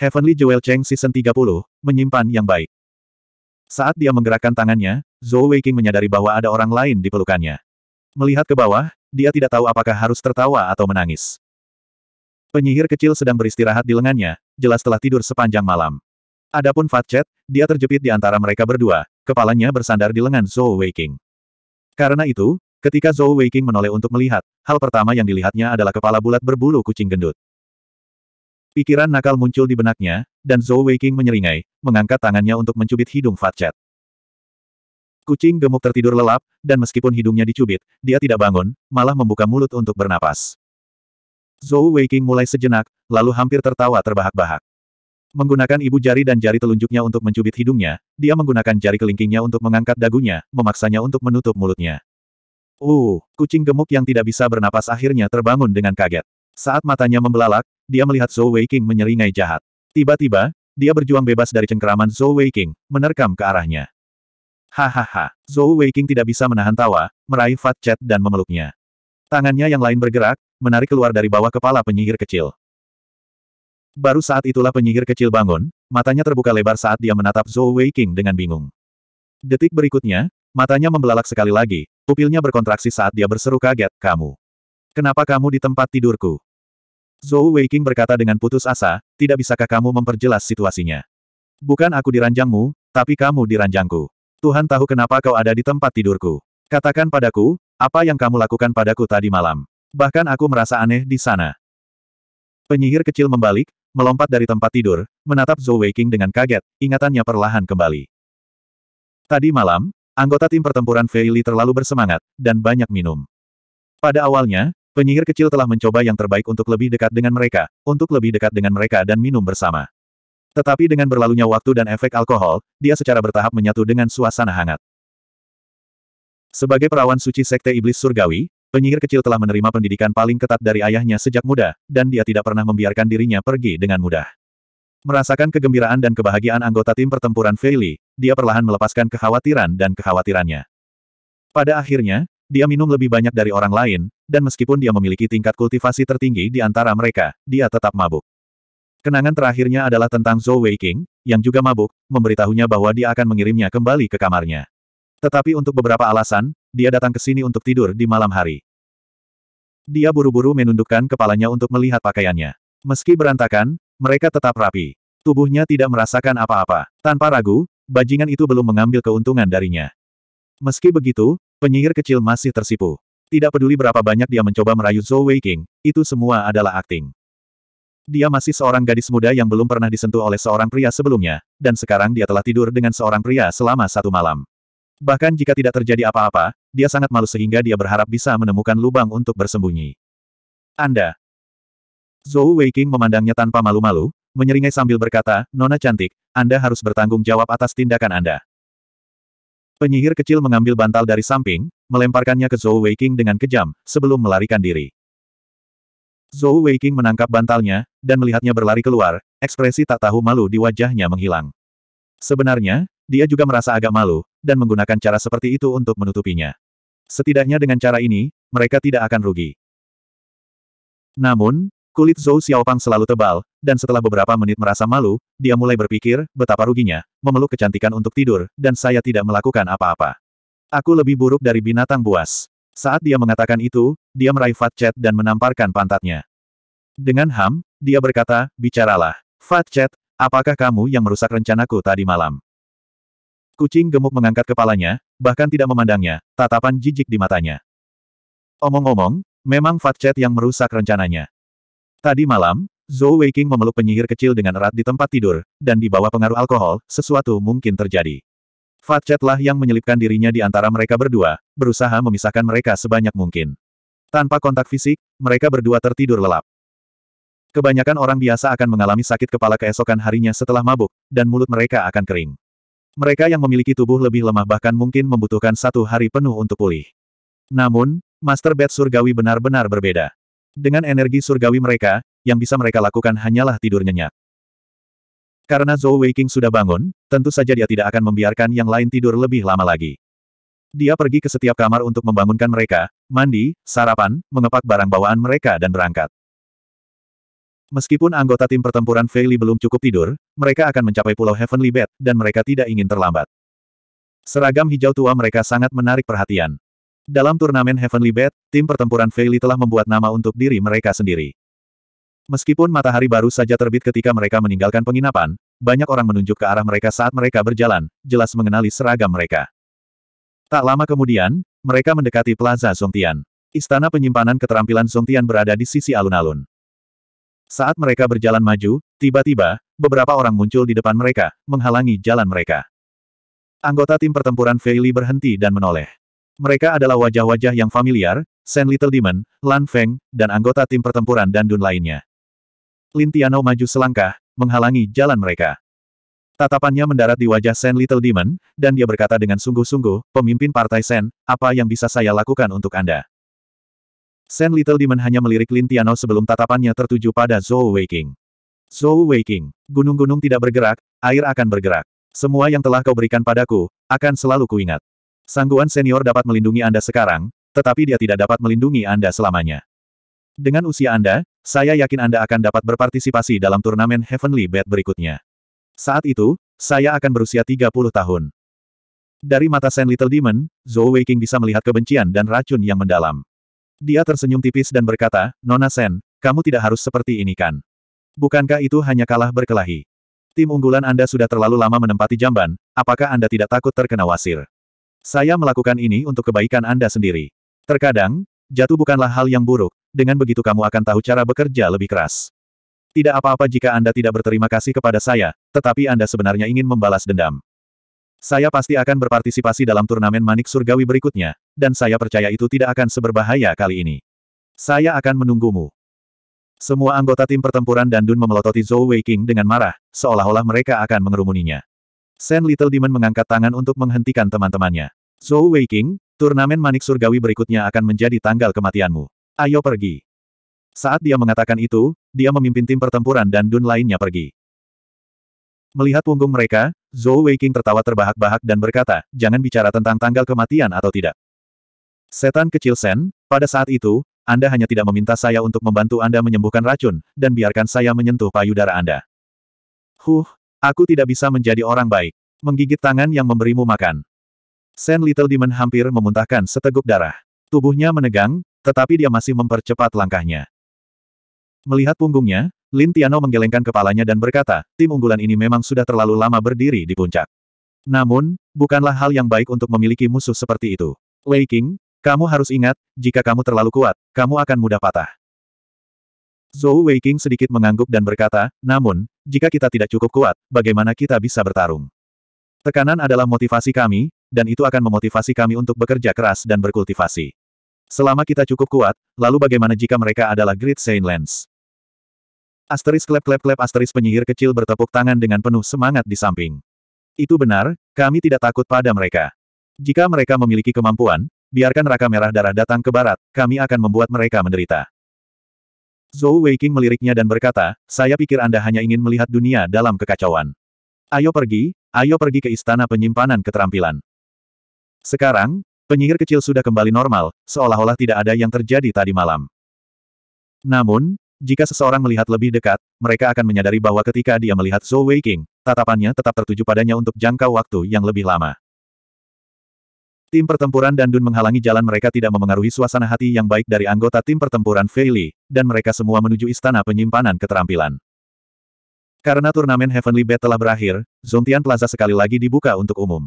Heavenly Jewel Cheng Season 30, menyimpan yang baik. Saat dia menggerakkan tangannya, Zhou Weiqing menyadari bahwa ada orang lain di pelukannya. Melihat ke bawah, dia tidak tahu apakah harus tertawa atau menangis. Penyihir kecil sedang beristirahat di lengannya, jelas telah tidur sepanjang malam. Adapun Fat Chat, dia terjepit di antara mereka berdua, kepalanya bersandar di lengan Zhou Weiqing. Karena itu, ketika Zhou Weiqing menoleh untuk melihat, hal pertama yang dilihatnya adalah kepala bulat berbulu kucing gendut. Pikiran nakal muncul di benaknya, dan Zhou Weiqing menyeringai, mengangkat tangannya untuk mencubit hidung Fat Kucing gemuk tertidur lelap, dan meskipun hidungnya dicubit, dia tidak bangun, malah membuka mulut untuk bernapas. Zhou Weiqing mulai sejenak, lalu hampir tertawa terbahak-bahak. Menggunakan ibu jari dan jari telunjuknya untuk mencubit hidungnya, dia menggunakan jari kelingkingnya untuk mengangkat dagunya, memaksanya untuk menutup mulutnya. Uh, kucing gemuk yang tidak bisa bernapas akhirnya terbangun dengan kaget. Saat matanya membelalak, dia melihat Zhou Weiqing menyeringai jahat. Tiba-tiba, dia berjuang bebas dari cengkeraman Zhou Weiqing, menerkam ke arahnya. Hahaha, Zhou Weiqing tidak bisa menahan tawa, meraih Fat Chat dan memeluknya. Tangannya yang lain bergerak, menarik keluar dari bawah kepala penyihir kecil. Baru saat itulah penyihir kecil bangun, matanya terbuka lebar saat dia menatap Zhou Weiqing dengan bingung. Detik berikutnya, matanya membelalak sekali lagi, pupilnya berkontraksi saat dia berseru kaget, kamu. Kenapa kamu di tempat tidurku? Zhou Weiqing berkata dengan putus asa, tidak bisakah kamu memperjelas situasinya? Bukan aku diranjangmu, tapi kamu diranjangku. Tuhan tahu kenapa kau ada di tempat tidurku. Katakan padaku, apa yang kamu lakukan padaku tadi malam. Bahkan aku merasa aneh di sana. Penyihir kecil membalik, melompat dari tempat tidur, menatap Zhou Weiqing dengan kaget, ingatannya perlahan kembali. Tadi malam, anggota tim pertempuran Feili terlalu bersemangat, dan banyak minum. Pada awalnya, Penyihir kecil telah mencoba yang terbaik untuk lebih dekat dengan mereka, untuk lebih dekat dengan mereka dan minum bersama. Tetapi dengan berlalunya waktu dan efek alkohol, dia secara bertahap menyatu dengan suasana hangat. Sebagai perawan suci Sekte Iblis Surgawi, penyihir kecil telah menerima pendidikan paling ketat dari ayahnya sejak muda, dan dia tidak pernah membiarkan dirinya pergi dengan mudah. Merasakan kegembiraan dan kebahagiaan anggota tim pertempuran Feili, dia perlahan melepaskan kekhawatiran dan kekhawatirannya. Pada akhirnya, dia minum lebih banyak dari orang lain, dan meskipun dia memiliki tingkat kultivasi tertinggi di antara mereka, dia tetap mabuk. Kenangan terakhirnya adalah tentang Zhou Weiqing, yang juga mabuk, memberitahunya bahwa dia akan mengirimnya kembali ke kamarnya. Tetapi untuk beberapa alasan, dia datang ke sini untuk tidur di malam hari. Dia buru-buru menundukkan kepalanya untuk melihat pakaiannya. Meski berantakan, mereka tetap rapi. Tubuhnya tidak merasakan apa-apa. Tanpa ragu, bajingan itu belum mengambil keuntungan darinya. Meski begitu, Penyihir kecil masih tersipu. Tidak peduli berapa banyak dia mencoba merayu Zhou Weiqing, itu semua adalah akting. Dia masih seorang gadis muda yang belum pernah disentuh oleh seorang pria sebelumnya, dan sekarang dia telah tidur dengan seorang pria selama satu malam. Bahkan jika tidak terjadi apa-apa, dia sangat malu sehingga dia berharap bisa menemukan lubang untuk bersembunyi. Anda. Zhou Weiqing memandangnya tanpa malu-malu, menyeringai sambil berkata, Nona cantik, Anda harus bertanggung jawab atas tindakan Anda. Penyihir kecil mengambil bantal dari samping, melemparkannya ke Zhou Weiqing dengan kejam, sebelum melarikan diri. Zhou Weiqing menangkap bantalnya, dan melihatnya berlari keluar, ekspresi tak tahu malu di wajahnya menghilang. Sebenarnya, dia juga merasa agak malu, dan menggunakan cara seperti itu untuk menutupinya. Setidaknya dengan cara ini, mereka tidak akan rugi. Namun, Kulit Zhou Xiaopang selalu tebal, dan setelah beberapa menit merasa malu, dia mulai berpikir, betapa ruginya, memeluk kecantikan untuk tidur, dan saya tidak melakukan apa-apa. Aku lebih buruk dari binatang buas. Saat dia mengatakan itu, dia meraih Fat Chat dan menamparkan pantatnya. Dengan ham, dia berkata, bicaralah. Fat Chat, apakah kamu yang merusak rencanaku tadi malam? Kucing gemuk mengangkat kepalanya, bahkan tidak memandangnya, tatapan jijik di matanya. Omong-omong, memang Fat Chat yang merusak rencananya. Tadi malam, Zhou Weiqing memeluk penyihir kecil dengan erat di tempat tidur, dan di bawah pengaruh alkohol, sesuatu mungkin terjadi. Fat lah yang menyelipkan dirinya di antara mereka berdua, berusaha memisahkan mereka sebanyak mungkin. Tanpa kontak fisik, mereka berdua tertidur lelap. Kebanyakan orang biasa akan mengalami sakit kepala keesokan harinya setelah mabuk, dan mulut mereka akan kering. Mereka yang memiliki tubuh lebih lemah bahkan mungkin membutuhkan satu hari penuh untuk pulih. Namun, Master Bed Surgawi benar-benar berbeda. Dengan energi surgawi mereka, yang bisa mereka lakukan hanyalah tidur nyenyak. Karena Zhou Weiqing sudah bangun, tentu saja dia tidak akan membiarkan yang lain tidur lebih lama lagi. Dia pergi ke setiap kamar untuk membangunkan mereka, mandi, sarapan, mengepak barang bawaan mereka dan berangkat. Meskipun anggota tim pertempuran Fei Li belum cukup tidur, mereka akan mencapai Pulau Heavenly Bed, dan mereka tidak ingin terlambat. Seragam hijau tua mereka sangat menarik perhatian. Dalam turnamen Heavenly Bet, tim pertempuran Feili telah membuat nama untuk diri mereka sendiri. Meskipun matahari baru saja terbit ketika mereka meninggalkan penginapan, banyak orang menunjuk ke arah mereka saat mereka berjalan, jelas mengenali seragam mereka. Tak lama kemudian, mereka mendekati Plaza Zongtian. Istana penyimpanan keterampilan Zongtian berada di sisi alun-alun. Saat mereka berjalan maju, tiba-tiba, beberapa orang muncul di depan mereka, menghalangi jalan mereka. Anggota tim pertempuran Feili berhenti dan menoleh. Mereka adalah wajah-wajah yang familiar, Sen Little Demon, Lan Feng, dan anggota tim pertempuran dan dun lainnya. Lin Tiano maju selangkah, menghalangi jalan mereka. Tatapannya mendarat di wajah Sen Little Demon, dan dia berkata dengan sungguh-sungguh, pemimpin partai Sen, apa yang bisa saya lakukan untuk Anda? Sen Little Demon hanya melirik Lin Tiano sebelum tatapannya tertuju pada Zhou Weiking. Zhou Weiking, gunung-gunung tidak bergerak, air akan bergerak. Semua yang telah kau berikan padaku, akan selalu kuingat. Sangguan senior dapat melindungi Anda sekarang, tetapi dia tidak dapat melindungi Anda selamanya. Dengan usia Anda, saya yakin Anda akan dapat berpartisipasi dalam turnamen Heavenly Bet berikutnya. Saat itu, saya akan berusia 30 tahun. Dari mata Sen Little Demon, Zhou Weiqing bisa melihat kebencian dan racun yang mendalam. Dia tersenyum tipis dan berkata, Nona Sen, kamu tidak harus seperti ini kan? Bukankah itu hanya kalah berkelahi? Tim unggulan Anda sudah terlalu lama menempati jamban, apakah Anda tidak takut terkena wasir? Saya melakukan ini untuk kebaikan Anda sendiri. Terkadang, jatuh bukanlah hal yang buruk, dengan begitu kamu akan tahu cara bekerja lebih keras. Tidak apa-apa jika Anda tidak berterima kasih kepada saya, tetapi Anda sebenarnya ingin membalas dendam. Saya pasti akan berpartisipasi dalam turnamen manik surgawi berikutnya, dan saya percaya itu tidak akan seberbahaya kali ini. Saya akan menunggumu. Semua anggota tim pertempuran dan Dun memelototi Zhou Wei King dengan marah, seolah-olah mereka akan mengerumuninya. Sen Little Demon mengangkat tangan untuk menghentikan teman-temannya. Zhou Weiqing, turnamen manik surgawi berikutnya akan menjadi tanggal kematianmu. Ayo pergi. Saat dia mengatakan itu, dia memimpin tim pertempuran dan Dun lainnya pergi. Melihat punggung mereka, Zhou Weiqing tertawa terbahak-bahak dan berkata, jangan bicara tentang tanggal kematian atau tidak. Setan kecil Sen, pada saat itu, Anda hanya tidak meminta saya untuk membantu Anda menyembuhkan racun, dan biarkan saya menyentuh payudara Anda. Huh, Aku tidak bisa menjadi orang baik. Menggigit tangan yang memberimu makan. Sen Little Demon hampir memuntahkan seteguk darah. Tubuhnya menegang, tetapi dia masih mempercepat langkahnya. Melihat punggungnya, Lin Tiano menggelengkan kepalanya dan berkata, tim unggulan ini memang sudah terlalu lama berdiri di puncak. Namun, bukanlah hal yang baik untuk memiliki musuh seperti itu. Wei King, kamu harus ingat, jika kamu terlalu kuat, kamu akan mudah patah. Zhou Weiqing sedikit mengangguk dan berkata, namun, jika kita tidak cukup kuat, bagaimana kita bisa bertarung? Tekanan adalah motivasi kami, dan itu akan memotivasi kami untuk bekerja keras dan berkultivasi. Selama kita cukup kuat, lalu bagaimana jika mereka adalah Great Saint Lens? Asteris klep-klep-klep asteris penyihir kecil bertepuk tangan dengan penuh semangat di samping. Itu benar, kami tidak takut pada mereka. Jika mereka memiliki kemampuan, biarkan Raka Merah Darah datang ke barat, kami akan membuat mereka menderita. Zhou Weiqing meliriknya dan berkata, saya pikir Anda hanya ingin melihat dunia dalam kekacauan. Ayo pergi, ayo pergi ke istana penyimpanan keterampilan. Sekarang, penyihir kecil sudah kembali normal, seolah-olah tidak ada yang terjadi tadi malam. Namun, jika seseorang melihat lebih dekat, mereka akan menyadari bahwa ketika dia melihat Zhou Weiqing, tatapannya tetap tertuju padanya untuk jangka waktu yang lebih lama. Tim pertempuran dan Dun menghalangi jalan mereka tidak memengaruhi suasana hati yang baik dari anggota tim pertempuran Feili, dan mereka semua menuju istana penyimpanan keterampilan. Karena turnamen Heavenly Bet telah berakhir, Zongtian Plaza sekali lagi dibuka untuk umum.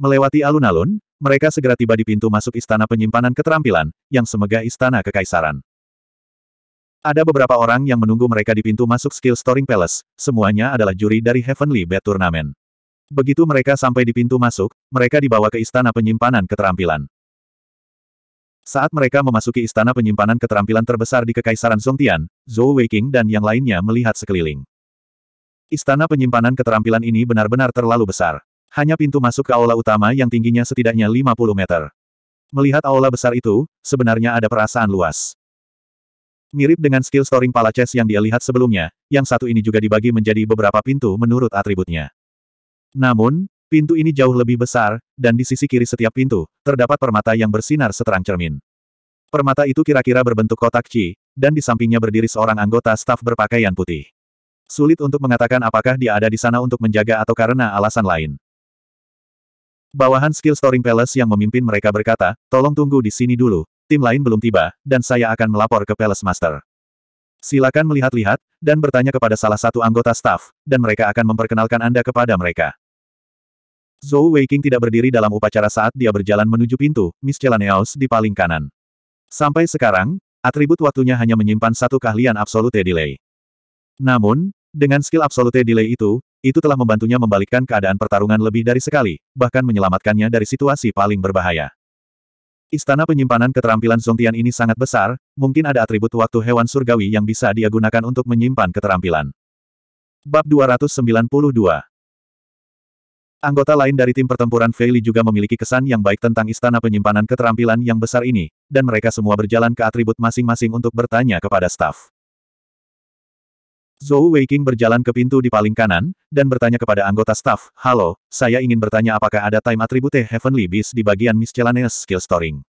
Melewati alun-alun, mereka segera tiba di pintu masuk istana penyimpanan keterampilan, yang semegah istana kekaisaran. Ada beberapa orang yang menunggu mereka di pintu masuk Skill Storing Palace, semuanya adalah juri dari Heavenly Bet Turnamen. Begitu mereka sampai di pintu masuk, mereka dibawa ke istana penyimpanan keterampilan. Saat mereka memasuki istana penyimpanan keterampilan terbesar di Kekaisaran Songtian, Zhou Weiqing dan yang lainnya melihat sekeliling. Istana penyimpanan keterampilan ini benar-benar terlalu besar. Hanya pintu masuk ke aula utama yang tingginya setidaknya 50 meter. Melihat aula besar itu, sebenarnya ada perasaan luas. Mirip dengan skill storing palaces yang dia lihat sebelumnya, yang satu ini juga dibagi menjadi beberapa pintu menurut atributnya. Namun, pintu ini jauh lebih besar, dan di sisi kiri setiap pintu, terdapat permata yang bersinar seterang cermin. Permata itu kira-kira berbentuk kotak C, dan di sampingnya berdiri seorang anggota staf berpakaian putih. Sulit untuk mengatakan apakah dia ada di sana untuk menjaga atau karena alasan lain. Bawahan skill Storing Palace yang memimpin mereka berkata, tolong tunggu di sini dulu, tim lain belum tiba, dan saya akan melapor ke Palace Master. Silakan melihat-lihat, dan bertanya kepada salah satu anggota staf, dan mereka akan memperkenalkan Anda kepada mereka. Zhou Weiqing tidak berdiri dalam upacara saat dia berjalan menuju pintu, Miss Miscellaneous di paling kanan. Sampai sekarang, atribut waktunya hanya menyimpan satu keahlian Absolute Delay. Namun, dengan skill Absolute Delay itu, itu telah membantunya membalikkan keadaan pertarungan lebih dari sekali, bahkan menyelamatkannya dari situasi paling berbahaya. Istana penyimpanan keterampilan Zongtian ini sangat besar, mungkin ada atribut waktu hewan surgawi yang bisa dia gunakan untuk menyimpan keterampilan. Bab 292 Anggota lain dari tim pertempuran Feili juga memiliki kesan yang baik tentang istana penyimpanan keterampilan yang besar ini, dan mereka semua berjalan ke atribut masing-masing untuk bertanya kepada staf. Zhou Weiking berjalan ke pintu di paling kanan, dan bertanya kepada anggota staf, Halo, saya ingin bertanya apakah ada time atribute Heavenly Beast di bagian miscellaneous skill storing.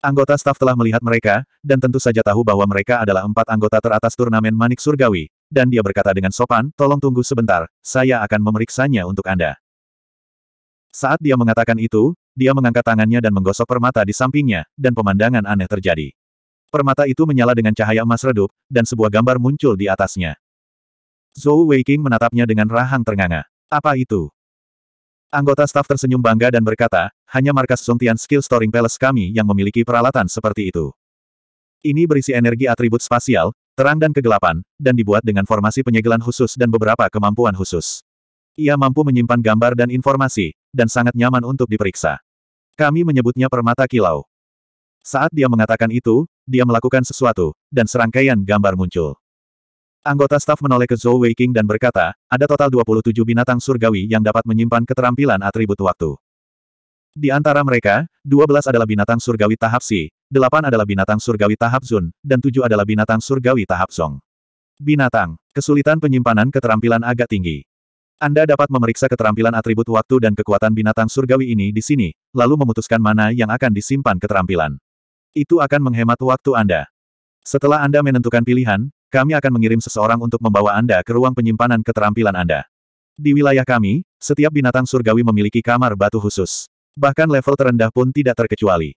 Anggota staf telah melihat mereka, dan tentu saja tahu bahwa mereka adalah empat anggota teratas turnamen Manik Surgawi, dan dia berkata dengan sopan, tolong tunggu sebentar, saya akan memeriksanya untuk Anda. Saat dia mengatakan itu, dia mengangkat tangannya dan menggosok permata di sampingnya, dan pemandangan aneh terjadi. Permata itu menyala dengan cahaya emas redup, dan sebuah gambar muncul di atasnya. Zhou Weiqing menatapnya dengan rahang ternganga. Apa itu? Anggota staf tersenyum bangga dan berkata, hanya markas Songtian Skill Storing Palace kami yang memiliki peralatan seperti itu. Ini berisi energi atribut spasial, terang dan kegelapan, dan dibuat dengan formasi penyegelan khusus dan beberapa kemampuan khusus. Ia mampu menyimpan gambar dan informasi, dan sangat nyaman untuk diperiksa. Kami menyebutnya permata kilau. Saat dia mengatakan itu, dia melakukan sesuatu, dan serangkaian gambar muncul. Anggota staf menoleh ke Zhou Weiqing dan berkata, ada total 27 binatang surgawi yang dapat menyimpan keterampilan atribut waktu. Di antara mereka, 12 adalah binatang surgawi tahap si." delapan adalah binatang surgawi tahap Zun, dan tujuh adalah binatang surgawi tahap Song. Binatang, kesulitan penyimpanan keterampilan agak tinggi. Anda dapat memeriksa keterampilan atribut waktu dan kekuatan binatang surgawi ini di sini, lalu memutuskan mana yang akan disimpan keterampilan. Itu akan menghemat waktu Anda. Setelah Anda menentukan pilihan, kami akan mengirim seseorang untuk membawa Anda ke ruang penyimpanan keterampilan Anda. Di wilayah kami, setiap binatang surgawi memiliki kamar batu khusus. Bahkan level terendah pun tidak terkecuali.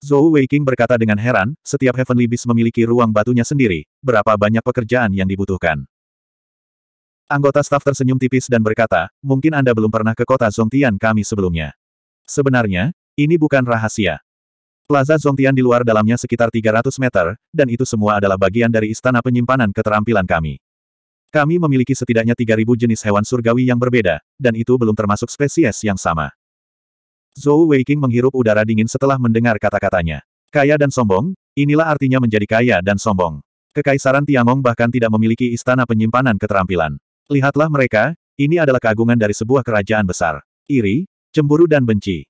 Zhou Weiqing berkata dengan heran, setiap Heavenly Beast memiliki ruang batunya sendiri, berapa banyak pekerjaan yang dibutuhkan. Anggota staf tersenyum tipis dan berkata, mungkin Anda belum pernah ke kota Zongtian kami sebelumnya. Sebenarnya, ini bukan rahasia. Plaza Zongtian di luar dalamnya sekitar 300 meter, dan itu semua adalah bagian dari istana penyimpanan keterampilan kami. Kami memiliki setidaknya 3.000 jenis hewan surgawi yang berbeda, dan itu belum termasuk spesies yang sama. Zhou Weiqing menghirup udara dingin setelah mendengar kata-katanya. Kaya dan sombong, inilah artinya menjadi kaya dan sombong. Kekaisaran Tiangong bahkan tidak memiliki istana penyimpanan keterampilan. Lihatlah mereka, ini adalah keagungan dari sebuah kerajaan besar. Iri, cemburu dan benci.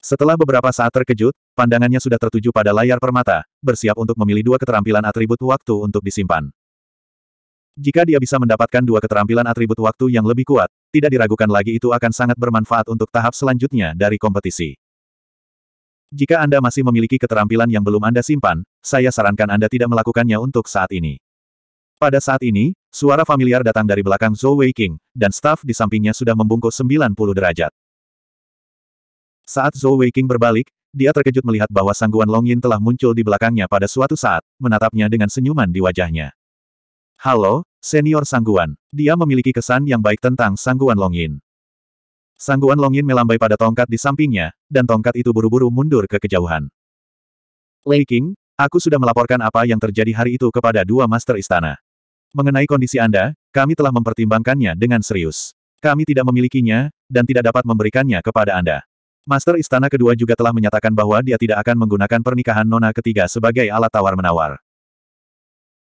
Setelah beberapa saat terkejut, pandangannya sudah tertuju pada layar permata, bersiap untuk memilih dua keterampilan atribut waktu untuk disimpan. Jika dia bisa mendapatkan dua keterampilan atribut waktu yang lebih kuat, tidak diragukan lagi itu akan sangat bermanfaat untuk tahap selanjutnya dari kompetisi. Jika Anda masih memiliki keterampilan yang belum Anda simpan, saya sarankan Anda tidak melakukannya untuk saat ini. Pada saat ini, suara familiar datang dari belakang Zhou Wei King, dan staf di sampingnya sudah membungkus 90 derajat. Saat Zhou Wei King berbalik, dia terkejut melihat bahwa sangguan Long Yin telah muncul di belakangnya pada suatu saat, menatapnya dengan senyuman di wajahnya. Halo, senior Sangguan. Dia memiliki kesan yang baik tentang Sangguan Longin. Sangguan Longin melambai pada tongkat di sampingnya, dan tongkat itu buru-buru mundur ke kejauhan. Lei King, aku sudah melaporkan apa yang terjadi hari itu kepada dua master istana. Mengenai kondisi Anda, kami telah mempertimbangkannya dengan serius. Kami tidak memilikinya, dan tidak dapat memberikannya kepada Anda. Master Istana kedua juga telah menyatakan bahwa dia tidak akan menggunakan pernikahan nona ketiga sebagai alat tawar-menawar.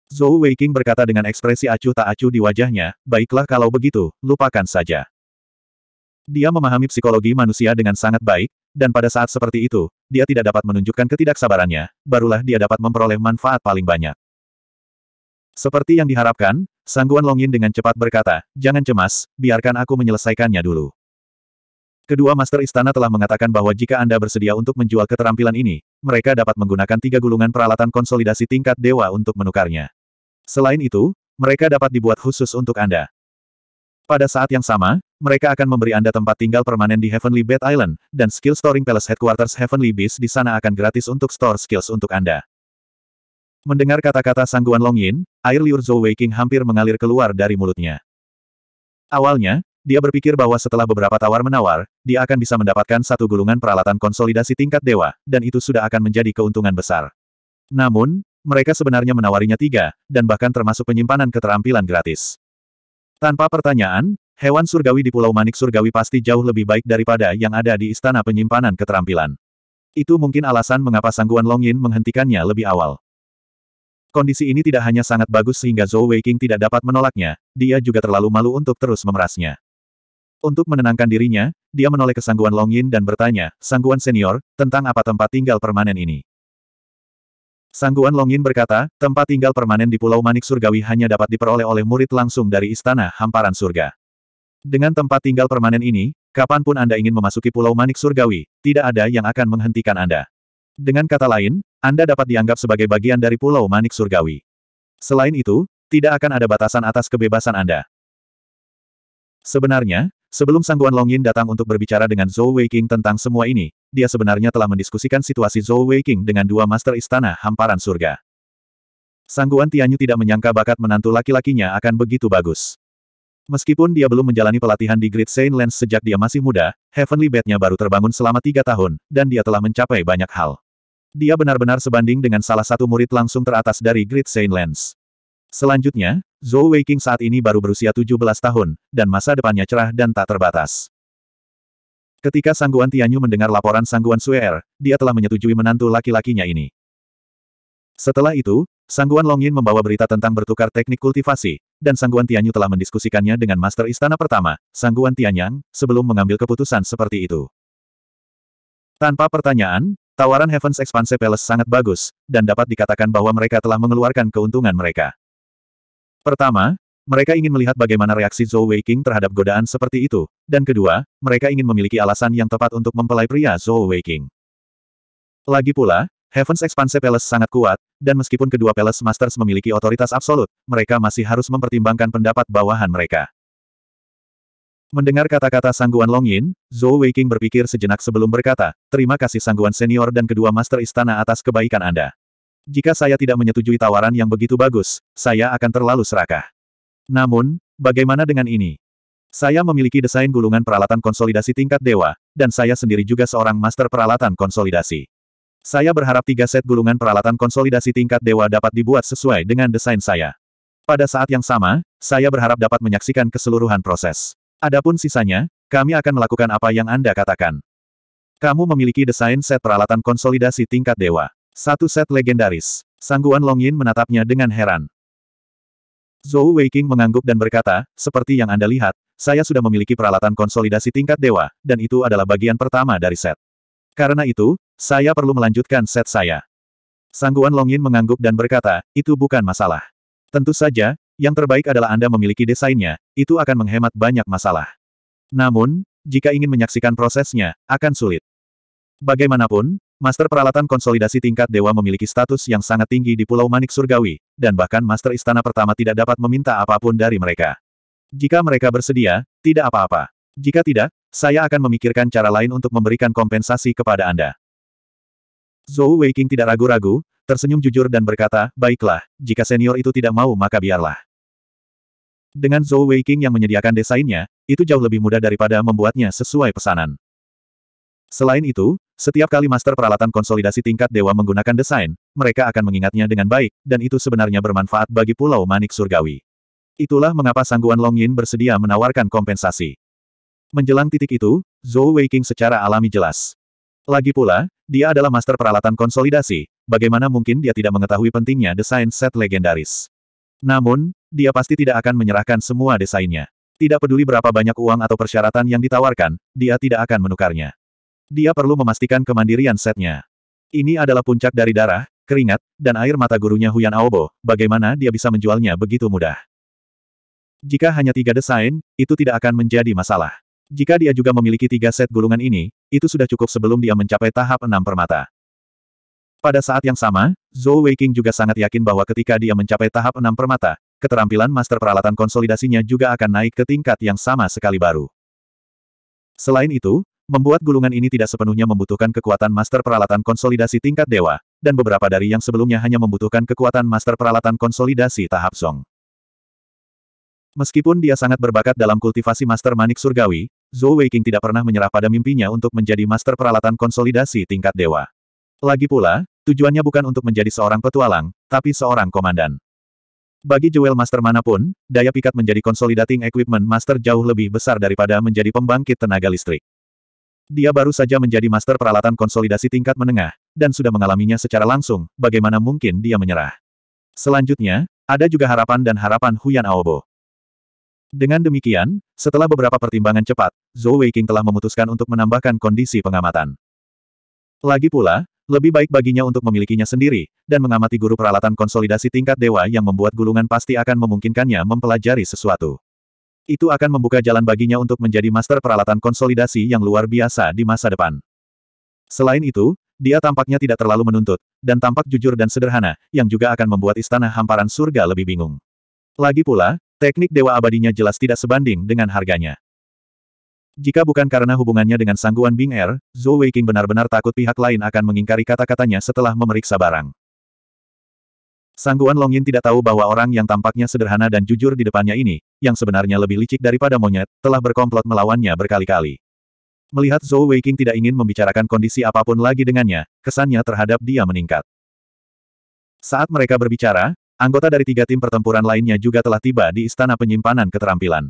Zhou Weiqing berkata dengan ekspresi acuh tak acuh di wajahnya, baiklah kalau begitu, lupakan saja. Dia memahami psikologi manusia dengan sangat baik, dan pada saat seperti itu, dia tidak dapat menunjukkan ketidaksabarannya, barulah dia dapat memperoleh manfaat paling banyak. Seperti yang diharapkan, Sangguan Longin dengan cepat berkata, jangan cemas, biarkan aku menyelesaikannya dulu. Kedua Master Istana telah mengatakan bahwa jika Anda bersedia untuk menjual keterampilan ini, mereka dapat menggunakan tiga gulungan peralatan konsolidasi tingkat dewa untuk menukarnya. Selain itu, mereka dapat dibuat khusus untuk Anda. Pada saat yang sama, mereka akan memberi Anda tempat tinggal permanen di Heavenly Bed Island, dan Skill Storing Palace Headquarters Heavenly Beast di sana akan gratis untuk store skills untuk Anda. Mendengar kata-kata sangguan Long Yin, air liur Zhou King hampir mengalir keluar dari mulutnya. Awalnya, dia berpikir bahwa setelah beberapa tawar-menawar, dia akan bisa mendapatkan satu gulungan peralatan konsolidasi tingkat dewa, dan itu sudah akan menjadi keuntungan besar. Namun, mereka sebenarnya menawarinya tiga, dan bahkan termasuk penyimpanan keterampilan gratis. Tanpa pertanyaan, hewan surgawi di Pulau Manik Surgawi pasti jauh lebih baik daripada yang ada di Istana Penyimpanan Keterampilan. Itu mungkin alasan mengapa Sangguan Longin menghentikannya lebih awal. Kondisi ini tidak hanya sangat bagus sehingga Zhou Weiqing tidak dapat menolaknya, dia juga terlalu malu untuk terus memerasnya. Untuk menenangkan dirinya, dia menoleh ke Sangguan Longyin dan bertanya, Sangguan Senior, tentang apa tempat tinggal permanen ini. Sangguan Longin berkata, tempat tinggal permanen di Pulau Manik Surgawi hanya dapat diperoleh oleh murid langsung dari Istana Hamparan Surga. Dengan tempat tinggal permanen ini, kapanpun Anda ingin memasuki Pulau Manik Surgawi, tidak ada yang akan menghentikan Anda. Dengan kata lain, Anda dapat dianggap sebagai bagian dari Pulau Manik Surgawi. Selain itu, tidak akan ada batasan atas kebebasan Anda. Sebenarnya, Sebelum Sangguan Longin datang untuk berbicara dengan Zhou Weiqing tentang semua ini, dia sebenarnya telah mendiskusikan situasi Zhou Weiqing dengan dua master istana hamparan surga. Sangguan Tianyu tidak menyangka bakat menantu laki-lakinya akan begitu bagus. Meskipun dia belum menjalani pelatihan di Great Saint Lens sejak dia masih muda, Heavenly Bed-nya baru terbangun selama tiga tahun, dan dia telah mencapai banyak hal. Dia benar-benar sebanding dengan salah satu murid langsung teratas dari Great Saint Lens. Selanjutnya, Zhou Weiqing saat ini baru berusia 17 tahun, dan masa depannya cerah dan tak terbatas. Ketika Sangguan Tianyu mendengar laporan Sangguan Suer, dia telah menyetujui menantu laki-lakinya ini. Setelah itu, Sangguan Longyin membawa berita tentang bertukar teknik kultivasi, dan Sangguan Tianyu telah mendiskusikannya dengan Master Istana pertama, Sangguan Tianyang, sebelum mengambil keputusan seperti itu. Tanpa pertanyaan, tawaran Heaven's Expanse Palace sangat bagus, dan dapat dikatakan bahwa mereka telah mengeluarkan keuntungan mereka. Pertama, mereka ingin melihat bagaimana reaksi Zhou Weiqing terhadap godaan seperti itu, dan kedua, mereka ingin memiliki alasan yang tepat untuk mempelai pria Zhou Weiqing. Lagi pula, Heaven's Expanse Palace sangat kuat, dan meskipun kedua Palace Masters memiliki otoritas absolut, mereka masih harus mempertimbangkan pendapat bawahan mereka. Mendengar kata-kata sangguan Long Yin, Zhou Weiqing berpikir sejenak sebelum berkata, terima kasih sangguan senior dan kedua Master Istana atas kebaikan Anda. Jika saya tidak menyetujui tawaran yang begitu bagus, saya akan terlalu serakah. Namun, bagaimana dengan ini? Saya memiliki desain gulungan peralatan konsolidasi tingkat dewa, dan saya sendiri juga seorang master peralatan konsolidasi. Saya berharap tiga set gulungan peralatan konsolidasi tingkat dewa dapat dibuat sesuai dengan desain saya. Pada saat yang sama, saya berharap dapat menyaksikan keseluruhan proses. Adapun sisanya, kami akan melakukan apa yang Anda katakan. Kamu memiliki desain set peralatan konsolidasi tingkat dewa. Satu set legendaris. Sangguan Longyin menatapnya dengan heran. Zhou Weiqing mengangguk dan berkata, seperti yang Anda lihat, saya sudah memiliki peralatan konsolidasi tingkat dewa, dan itu adalah bagian pertama dari set. Karena itu, saya perlu melanjutkan set saya. Sangguan Longyin mengangguk dan berkata, itu bukan masalah. Tentu saja, yang terbaik adalah Anda memiliki desainnya, itu akan menghemat banyak masalah. Namun, jika ingin menyaksikan prosesnya, akan sulit. Bagaimanapun, Master Peralatan Konsolidasi tingkat dewa memiliki status yang sangat tinggi di Pulau Manik Surgawi, dan bahkan Master Istana Pertama tidak dapat meminta apapun dari mereka. Jika mereka bersedia, tidak apa-apa. Jika tidak, saya akan memikirkan cara lain untuk memberikan kompensasi kepada Anda. Zhou Weiqing tidak ragu-ragu, tersenyum jujur dan berkata, baiklah, jika senior itu tidak mau maka biarlah. Dengan Zhou Weiqing yang menyediakan desainnya, itu jauh lebih mudah daripada membuatnya sesuai pesanan. Selain itu, setiap kali master peralatan konsolidasi tingkat dewa menggunakan desain, mereka akan mengingatnya dengan baik, dan itu sebenarnya bermanfaat bagi Pulau Manik Surgawi. Itulah mengapa Sangguan Long Yin bersedia menawarkan kompensasi. Menjelang titik itu, Zhou Weiqing secara alami jelas. Lagi pula, dia adalah master peralatan konsolidasi, bagaimana mungkin dia tidak mengetahui pentingnya desain set legendaris. Namun, dia pasti tidak akan menyerahkan semua desainnya. Tidak peduli berapa banyak uang atau persyaratan yang ditawarkan, dia tidak akan menukarnya. Dia perlu memastikan kemandirian setnya. Ini adalah puncak dari darah, keringat, dan air mata gurunya Huyan Aobo, bagaimana dia bisa menjualnya begitu mudah. Jika hanya tiga desain, itu tidak akan menjadi masalah. Jika dia juga memiliki tiga set gulungan ini, itu sudah cukup sebelum dia mencapai tahap enam permata. Pada saat yang sama, Zhou Weiqing juga sangat yakin bahwa ketika dia mencapai tahap enam permata, keterampilan master peralatan konsolidasinya juga akan naik ke tingkat yang sama sekali baru. Selain itu, membuat gulungan ini tidak sepenuhnya membutuhkan kekuatan master peralatan konsolidasi tingkat dewa, dan beberapa dari yang sebelumnya hanya membutuhkan kekuatan master peralatan konsolidasi tahap Song. Meskipun dia sangat berbakat dalam kultivasi master manik surgawi, Zhou Weiqing tidak pernah menyerah pada mimpinya untuk menjadi master peralatan konsolidasi tingkat dewa. Lagi pula, tujuannya bukan untuk menjadi seorang petualang, tapi seorang komandan. Bagi jewel master manapun, daya pikat menjadi consolidating equipment master jauh lebih besar daripada menjadi pembangkit tenaga listrik. Dia baru saja menjadi master peralatan konsolidasi tingkat menengah, dan sudah mengalaminya secara langsung, bagaimana mungkin dia menyerah. Selanjutnya, ada juga harapan dan harapan Huyan Aobo. Dengan demikian, setelah beberapa pertimbangan cepat, Zhou Weiqing telah memutuskan untuk menambahkan kondisi pengamatan. Lagi pula, lebih baik baginya untuk memilikinya sendiri, dan mengamati guru peralatan konsolidasi tingkat dewa yang membuat gulungan pasti akan memungkinkannya mempelajari sesuatu. Itu akan membuka jalan baginya untuk menjadi master peralatan konsolidasi yang luar biasa di masa depan. Selain itu, dia tampaknya tidak terlalu menuntut, dan tampak jujur dan sederhana, yang juga akan membuat istana hamparan surga lebih bingung. Lagi pula, teknik dewa abadinya jelas tidak sebanding dengan harganya. Jika bukan karena hubungannya dengan sangguan Bing Er, Zhou Weiqing benar-benar takut pihak lain akan mengingkari kata-katanya setelah memeriksa barang. Sangguan Longin tidak tahu bahwa orang yang tampaknya sederhana dan jujur di depannya ini, yang sebenarnya lebih licik daripada monyet, telah berkomplot melawannya berkali-kali. Melihat Zhou Weiqing tidak ingin membicarakan kondisi apapun lagi dengannya, kesannya terhadap dia meningkat. Saat mereka berbicara, anggota dari tiga tim pertempuran lainnya juga telah tiba di Istana Penyimpanan Keterampilan.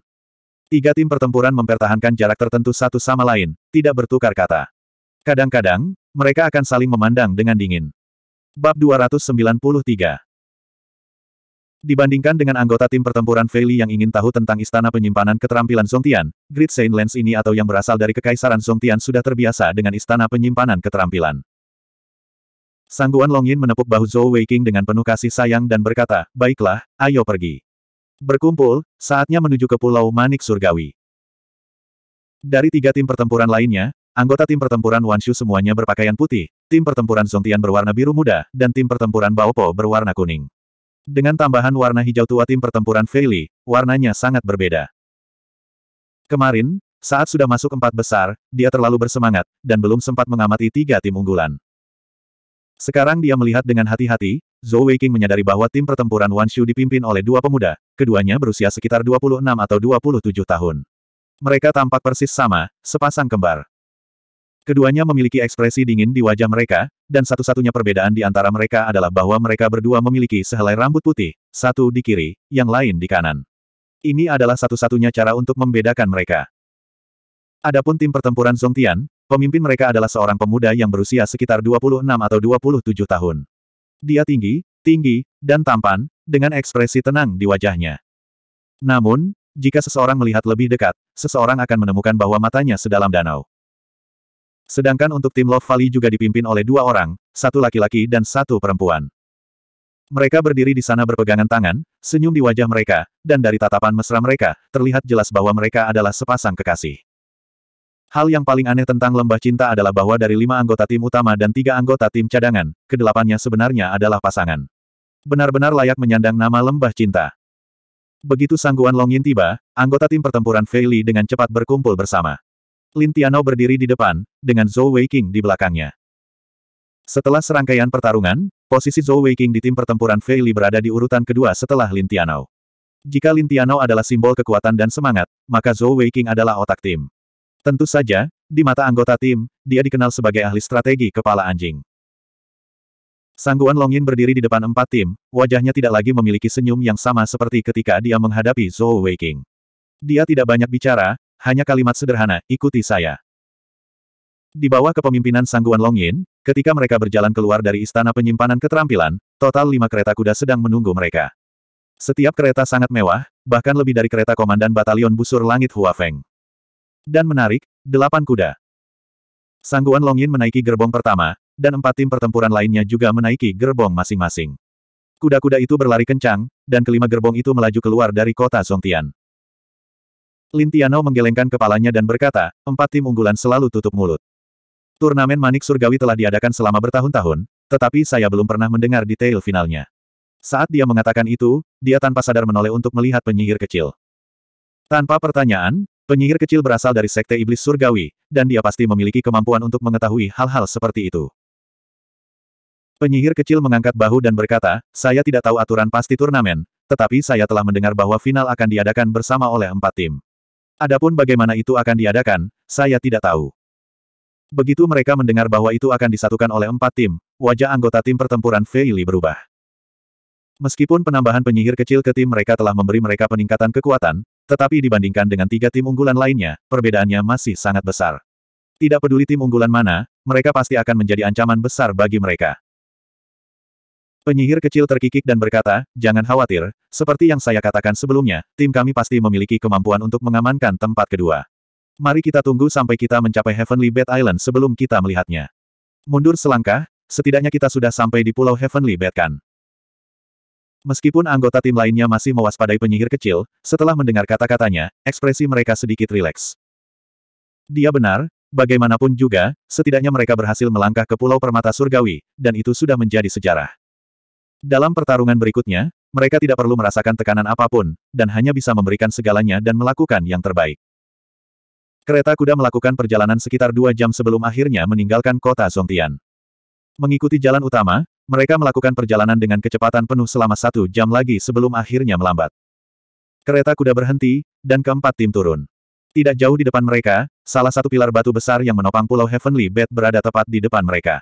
Tiga tim pertempuran mempertahankan jarak tertentu satu sama lain, tidak bertukar kata. Kadang-kadang, mereka akan saling memandang dengan dingin. Bab 293 Dibandingkan dengan anggota tim pertempuran Feili yang ingin tahu tentang istana penyimpanan keterampilan Songtian, Great Saint Lens ini atau yang berasal dari Kekaisaran Songtian sudah terbiasa dengan istana penyimpanan keterampilan. Sangguan Longin menepuk bahu Zhou Weiqing dengan penuh kasih sayang dan berkata, Baiklah, ayo pergi. Berkumpul, saatnya menuju ke Pulau Manik Surgawi. Dari tiga tim pertempuran lainnya, anggota tim pertempuran Wanshu semuanya berpakaian putih, tim pertempuran Zongtian berwarna biru muda, dan tim pertempuran Baopo berwarna kuning. Dengan tambahan warna hijau tua tim pertempuran Feili, warnanya sangat berbeda. Kemarin, saat sudah masuk empat besar, dia terlalu bersemangat, dan belum sempat mengamati tiga tim unggulan. Sekarang dia melihat dengan hati-hati, Zhou Weiqing menyadari bahwa tim pertempuran Wanshu dipimpin oleh dua pemuda, keduanya berusia sekitar 26 atau 27 tahun. Mereka tampak persis sama, sepasang kembar. Keduanya memiliki ekspresi dingin di wajah mereka, dan satu-satunya perbedaan di antara mereka adalah bahwa mereka berdua memiliki sehelai rambut putih, satu di kiri, yang lain di kanan. Ini adalah satu-satunya cara untuk membedakan mereka. Adapun tim pertempuran Zongtian, pemimpin mereka adalah seorang pemuda yang berusia sekitar 26 atau 27 tahun. Dia tinggi, tinggi, dan tampan, dengan ekspresi tenang di wajahnya. Namun, jika seseorang melihat lebih dekat, seseorang akan menemukan bahwa matanya sedalam danau. Sedangkan untuk tim Love Valley juga dipimpin oleh dua orang, satu laki-laki dan satu perempuan. Mereka berdiri di sana berpegangan tangan, senyum di wajah mereka, dan dari tatapan mesra mereka, terlihat jelas bahwa mereka adalah sepasang kekasih. Hal yang paling aneh tentang lembah cinta adalah bahwa dari lima anggota tim utama dan tiga anggota tim cadangan, kedelapannya sebenarnya adalah pasangan. Benar-benar layak menyandang nama lembah cinta. Begitu sangguan Longin tiba, anggota tim pertempuran Feili dengan cepat berkumpul bersama. Lin Tianao berdiri di depan, dengan Zhou Weiqing di belakangnya. Setelah serangkaian pertarungan, posisi Zhou Weiqing di tim pertempuran Fei Li berada di urutan kedua setelah Lin Tianao. Jika Lin Tianao adalah simbol kekuatan dan semangat, maka Zhou Weiqing adalah otak tim. Tentu saja, di mata anggota tim, dia dikenal sebagai ahli strategi kepala anjing. Sangguan Longin berdiri di depan empat tim, wajahnya tidak lagi memiliki senyum yang sama seperti ketika dia menghadapi Zhou Weiqing. Dia tidak banyak bicara, hanya kalimat sederhana, ikuti saya. Di bawah kepemimpinan Sangguan Long Yin, ketika mereka berjalan keluar dari istana penyimpanan keterampilan, total lima kereta kuda sedang menunggu mereka. Setiap kereta sangat mewah, bahkan lebih dari kereta komandan batalion busur langit Hua Feng. Dan menarik, delapan kuda. Sangguan Long Yin menaiki gerbong pertama, dan empat tim pertempuran lainnya juga menaiki gerbong masing-masing. Kuda-kuda itu berlari kencang, dan kelima gerbong itu melaju keluar dari kota Zongtian. Lintiano menggelengkan kepalanya dan berkata, empat tim unggulan selalu tutup mulut. Turnamen Manik Surgawi telah diadakan selama bertahun-tahun, tetapi saya belum pernah mendengar detail finalnya. Saat dia mengatakan itu, dia tanpa sadar menoleh untuk melihat penyihir kecil. Tanpa pertanyaan, penyihir kecil berasal dari Sekte Iblis Surgawi, dan dia pasti memiliki kemampuan untuk mengetahui hal-hal seperti itu. Penyihir kecil mengangkat bahu dan berkata, saya tidak tahu aturan pasti turnamen, tetapi saya telah mendengar bahwa final akan diadakan bersama oleh empat tim. Adapun bagaimana itu akan diadakan, saya tidak tahu. Begitu mereka mendengar bahwa itu akan disatukan oleh empat tim, wajah anggota tim pertempuran Feili berubah. Meskipun penambahan penyihir kecil ke tim mereka telah memberi mereka peningkatan kekuatan, tetapi dibandingkan dengan tiga tim unggulan lainnya, perbedaannya masih sangat besar. Tidak peduli tim unggulan mana, mereka pasti akan menjadi ancaman besar bagi mereka. Penyihir kecil terkikik dan berkata, jangan khawatir, seperti yang saya katakan sebelumnya, tim kami pasti memiliki kemampuan untuk mengamankan tempat kedua. Mari kita tunggu sampai kita mencapai Heavenly Bed Island sebelum kita melihatnya. Mundur selangkah, setidaknya kita sudah sampai di Pulau Heavenly Bed kan. Meskipun anggota tim lainnya masih mewaspadai penyihir kecil, setelah mendengar kata-katanya, ekspresi mereka sedikit rileks. Dia benar, bagaimanapun juga, setidaknya mereka berhasil melangkah ke Pulau Permata Surgawi, dan itu sudah menjadi sejarah. Dalam pertarungan berikutnya, mereka tidak perlu merasakan tekanan apapun, dan hanya bisa memberikan segalanya dan melakukan yang terbaik. Kereta kuda melakukan perjalanan sekitar dua jam sebelum akhirnya meninggalkan kota Songtian. Mengikuti jalan utama, mereka melakukan perjalanan dengan kecepatan penuh selama satu jam lagi sebelum akhirnya melambat. Kereta kuda berhenti, dan keempat tim turun. Tidak jauh di depan mereka, salah satu pilar batu besar yang menopang Pulau Heavenly Bed berada tepat di depan mereka.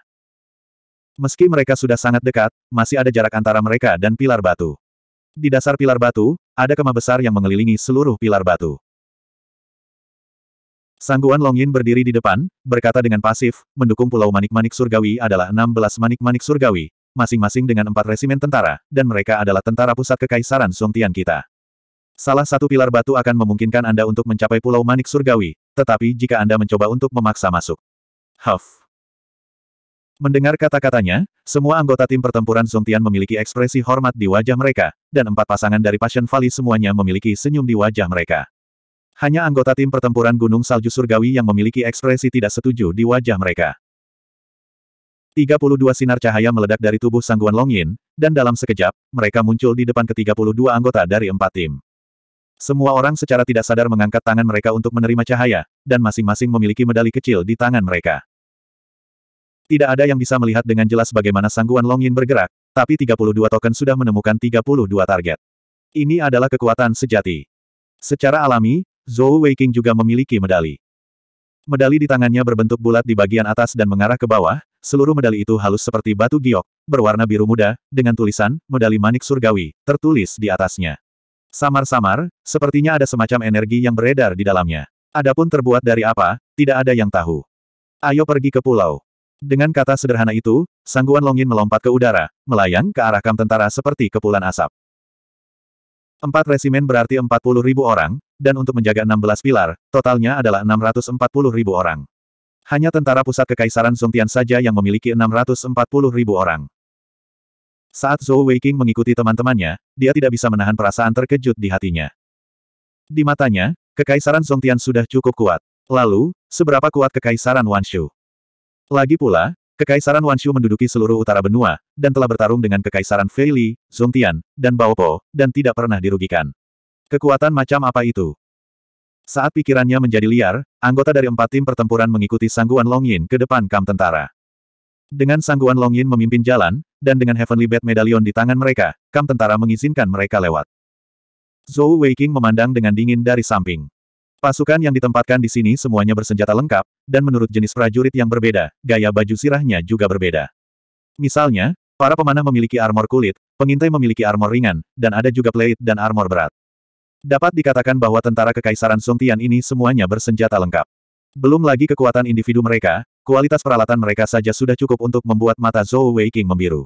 Meski mereka sudah sangat dekat, masih ada jarak antara mereka dan pilar batu. Di dasar pilar batu, ada kemah besar yang mengelilingi seluruh pilar batu. Sangguan Long Yin berdiri di depan, berkata dengan pasif, mendukung pulau manik-manik surgawi adalah 16 manik-manik surgawi, masing-masing dengan empat resimen tentara, dan mereka adalah tentara pusat kekaisaran Song Tian kita. Salah satu pilar batu akan memungkinkan Anda untuk mencapai pulau manik surgawi, tetapi jika Anda mencoba untuk memaksa masuk. Huff. Mendengar kata-katanya, semua anggota tim pertempuran Tian memiliki ekspresi hormat di wajah mereka, dan empat pasangan dari Passion Valley semuanya memiliki senyum di wajah mereka. Hanya anggota tim pertempuran Gunung Salju Surgawi yang memiliki ekspresi tidak setuju di wajah mereka. 32 sinar cahaya meledak dari tubuh sangguan Longyin, dan dalam sekejap, mereka muncul di depan ke-32 anggota dari empat tim. Semua orang secara tidak sadar mengangkat tangan mereka untuk menerima cahaya, dan masing-masing memiliki medali kecil di tangan mereka. Tidak ada yang bisa melihat dengan jelas bagaimana sangguan Long Yin bergerak, tapi 32 token sudah menemukan 32 target. Ini adalah kekuatan sejati. Secara alami, Zhou Weiqing juga memiliki medali. Medali di tangannya berbentuk bulat di bagian atas dan mengarah ke bawah, seluruh medali itu halus seperti batu giok, berwarna biru muda, dengan tulisan, medali manik surgawi, tertulis di atasnya. Samar-samar, sepertinya ada semacam energi yang beredar di dalamnya. Adapun terbuat dari apa, tidak ada yang tahu. Ayo pergi ke pulau. Dengan kata sederhana itu, sangguan Longin melompat ke udara, melayang ke arah kam tentara seperti kepulan asap. Empat resimen berarti puluh ribu orang, dan untuk menjaga 16 pilar, totalnya adalah puluh ribu orang. Hanya tentara pusat kekaisaran Songtian saja yang memiliki puluh ribu orang. Saat Zhou Weiqing mengikuti teman-temannya, dia tidak bisa menahan perasaan terkejut di hatinya. Di matanya, kekaisaran Songtian sudah cukup kuat. Lalu, seberapa kuat kekaisaran Wanshu? Lagi pula, Kekaisaran Wanshu menduduki seluruh utara benua, dan telah bertarung dengan Kekaisaran Feili, Zongtian, dan Baopo, dan tidak pernah dirugikan. Kekuatan macam apa itu? Saat pikirannya menjadi liar, anggota dari empat tim pertempuran mengikuti sangguan Longyin ke depan kam tentara. Dengan sangguan Longyin memimpin jalan, dan dengan Heavenly Bat Medallion di tangan mereka, kam tentara mengizinkan mereka lewat. Zhou Weiking memandang dengan dingin dari samping. Pasukan yang ditempatkan di sini semuanya bersenjata lengkap, dan menurut jenis prajurit yang berbeda, gaya baju sirahnya juga berbeda. Misalnya, para pemanah memiliki armor kulit, pengintai memiliki armor ringan, dan ada juga plate dan armor berat. Dapat dikatakan bahwa tentara Kekaisaran Songtian ini semuanya bersenjata lengkap. Belum lagi kekuatan individu mereka, kualitas peralatan mereka saja sudah cukup untuk membuat mata Zhou Wei King membiru.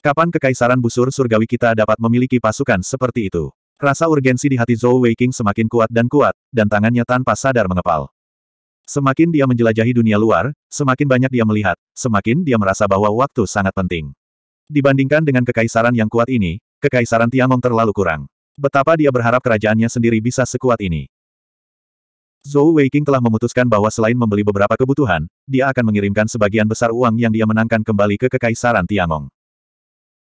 Kapan Kekaisaran Busur Surgawi kita dapat memiliki pasukan seperti itu? Rasa urgensi di hati Zhou Weiqing semakin kuat dan kuat, dan tangannya tanpa sadar mengepal. Semakin dia menjelajahi dunia luar, semakin banyak dia melihat, semakin dia merasa bahwa waktu sangat penting. Dibandingkan dengan kekaisaran yang kuat ini, kekaisaran Tiangong terlalu kurang. Betapa dia berharap kerajaannya sendiri bisa sekuat ini. Zhou Weiqing telah memutuskan bahwa selain membeli beberapa kebutuhan, dia akan mengirimkan sebagian besar uang yang dia menangkan kembali ke kekaisaran Tiangong.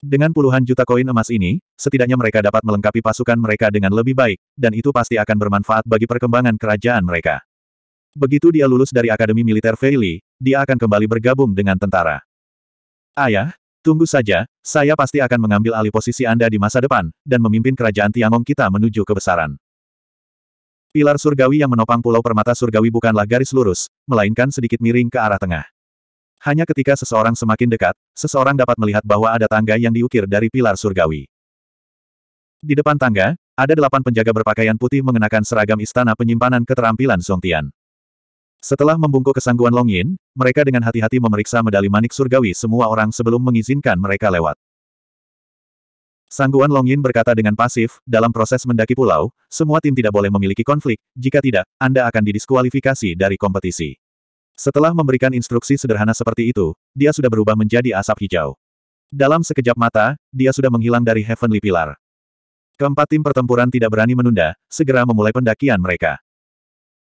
Dengan puluhan juta koin emas ini, setidaknya mereka dapat melengkapi pasukan mereka dengan lebih baik, dan itu pasti akan bermanfaat bagi perkembangan kerajaan mereka. Begitu dia lulus dari Akademi Militer Feili, dia akan kembali bergabung dengan tentara. Ayah, tunggu saja, saya pasti akan mengambil alih posisi Anda di masa depan, dan memimpin kerajaan Tiangong kita menuju kebesaran. Pilar surgawi yang menopang pulau permata surgawi bukanlah garis lurus, melainkan sedikit miring ke arah tengah. Hanya ketika seseorang semakin dekat, seseorang dapat melihat bahwa ada tangga yang diukir dari pilar surgawi. Di depan tangga, ada delapan penjaga berpakaian putih mengenakan seragam istana penyimpanan keterampilan Songtian. Setelah membungkuk kesangguan Longyin, mereka dengan hati-hati memeriksa medali manik surgawi semua orang sebelum mengizinkan mereka lewat. Sangguan Longyin berkata dengan pasif, dalam proses mendaki pulau, semua tim tidak boleh memiliki konflik, jika tidak, Anda akan didiskualifikasi dari kompetisi. Setelah memberikan instruksi sederhana seperti itu, dia sudah berubah menjadi asap hijau. Dalam sekejap mata, dia sudah menghilang dari Heavenly Pillar. Keempat tim pertempuran tidak berani menunda, segera memulai pendakian mereka.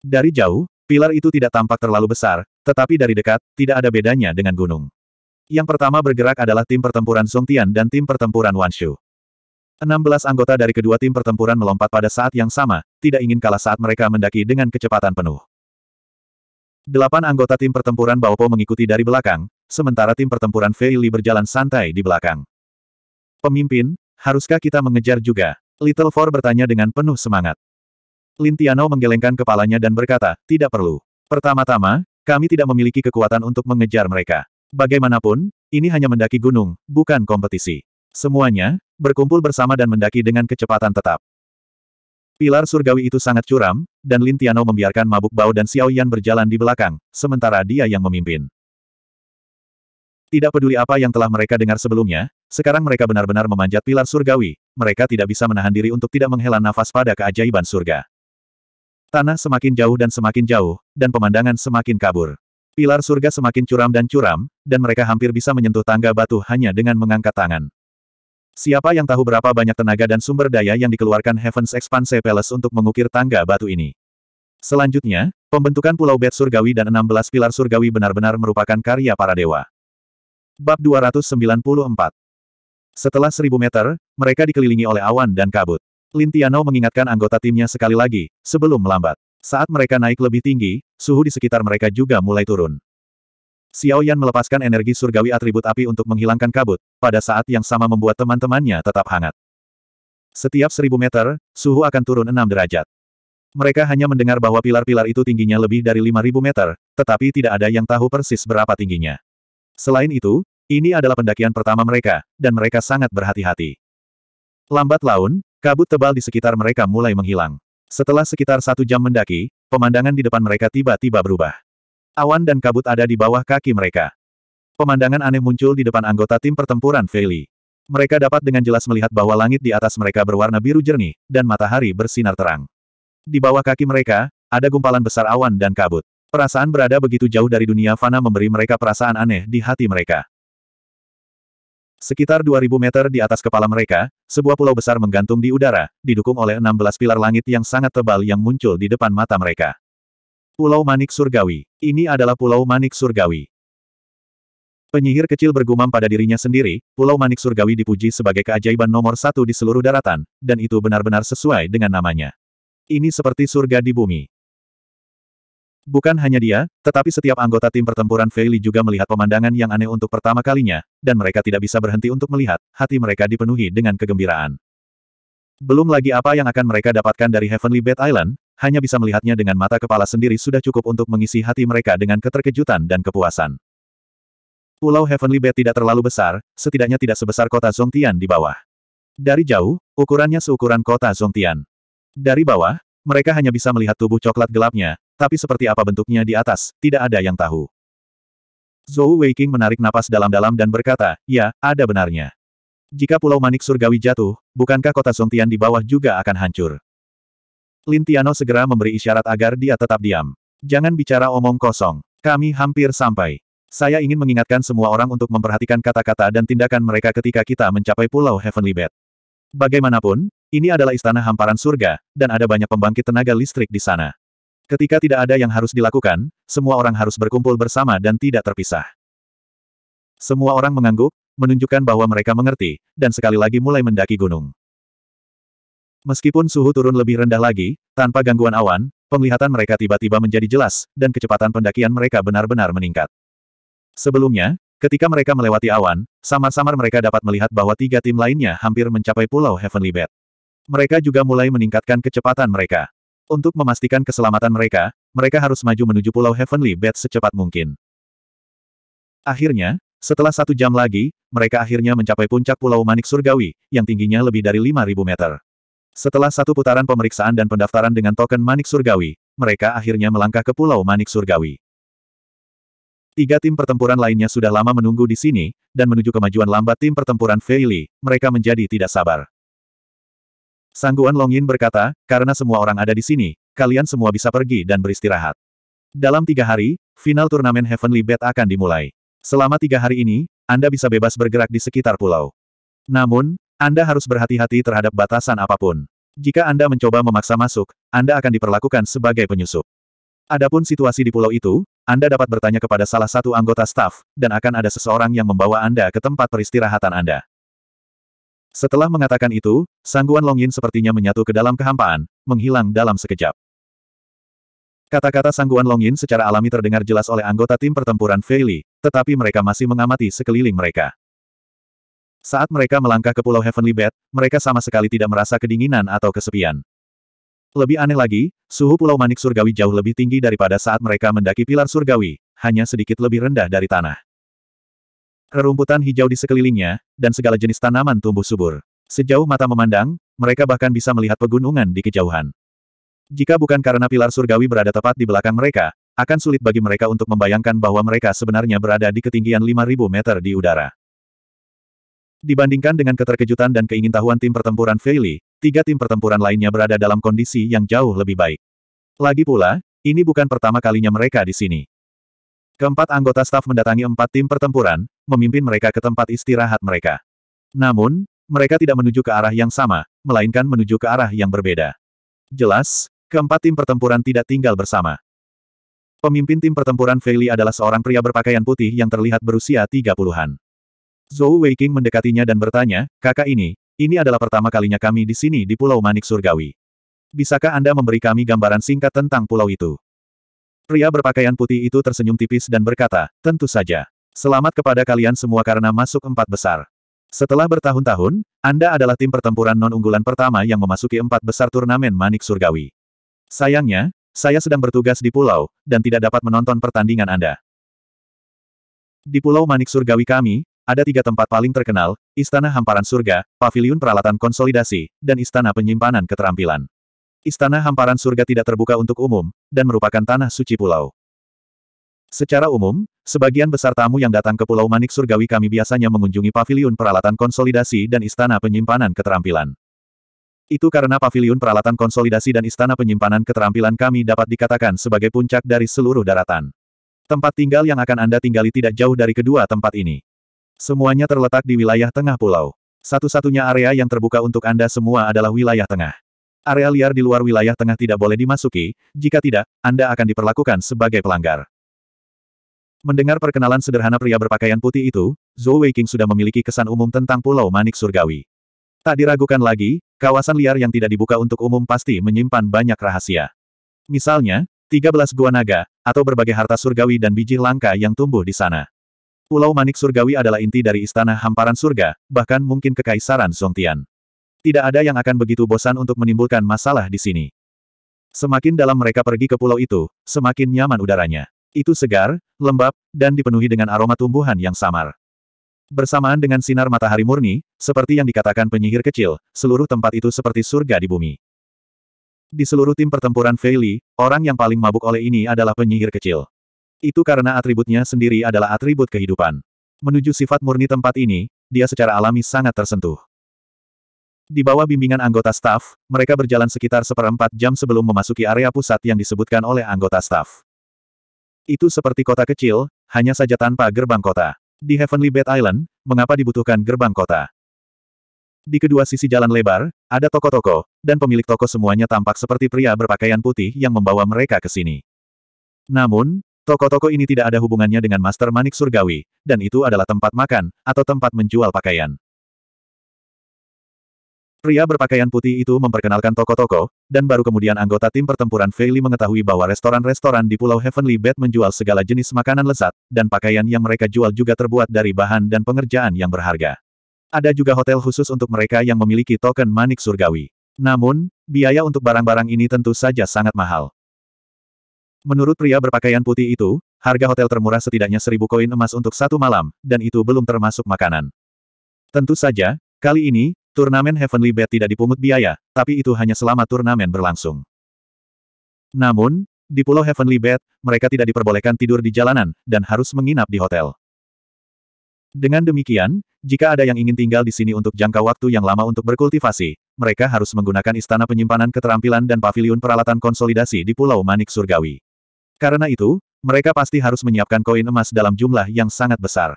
Dari jauh, pilar itu tidak tampak terlalu besar, tetapi dari dekat, tidak ada bedanya dengan gunung. Yang pertama bergerak adalah tim pertempuran Song Tian dan tim pertempuran Wanshu. 16 anggota dari kedua tim pertempuran melompat pada saat yang sama, tidak ingin kalah saat mereka mendaki dengan kecepatan penuh. Delapan anggota tim pertempuran Baopo mengikuti dari belakang, sementara tim pertempuran Feili berjalan santai di belakang. Pemimpin, haruskah kita mengejar juga? Little Four bertanya dengan penuh semangat. Lin Lintiano menggelengkan kepalanya dan berkata, tidak perlu. Pertama-tama, kami tidak memiliki kekuatan untuk mengejar mereka. Bagaimanapun, ini hanya mendaki gunung, bukan kompetisi. Semuanya, berkumpul bersama dan mendaki dengan kecepatan tetap. Pilar surgawi itu sangat curam, dan Lin Tiano membiarkan mabuk bau dan Xiao Yan berjalan di belakang, sementara dia yang memimpin. Tidak peduli apa yang telah mereka dengar sebelumnya, sekarang mereka benar-benar memanjat pilar surgawi, mereka tidak bisa menahan diri untuk tidak menghela nafas pada keajaiban surga. Tanah semakin jauh dan semakin jauh, dan pemandangan semakin kabur. Pilar surga semakin curam dan curam, dan mereka hampir bisa menyentuh tangga batu hanya dengan mengangkat tangan. Siapa yang tahu berapa banyak tenaga dan sumber daya yang dikeluarkan Heaven's Expanse Palace untuk mengukir tangga batu ini? Selanjutnya, pembentukan Pulau Bet Surgawi dan 16 pilar surgawi benar-benar merupakan karya para dewa. Bab 294 Setelah 1000 meter, mereka dikelilingi oleh awan dan kabut. Lintiano mengingatkan anggota timnya sekali lagi, sebelum melambat. Saat mereka naik lebih tinggi, suhu di sekitar mereka juga mulai turun. Xiao Yan melepaskan energi surgawi atribut api untuk menghilangkan kabut, pada saat yang sama membuat teman-temannya tetap hangat. Setiap seribu meter, suhu akan turun enam derajat. Mereka hanya mendengar bahwa pilar-pilar itu tingginya lebih dari lima ribu meter, tetapi tidak ada yang tahu persis berapa tingginya. Selain itu, ini adalah pendakian pertama mereka, dan mereka sangat berhati-hati. Lambat laun, kabut tebal di sekitar mereka mulai menghilang. Setelah sekitar satu jam mendaki, pemandangan di depan mereka tiba-tiba berubah. Awan dan kabut ada di bawah kaki mereka. Pemandangan aneh muncul di depan anggota tim pertempuran Feli. Mereka dapat dengan jelas melihat bahwa langit di atas mereka berwarna biru jernih, dan matahari bersinar terang. Di bawah kaki mereka, ada gumpalan besar awan dan kabut. Perasaan berada begitu jauh dari dunia fana memberi mereka perasaan aneh di hati mereka. Sekitar 2000 meter di atas kepala mereka, sebuah pulau besar menggantung di udara, didukung oleh 16 pilar langit yang sangat tebal yang muncul di depan mata mereka. Pulau Manik Surgawi. Ini adalah Pulau Manik Surgawi. Penyihir kecil bergumam pada dirinya sendiri, Pulau Manik Surgawi dipuji sebagai keajaiban nomor satu di seluruh daratan, dan itu benar-benar sesuai dengan namanya. Ini seperti surga di bumi. Bukan hanya dia, tetapi setiap anggota tim pertempuran Feili juga melihat pemandangan yang aneh untuk pertama kalinya, dan mereka tidak bisa berhenti untuk melihat, hati mereka dipenuhi dengan kegembiraan. Belum lagi apa yang akan mereka dapatkan dari Heavenly Bed Island, hanya bisa melihatnya dengan mata kepala sendiri sudah cukup untuk mengisi hati mereka dengan keterkejutan dan kepuasan. Pulau Heavenly Bed tidak terlalu besar, setidaknya tidak sebesar kota Zongtian di bawah. Dari jauh, ukurannya seukuran kota Zongtian. Dari bawah, mereka hanya bisa melihat tubuh coklat gelapnya, tapi seperti apa bentuknya di atas, tidak ada yang tahu. Zhou Weiking menarik napas dalam-dalam dan berkata, ya, ada benarnya. Jika Pulau Manik Surgawi jatuh, bukankah kota Zongtian di bawah juga akan hancur? Lintiano segera memberi isyarat agar dia tetap diam. Jangan bicara omong kosong. Kami hampir sampai. Saya ingin mengingatkan semua orang untuk memperhatikan kata-kata dan tindakan mereka ketika kita mencapai Pulau Heavenly Bed. Bagaimanapun, ini adalah istana hamparan surga, dan ada banyak pembangkit tenaga listrik di sana. Ketika tidak ada yang harus dilakukan, semua orang harus berkumpul bersama dan tidak terpisah. Semua orang mengangguk, menunjukkan bahwa mereka mengerti, dan sekali lagi mulai mendaki gunung. Meskipun suhu turun lebih rendah lagi, tanpa gangguan awan, penglihatan mereka tiba-tiba menjadi jelas, dan kecepatan pendakian mereka benar-benar meningkat. Sebelumnya, ketika mereka melewati awan, samar-samar mereka dapat melihat bahwa tiga tim lainnya hampir mencapai Pulau Heavenly Bed. Mereka juga mulai meningkatkan kecepatan mereka. Untuk memastikan keselamatan mereka, mereka harus maju menuju Pulau Heavenly Bed secepat mungkin. Akhirnya, setelah satu jam lagi, mereka akhirnya mencapai puncak Pulau Manik Surgawi, yang tingginya lebih dari 5.000 meter. Setelah satu putaran pemeriksaan dan pendaftaran dengan token Manik Surgawi, mereka akhirnya melangkah ke Pulau Manik Surgawi. Tiga tim pertempuran lainnya sudah lama menunggu di sini, dan menuju kemajuan lambat tim pertempuran Feili, mereka menjadi tidak sabar. Sangguan Longin berkata, karena semua orang ada di sini, kalian semua bisa pergi dan beristirahat. Dalam tiga hari, final turnamen Heavenly Bet akan dimulai. Selama tiga hari ini, Anda bisa bebas bergerak di sekitar pulau. Namun, anda harus berhati-hati terhadap batasan apapun. Jika Anda mencoba memaksa masuk, Anda akan diperlakukan sebagai penyusup. Adapun situasi di pulau itu, Anda dapat bertanya kepada salah satu anggota staf, dan akan ada seseorang yang membawa Anda ke tempat peristirahatan Anda. Setelah mengatakan itu, sangguan Longin sepertinya menyatu ke dalam kehampaan, menghilang dalam sekejap. Kata-kata sangguan Longin secara alami terdengar jelas oleh anggota tim pertempuran Feili, tetapi mereka masih mengamati sekeliling mereka. Saat mereka melangkah ke Pulau Heavenly Bed, mereka sama sekali tidak merasa kedinginan atau kesepian. Lebih aneh lagi, suhu Pulau Manik Surgawi jauh lebih tinggi daripada saat mereka mendaki pilar surgawi, hanya sedikit lebih rendah dari tanah. Rerumputan hijau di sekelilingnya, dan segala jenis tanaman tumbuh subur. Sejauh mata memandang, mereka bahkan bisa melihat pegunungan di kejauhan. Jika bukan karena pilar surgawi berada tepat di belakang mereka, akan sulit bagi mereka untuk membayangkan bahwa mereka sebenarnya berada di ketinggian 5.000 meter di udara. Dibandingkan dengan keterkejutan dan keingintahuan tim pertempuran Feili, tiga tim pertempuran lainnya berada dalam kondisi yang jauh lebih baik. Lagi pula, ini bukan pertama kalinya mereka di sini. Keempat anggota staf mendatangi empat tim pertempuran, memimpin mereka ke tempat istirahat mereka. Namun, mereka tidak menuju ke arah yang sama, melainkan menuju ke arah yang berbeda. Jelas, keempat tim pertempuran tidak tinggal bersama. Pemimpin tim pertempuran Feili adalah seorang pria berpakaian putih yang terlihat berusia 30-an. Zhou Weiqing mendekatinya dan bertanya, kakak ini, ini adalah pertama kalinya kami di sini di Pulau Manik Surgawi. Bisakah Anda memberi kami gambaran singkat tentang pulau itu? Pria berpakaian putih itu tersenyum tipis dan berkata, tentu saja. Selamat kepada kalian semua karena masuk empat besar. Setelah bertahun-tahun, Anda adalah tim pertempuran non-unggulan pertama yang memasuki empat besar turnamen Manik Surgawi. Sayangnya, saya sedang bertugas di pulau, dan tidak dapat menonton pertandingan Anda. Di Pulau Manik Surgawi kami, ada tiga tempat paling terkenal, Istana Hamparan Surga, Paviliun Peralatan Konsolidasi, dan Istana Penyimpanan Keterampilan. Istana Hamparan Surga tidak terbuka untuk umum, dan merupakan tanah suci pulau. Secara umum, sebagian besar tamu yang datang ke Pulau Manik Surgawi kami biasanya mengunjungi Paviliun Peralatan Konsolidasi dan Istana Penyimpanan Keterampilan. Itu karena Paviliun Peralatan Konsolidasi dan Istana Penyimpanan Keterampilan kami dapat dikatakan sebagai puncak dari seluruh daratan. Tempat tinggal yang akan Anda tinggali tidak jauh dari kedua tempat ini. Semuanya terletak di wilayah tengah pulau. Satu-satunya area yang terbuka untuk Anda semua adalah wilayah tengah. Area liar di luar wilayah tengah tidak boleh dimasuki, jika tidak, Anda akan diperlakukan sebagai pelanggar. Mendengar perkenalan sederhana pria berpakaian putih itu, Zhou Weiqing sudah memiliki kesan umum tentang Pulau Manik Surgawi. Tak diragukan lagi, kawasan liar yang tidak dibuka untuk umum pasti menyimpan banyak rahasia. Misalnya, 13 gua naga, atau berbagai harta surgawi dan biji langka yang tumbuh di sana. Pulau Manik Surgawi adalah inti dari Istana Hamparan Surga, bahkan mungkin Kekaisaran Songtian. Tidak ada yang akan begitu bosan untuk menimbulkan masalah di sini. Semakin dalam mereka pergi ke pulau itu, semakin nyaman udaranya. Itu segar, lembab, dan dipenuhi dengan aroma tumbuhan yang samar. Bersamaan dengan sinar matahari murni, seperti yang dikatakan penyihir kecil, seluruh tempat itu seperti surga di bumi. Di seluruh tim pertempuran Feili, orang yang paling mabuk oleh ini adalah penyihir kecil. Itu karena atributnya sendiri adalah atribut kehidupan. Menuju sifat murni tempat ini, dia secara alami sangat tersentuh. Di bawah bimbingan anggota staf, mereka berjalan sekitar seperempat jam sebelum memasuki area pusat yang disebutkan oleh anggota staf. Itu seperti kota kecil, hanya saja tanpa gerbang kota. Di Heavenly Bed Island, mengapa dibutuhkan gerbang kota? Di kedua sisi jalan lebar, ada toko-toko, dan pemilik toko semuanya tampak seperti pria berpakaian putih yang membawa mereka ke sini. Namun, Toko-toko ini tidak ada hubungannya dengan Master Manik Surgawi, dan itu adalah tempat makan, atau tempat menjual pakaian. Pria berpakaian putih itu memperkenalkan toko-toko, dan baru kemudian anggota tim pertempuran Feili mengetahui bahwa restoran-restoran di Pulau Heavenly Bed menjual segala jenis makanan lezat, dan pakaian yang mereka jual juga terbuat dari bahan dan pengerjaan yang berharga. Ada juga hotel khusus untuk mereka yang memiliki token manik surgawi. Namun, biaya untuk barang-barang ini tentu saja sangat mahal. Menurut pria berpakaian putih itu, harga hotel termurah setidaknya seribu koin emas untuk satu malam, dan itu belum termasuk makanan. Tentu saja, kali ini, turnamen Heavenly Bet tidak dipungut biaya, tapi itu hanya selama turnamen berlangsung. Namun, di Pulau Heavenly Bed, mereka tidak diperbolehkan tidur di jalanan, dan harus menginap di hotel. Dengan demikian, jika ada yang ingin tinggal di sini untuk jangka waktu yang lama untuk berkultivasi, mereka harus menggunakan istana penyimpanan keterampilan dan pavilion peralatan konsolidasi di Pulau Manik Surgawi. Karena itu, mereka pasti harus menyiapkan koin emas dalam jumlah yang sangat besar.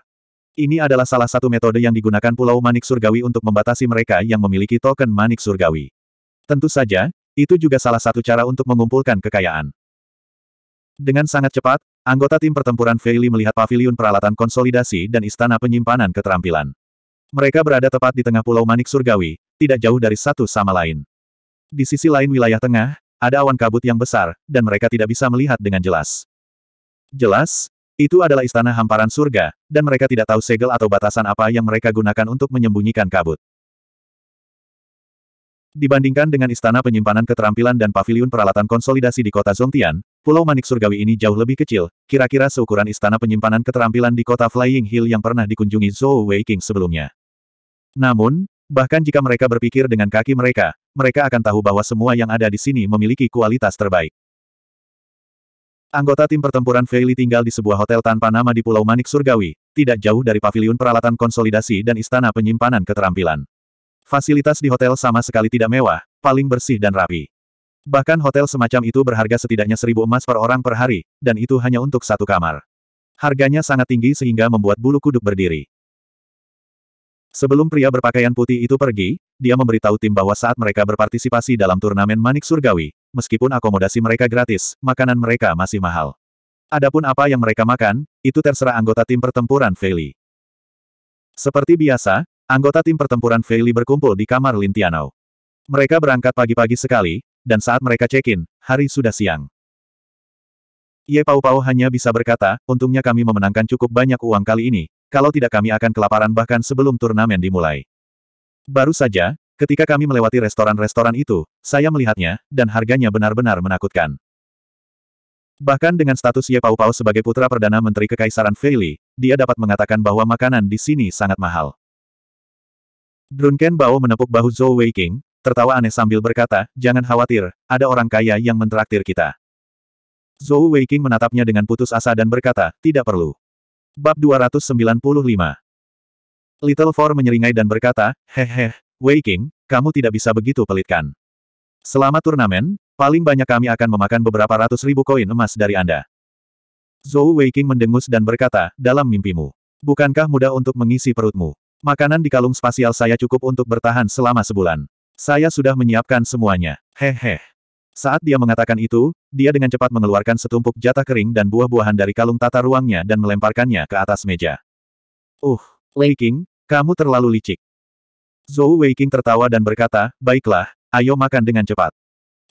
Ini adalah salah satu metode yang digunakan Pulau Manik Surgawi untuk membatasi mereka yang memiliki token Manik Surgawi. Tentu saja, itu juga salah satu cara untuk mengumpulkan kekayaan. Dengan sangat cepat, anggota tim pertempuran Feili melihat paviliun peralatan konsolidasi dan istana penyimpanan keterampilan. Mereka berada tepat di tengah Pulau Manik Surgawi, tidak jauh dari satu sama lain. Di sisi lain wilayah tengah, ada awan kabut yang besar, dan mereka tidak bisa melihat dengan jelas. Jelas, itu adalah istana hamparan surga, dan mereka tidak tahu segel atau batasan apa yang mereka gunakan untuk menyembunyikan kabut. Dibandingkan dengan istana penyimpanan keterampilan dan paviliun peralatan konsolidasi di kota Zongtian, Pulau Manik Surgawi ini jauh lebih kecil, kira-kira seukuran istana penyimpanan keterampilan di kota Flying Hill yang pernah dikunjungi Zhou Wei sebelumnya. Namun, bahkan jika mereka berpikir dengan kaki mereka, mereka akan tahu bahwa semua yang ada di sini memiliki kualitas terbaik. Anggota tim pertempuran Feili tinggal di sebuah hotel tanpa nama di Pulau Manik Surgawi, tidak jauh dari paviliun peralatan konsolidasi dan istana penyimpanan keterampilan. Fasilitas di hotel sama sekali tidak mewah, paling bersih dan rapi. Bahkan hotel semacam itu berharga setidaknya seribu emas per orang per hari, dan itu hanya untuk satu kamar. Harganya sangat tinggi sehingga membuat bulu kuduk berdiri. Sebelum pria berpakaian putih itu pergi, dia memberitahu tim bahwa saat mereka berpartisipasi dalam turnamen Manik Surgawi, meskipun akomodasi mereka gratis, makanan mereka masih mahal. Adapun apa yang mereka makan, itu terserah anggota tim pertempuran Feli. Seperti biasa, anggota tim pertempuran Feli berkumpul di kamar Lintianau. Mereka berangkat pagi-pagi sekali, dan saat mereka check-in, hari sudah siang. Ye Pau Pau hanya bisa berkata, untungnya kami memenangkan cukup banyak uang kali ini, kalau tidak kami akan kelaparan bahkan sebelum turnamen dimulai. Baru saja, ketika kami melewati restoran-restoran itu, saya melihatnya, dan harganya benar-benar menakutkan. Bahkan dengan status Ye Pau Pau sebagai putra Perdana Menteri Kekaisaran Feili, dia dapat mengatakan bahwa makanan di sini sangat mahal. Drunken Bao menepuk bahu Zhou Weiqing, tertawa aneh sambil berkata, jangan khawatir, ada orang kaya yang mentraktir kita. Zhou Weiqing menatapnya dengan putus asa dan berkata, tidak perlu. Bab 295 Little Four menyeringai dan berkata, Hehe, Wei King, kamu tidak bisa begitu pelitkan. Selama turnamen, paling banyak kami akan memakan beberapa ratus ribu koin emas dari Anda. Zhou Wei King mendengus dan berkata, dalam mimpimu. Bukankah mudah untuk mengisi perutmu? Makanan di kalung spasial saya cukup untuk bertahan selama sebulan. Saya sudah menyiapkan semuanya. Hehe. Saat dia mengatakan itu, dia dengan cepat mengeluarkan setumpuk jatah kering dan buah-buahan dari kalung tata ruangnya dan melemparkannya ke atas meja. Uh, Wei King, kamu terlalu licik. Zhou Wei King tertawa dan berkata, baiklah, ayo makan dengan cepat.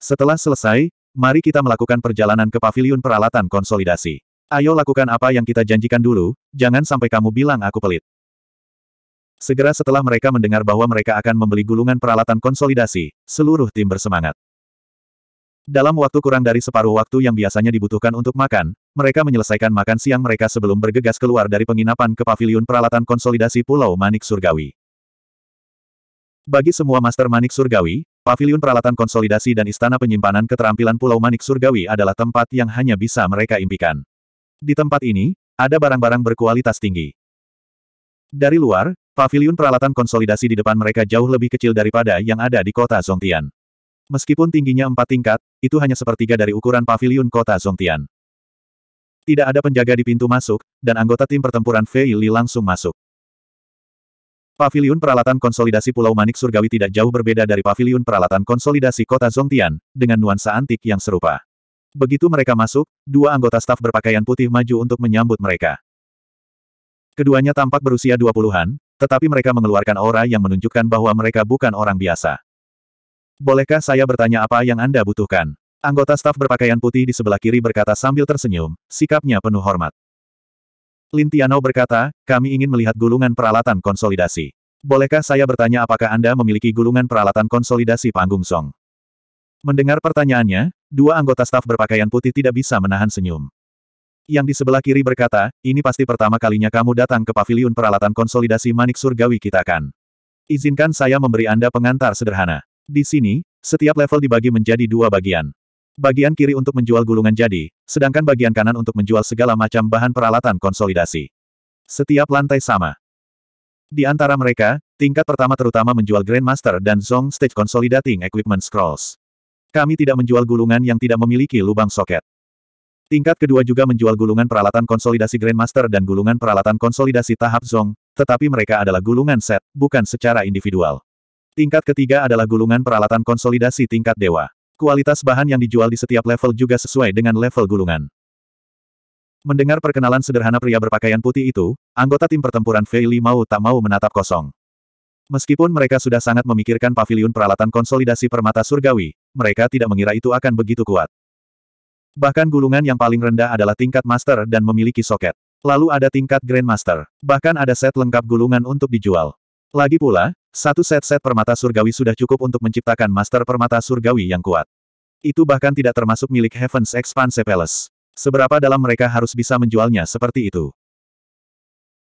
Setelah selesai, mari kita melakukan perjalanan ke pavilion peralatan konsolidasi. Ayo lakukan apa yang kita janjikan dulu, jangan sampai kamu bilang aku pelit. Segera setelah mereka mendengar bahwa mereka akan membeli gulungan peralatan konsolidasi, seluruh tim bersemangat. Dalam waktu kurang dari separuh waktu yang biasanya dibutuhkan untuk makan, mereka menyelesaikan makan siang mereka sebelum bergegas keluar dari penginapan ke paviliun peralatan konsolidasi Pulau Manik Surgawi. Bagi semua Master Manik Surgawi, paviliun peralatan konsolidasi dan istana penyimpanan keterampilan Pulau Manik Surgawi adalah tempat yang hanya bisa mereka impikan. Di tempat ini, ada barang-barang berkualitas tinggi. Dari luar, paviliun peralatan konsolidasi di depan mereka jauh lebih kecil daripada yang ada di kota Zongtian. Meskipun tingginya empat tingkat, itu hanya sepertiga dari ukuran paviliun kota Zongtian. Tidak ada penjaga di pintu masuk, dan anggota tim pertempuran Fei Li langsung masuk. Paviliun peralatan konsolidasi Pulau Manik Surgawi tidak jauh berbeda dari paviliun peralatan konsolidasi kota Zongtian, dengan nuansa antik yang serupa. Begitu mereka masuk, dua anggota staf berpakaian putih maju untuk menyambut mereka. Keduanya tampak berusia 20-an, tetapi mereka mengeluarkan aura yang menunjukkan bahwa mereka bukan orang biasa. Bolehkah saya bertanya apa yang Anda butuhkan? Anggota staf berpakaian putih di sebelah kiri berkata sambil tersenyum, sikapnya penuh hormat. Lintiano berkata, kami ingin melihat gulungan peralatan konsolidasi. Bolehkah saya bertanya apakah Anda memiliki gulungan peralatan konsolidasi panggung Song? Mendengar pertanyaannya, dua anggota staf berpakaian putih tidak bisa menahan senyum. Yang di sebelah kiri berkata, ini pasti pertama kalinya kamu datang ke paviliun peralatan konsolidasi manik surgawi kita kan. Izinkan saya memberi Anda pengantar sederhana. Di sini, setiap level dibagi menjadi dua bagian. Bagian kiri untuk menjual gulungan jadi, sedangkan bagian kanan untuk menjual segala macam bahan peralatan konsolidasi. Setiap lantai sama. Di antara mereka, tingkat pertama terutama menjual Grandmaster dan Zong Stage Consolidating Equipment Scrolls. Kami tidak menjual gulungan yang tidak memiliki lubang soket. Tingkat kedua juga menjual gulungan peralatan konsolidasi Grandmaster dan gulungan peralatan konsolidasi tahap Zong, tetapi mereka adalah gulungan set, bukan secara individual. Tingkat ketiga adalah gulungan peralatan konsolidasi tingkat dewa. Kualitas bahan yang dijual di setiap level juga sesuai dengan level gulungan. Mendengar perkenalan sederhana pria berpakaian putih itu, anggota tim pertempuran Fei mau tak mau menatap kosong. Meskipun mereka sudah sangat memikirkan paviliun peralatan konsolidasi permata surgawi, mereka tidak mengira itu akan begitu kuat. Bahkan gulungan yang paling rendah adalah tingkat master dan memiliki soket. Lalu ada tingkat grandmaster. Bahkan ada set lengkap gulungan untuk dijual. Lagi pula, satu set-set permata surgawi sudah cukup untuk menciptakan master permata surgawi yang kuat. Itu bahkan tidak termasuk milik Heaven's Expanse Palace. Seberapa dalam mereka harus bisa menjualnya seperti itu.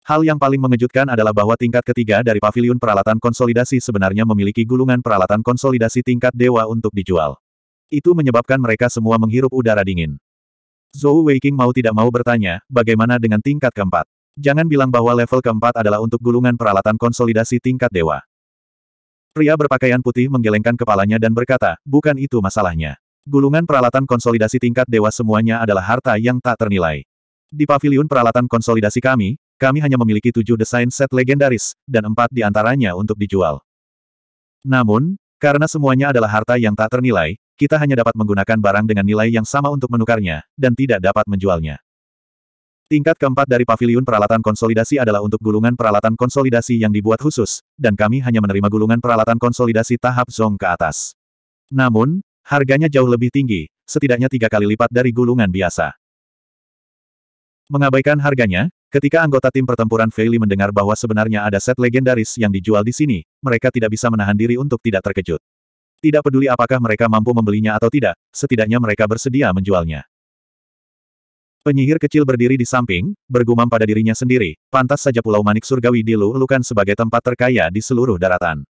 Hal yang paling mengejutkan adalah bahwa tingkat ketiga dari pavilion peralatan konsolidasi sebenarnya memiliki gulungan peralatan konsolidasi tingkat dewa untuk dijual. Itu menyebabkan mereka semua menghirup udara dingin. Zhou Weiqing mau tidak mau bertanya, bagaimana dengan tingkat keempat? Jangan bilang bahwa level keempat adalah untuk gulungan peralatan konsolidasi tingkat dewa. Pria berpakaian putih menggelengkan kepalanya dan berkata, bukan itu masalahnya. Gulungan peralatan konsolidasi tingkat dewa semuanya adalah harta yang tak ternilai. Di paviliun peralatan konsolidasi kami, kami hanya memiliki tujuh desain set legendaris, dan empat di antaranya untuk dijual. Namun, karena semuanya adalah harta yang tak ternilai, kita hanya dapat menggunakan barang dengan nilai yang sama untuk menukarnya, dan tidak dapat menjualnya. Tingkat keempat dari pavilion peralatan konsolidasi adalah untuk gulungan peralatan konsolidasi yang dibuat khusus, dan kami hanya menerima gulungan peralatan konsolidasi tahap zong ke atas. Namun, harganya jauh lebih tinggi, setidaknya tiga kali lipat dari gulungan biasa. Mengabaikan harganya, ketika anggota tim pertempuran Feili mendengar bahwa sebenarnya ada set legendaris yang dijual di sini, mereka tidak bisa menahan diri untuk tidak terkejut. Tidak peduli apakah mereka mampu membelinya atau tidak, setidaknya mereka bersedia menjualnya. Penyihir kecil berdiri di samping, bergumam pada dirinya sendiri, pantas saja Pulau Manik Surgawi dilulukan sebagai tempat terkaya di seluruh daratan.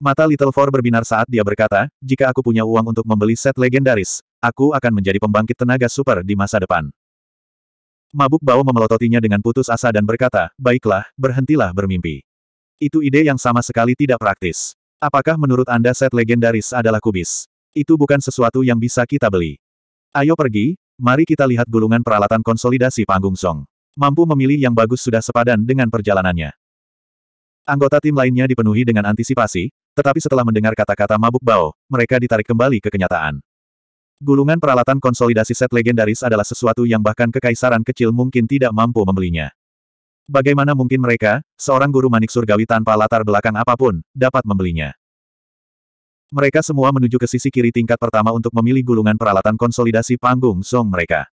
Mata Little Four berbinar saat dia berkata, jika aku punya uang untuk membeli set legendaris, aku akan menjadi pembangkit tenaga super di masa depan. Mabuk bau memelototinya dengan putus asa dan berkata, baiklah, berhentilah bermimpi. Itu ide yang sama sekali tidak praktis. Apakah menurut Anda set legendaris adalah kubis? Itu bukan sesuatu yang bisa kita beli. Ayo pergi, Mari kita lihat gulungan peralatan konsolidasi panggung Song. Mampu memilih yang bagus sudah sepadan dengan perjalanannya. Anggota tim lainnya dipenuhi dengan antisipasi, tetapi setelah mendengar kata-kata mabuk bau, mereka ditarik kembali ke kenyataan. Gulungan peralatan konsolidasi set legendaris adalah sesuatu yang bahkan kekaisaran kecil mungkin tidak mampu membelinya. Bagaimana mungkin mereka, seorang guru manik surgawi tanpa latar belakang apapun, dapat membelinya? Mereka semua menuju ke sisi kiri tingkat pertama untuk memilih gulungan peralatan konsolidasi panggung Song mereka.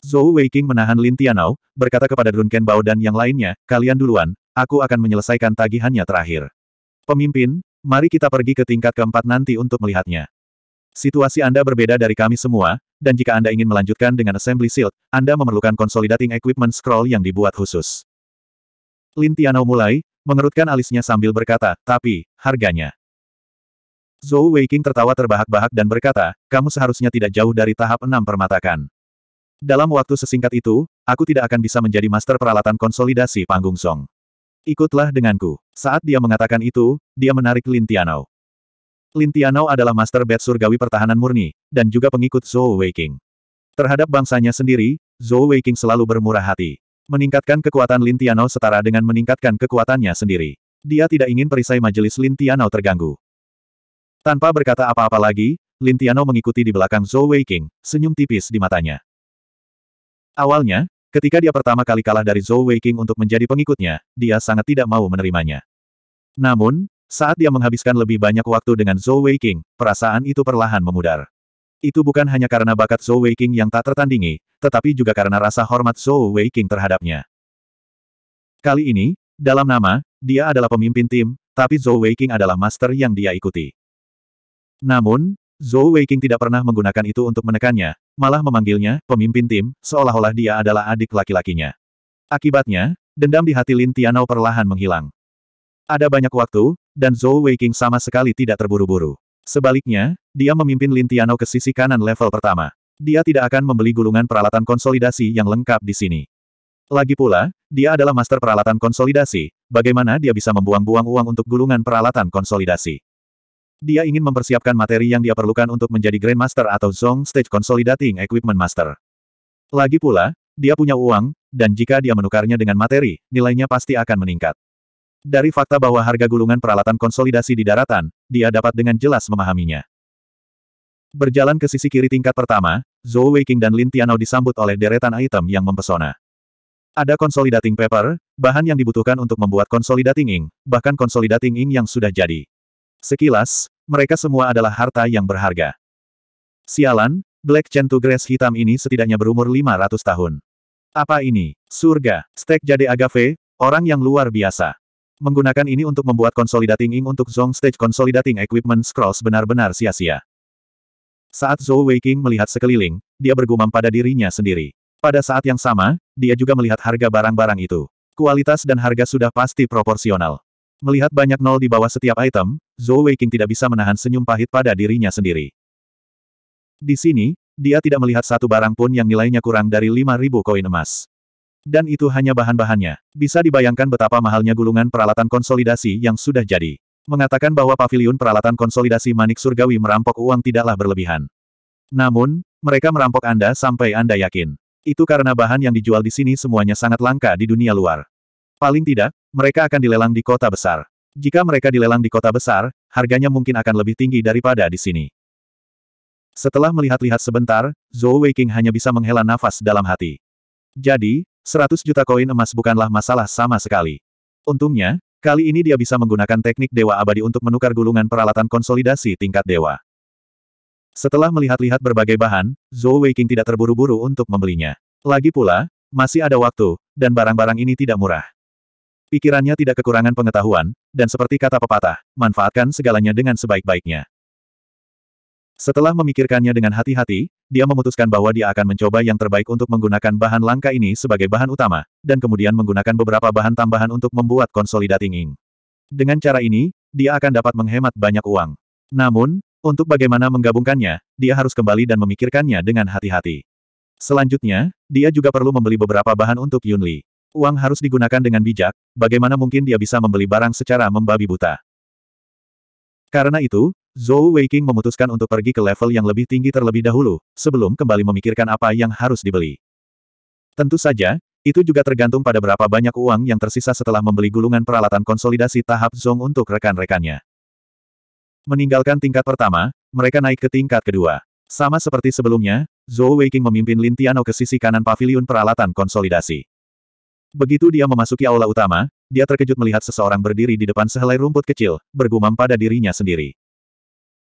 Zhou Weiqing menahan Lin Tianao, berkata kepada Drunken Bao dan yang lainnya, kalian duluan, aku akan menyelesaikan tagihannya terakhir. Pemimpin, mari kita pergi ke tingkat keempat nanti untuk melihatnya. Situasi Anda berbeda dari kami semua, dan jika Anda ingin melanjutkan dengan Assembly Shield, Anda memerlukan Consolidating Equipment Scroll yang dibuat khusus. Lin Tianao mulai, mengerutkan alisnya sambil berkata, tapi, harganya. Zhou Weiqing tertawa terbahak-bahak dan berkata, kamu seharusnya tidak jauh dari tahap enam permatakan. Dalam waktu sesingkat itu, aku tidak akan bisa menjadi master peralatan konsolidasi panggung Song. Ikutlah denganku. Saat dia mengatakan itu, dia menarik Lin Tianao. Lin Tianao adalah master bed surgawi pertahanan murni, dan juga pengikut Zhou Weiqing. Terhadap bangsanya sendiri, Zhou Weiqing selalu bermurah hati. Meningkatkan kekuatan Lin Tianao setara dengan meningkatkan kekuatannya sendiri. Dia tidak ingin perisai majelis Lin Tianao terganggu. Tanpa berkata apa-apa lagi, Lintiano mengikuti di belakang Zhou Weiqing, senyum tipis di matanya. Awalnya, ketika dia pertama kali kalah dari Zhou Weiqing untuk menjadi pengikutnya, dia sangat tidak mau menerimanya. Namun, saat dia menghabiskan lebih banyak waktu dengan Zhou Weiqing, perasaan itu perlahan memudar. Itu bukan hanya karena bakat Zhou Weiqing yang tak tertandingi, tetapi juga karena rasa hormat Zhou Weiqing terhadapnya. Kali ini, dalam nama, dia adalah pemimpin tim, tapi Zhou Weiqing adalah master yang dia ikuti. Namun, Zhou Weiqing tidak pernah menggunakan itu untuk menekannya, malah memanggilnya pemimpin tim, seolah-olah dia adalah adik laki-lakinya. Akibatnya, dendam di hati Lin Tianao perlahan menghilang. Ada banyak waktu, dan Zhou Weiqing sama sekali tidak terburu-buru. Sebaliknya, dia memimpin Lin Tianao ke sisi kanan level pertama. Dia tidak akan membeli gulungan peralatan konsolidasi yang lengkap di sini. Lagi pula, dia adalah master peralatan konsolidasi, bagaimana dia bisa membuang-buang uang untuk gulungan peralatan konsolidasi. Dia ingin mempersiapkan materi yang dia perlukan untuk menjadi Grandmaster atau Zong Stage Consolidating Equipment Master. Lagi pula, dia punya uang, dan jika dia menukarnya dengan materi, nilainya pasti akan meningkat. Dari fakta bahwa harga gulungan peralatan konsolidasi di daratan, dia dapat dengan jelas memahaminya. Berjalan ke sisi kiri tingkat pertama, Zhou Weiqing dan Lin Tianao disambut oleh deretan item yang mempesona. Ada consolidating paper, bahan yang dibutuhkan untuk membuat consolidating ink, bahkan consolidating ink yang sudah jadi. Sekilas, mereka semua adalah harta yang berharga. Sialan, Black Centu Grass hitam ini setidaknya berumur 500 tahun. Apa ini? Surga, stek jade agave, orang yang luar biasa. Menggunakan ini untuk membuat consolidating ing untuk Zong Stage Consolidating Equipment Scrolls benar-benar sia-sia. Saat Zhou Weiqing melihat sekeliling, dia bergumam pada dirinya sendiri. Pada saat yang sama, dia juga melihat harga barang-barang itu. Kualitas dan harga sudah pasti proporsional. Melihat banyak nol di bawah setiap item, Zhou Weiqing tidak bisa menahan senyum pahit pada dirinya sendiri. Di sini, dia tidak melihat satu barang pun yang nilainya kurang dari 5.000 koin emas. Dan itu hanya bahan-bahannya. Bisa dibayangkan betapa mahalnya gulungan peralatan konsolidasi yang sudah jadi. Mengatakan bahwa paviliun peralatan konsolidasi manik surgawi merampok uang tidaklah berlebihan. Namun, mereka merampok Anda sampai Anda yakin. Itu karena bahan yang dijual di sini semuanya sangat langka di dunia luar. Paling tidak, mereka akan dilelang di kota besar. Jika mereka dilelang di kota besar, harganya mungkin akan lebih tinggi daripada di sini. Setelah melihat-lihat sebentar, Zhou Weiqing hanya bisa menghela nafas dalam hati. Jadi, 100 juta koin emas bukanlah masalah sama sekali. Untungnya, kali ini dia bisa menggunakan teknik dewa abadi untuk menukar gulungan peralatan konsolidasi tingkat dewa. Setelah melihat-lihat berbagai bahan, Zhou Weiqing tidak terburu-buru untuk membelinya. Lagi pula, masih ada waktu, dan barang-barang ini tidak murah. Pikirannya tidak kekurangan pengetahuan, dan seperti kata pepatah, manfaatkan segalanya dengan sebaik-baiknya. Setelah memikirkannya dengan hati-hati, dia memutuskan bahwa dia akan mencoba yang terbaik untuk menggunakan bahan langka ini sebagai bahan utama, dan kemudian menggunakan beberapa bahan tambahan untuk membuat consolidating ink. Dengan cara ini, dia akan dapat menghemat banyak uang. Namun, untuk bagaimana menggabungkannya, dia harus kembali dan memikirkannya dengan hati-hati. Selanjutnya, dia juga perlu membeli beberapa bahan untuk Yunli. Uang harus digunakan dengan bijak, bagaimana mungkin dia bisa membeli barang secara membabi buta. Karena itu, Zhou Weiqing memutuskan untuk pergi ke level yang lebih tinggi terlebih dahulu, sebelum kembali memikirkan apa yang harus dibeli. Tentu saja, itu juga tergantung pada berapa banyak uang yang tersisa setelah membeli gulungan peralatan konsolidasi tahap Zong untuk rekan-rekannya. Meninggalkan tingkat pertama, mereka naik ke tingkat kedua. Sama seperti sebelumnya, Zhou Weiqing memimpin Lin Tiano ke sisi kanan pavilion peralatan konsolidasi. Begitu dia memasuki aula utama, dia terkejut melihat seseorang berdiri di depan sehelai rumput kecil, bergumam pada dirinya sendiri.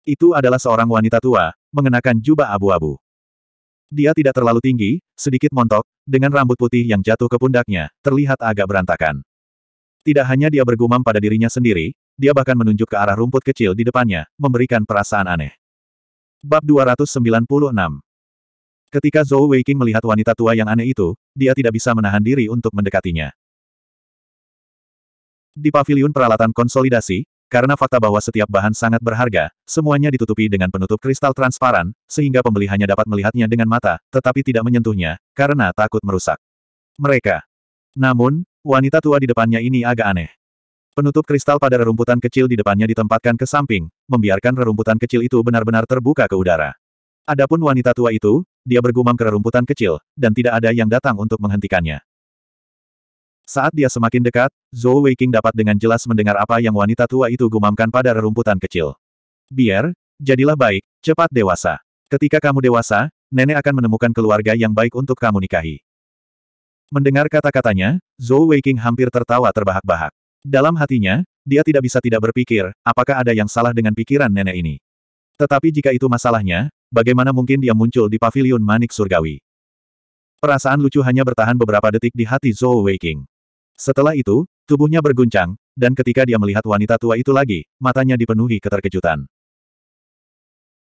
Itu adalah seorang wanita tua, mengenakan jubah abu-abu. Dia tidak terlalu tinggi, sedikit montok, dengan rambut putih yang jatuh ke pundaknya, terlihat agak berantakan. Tidak hanya dia bergumam pada dirinya sendiri, dia bahkan menunjuk ke arah rumput kecil di depannya, memberikan perasaan aneh. Bab 296 Ketika Zhou Weiqing melihat wanita tua yang aneh itu, dia tidak bisa menahan diri untuk mendekatinya. Di paviliun peralatan konsolidasi, karena fakta bahwa setiap bahan sangat berharga, semuanya ditutupi dengan penutup kristal transparan, sehingga pembeli hanya dapat melihatnya dengan mata, tetapi tidak menyentuhnya, karena takut merusak. Mereka. Namun, wanita tua di depannya ini agak aneh. Penutup kristal pada rerumputan kecil di depannya ditempatkan ke samping, membiarkan rerumputan kecil itu benar-benar terbuka ke udara. Adapun wanita tua itu, dia bergumam ke rerumputan kecil, dan tidak ada yang datang untuk menghentikannya. Saat dia semakin dekat, Zhou Weiqing dapat dengan jelas mendengar apa yang wanita tua itu gumamkan pada rerumputan kecil. Biar, jadilah baik, cepat dewasa. Ketika kamu dewasa, nenek akan menemukan keluarga yang baik untuk kamu nikahi. Mendengar kata-katanya, Zhou Weiqing hampir tertawa terbahak-bahak. Dalam hatinya, dia tidak bisa tidak berpikir, apakah ada yang salah dengan pikiran nenek ini. Tetapi jika itu masalahnya, bagaimana mungkin dia muncul di pavilion manik surgawi? Perasaan lucu hanya bertahan beberapa detik di hati Zhou Weiking. Setelah itu, tubuhnya berguncang, dan ketika dia melihat wanita tua itu lagi, matanya dipenuhi keterkejutan.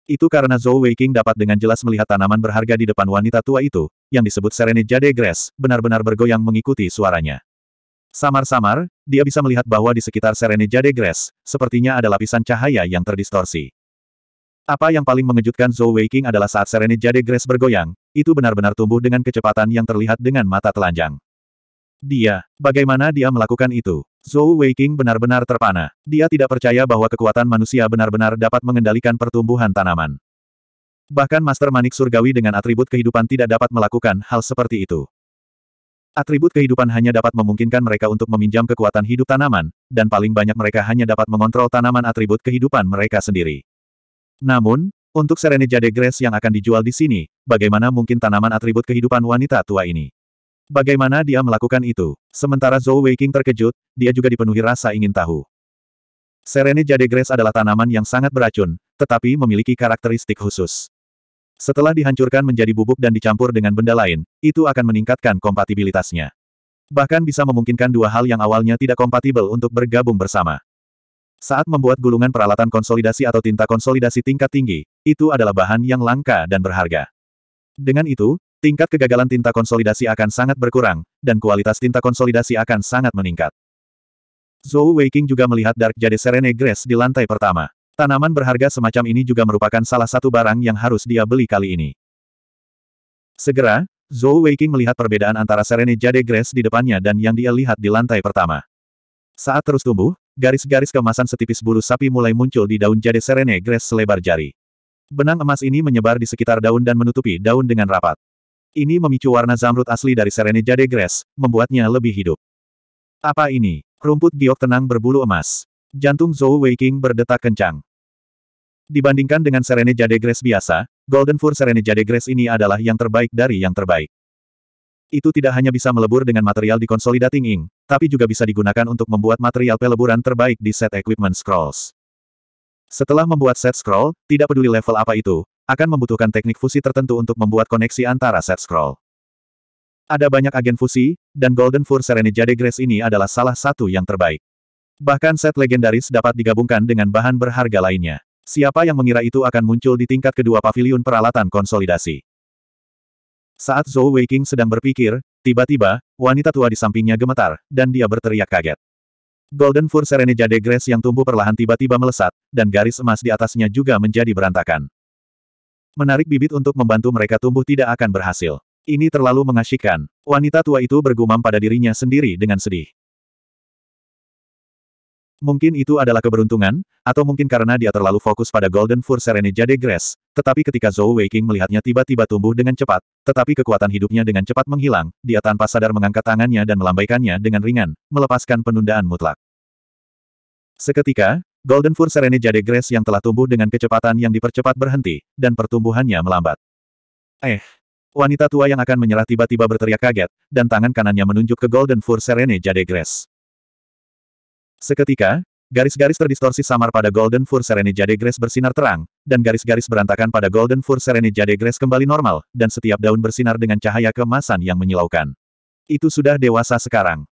Itu karena Zhou Weiking dapat dengan jelas melihat tanaman berharga di depan wanita tua itu, yang disebut Serene Jade Grass, benar-benar bergoyang mengikuti suaranya. Samar-samar, dia bisa melihat bahwa di sekitar Serene Jade Grass, sepertinya ada lapisan cahaya yang terdistorsi. Apa yang paling mengejutkan Zhou Weiqing adalah saat Serene Jade Grace bergoyang, itu benar-benar tumbuh dengan kecepatan yang terlihat dengan mata telanjang. Dia, bagaimana dia melakukan itu? Zhou Weiqing benar-benar terpana. Dia tidak percaya bahwa kekuatan manusia benar-benar dapat mengendalikan pertumbuhan tanaman. Bahkan Master Manik Surgawi dengan atribut kehidupan tidak dapat melakukan hal seperti itu. Atribut kehidupan hanya dapat memungkinkan mereka untuk meminjam kekuatan hidup tanaman, dan paling banyak mereka hanya dapat mengontrol tanaman atribut kehidupan mereka sendiri. Namun, untuk Serene Jade Grace yang akan dijual di sini, bagaimana mungkin tanaman atribut kehidupan wanita tua ini? Bagaimana dia melakukan itu? Sementara Zhou Weiqing terkejut, dia juga dipenuhi rasa ingin tahu. Serene Jade Grace adalah tanaman yang sangat beracun, tetapi memiliki karakteristik khusus. Setelah dihancurkan menjadi bubuk dan dicampur dengan benda lain, itu akan meningkatkan kompatibilitasnya. Bahkan bisa memungkinkan dua hal yang awalnya tidak kompatibel untuk bergabung bersama. Saat membuat gulungan peralatan konsolidasi atau tinta konsolidasi tingkat tinggi, itu adalah bahan yang langka dan berharga. Dengan itu, tingkat kegagalan tinta konsolidasi akan sangat berkurang, dan kualitas tinta konsolidasi akan sangat meningkat. Zhou Weiqing juga melihat Dark Jade Serene Grace di lantai pertama. Tanaman berharga semacam ini juga merupakan salah satu barang yang harus dia beli kali ini. Segera, Zhou Weiqing melihat perbedaan antara Serene Jade Grace di depannya dan yang dia lihat di lantai pertama. Saat terus tumbuh, garis-garis kemasan setipis bulu sapi mulai muncul di daun jade serene grass selebar jari. Benang emas ini menyebar di sekitar daun dan menutupi daun dengan rapat. Ini memicu warna zamrud asli dari serene jade grass, membuatnya lebih hidup. Apa ini? Rumput giok tenang berbulu emas. Jantung Zhou Weiqing berdetak kencang. Dibandingkan dengan serene jade grass biasa, Golden Fur Serene Jade Grass ini adalah yang terbaik dari yang terbaik. Itu tidak hanya bisa melebur dengan material di konsolidating ing, tapi juga bisa digunakan untuk membuat material peleburan terbaik di set equipment scrolls. Setelah membuat set scroll, tidak peduli level apa itu, akan membutuhkan teknik fusi tertentu untuk membuat koneksi antara set scroll. Ada banyak agen fusi, dan Golden Fur Jade Grace ini adalah salah satu yang terbaik. Bahkan set legendaris dapat digabungkan dengan bahan berharga lainnya. Siapa yang mengira itu akan muncul di tingkat kedua pavilion peralatan konsolidasi? Saat Zhou Weiking sedang berpikir, Tiba-tiba, wanita tua di sampingnya gemetar, dan dia berteriak kaget. Golden Fur Serene Jade Grace yang tumbuh perlahan tiba-tiba melesat, dan garis emas di atasnya juga menjadi berantakan. Menarik bibit untuk membantu mereka tumbuh tidak akan berhasil. Ini terlalu mengasyikan. Wanita tua itu bergumam pada dirinya sendiri dengan sedih. Mungkin itu adalah keberuntungan, atau mungkin karena dia terlalu fokus pada Golden Fur Serene Jade Grass, tetapi ketika Zhou Weiqing melihatnya tiba-tiba tumbuh dengan cepat, tetapi kekuatan hidupnya dengan cepat menghilang, dia tanpa sadar mengangkat tangannya dan melambaikannya dengan ringan, melepaskan penundaan mutlak. Seketika, Golden Fur Serene Jade Grass yang telah tumbuh dengan kecepatan yang dipercepat berhenti, dan pertumbuhannya melambat. Eh, Wanita tua yang akan menyerah tiba-tiba berteriak kaget, dan tangan kanannya menunjuk ke Golden Fur Serene Jade Grass. Seketika, garis-garis terdistorsi samar pada Golden Fur Serenity Jade Grace bersinar terang, dan garis-garis berantakan pada Golden Fur Serenity Jade Grace kembali normal, dan setiap daun bersinar dengan cahaya kemasan yang menyilaukan. Itu sudah dewasa sekarang.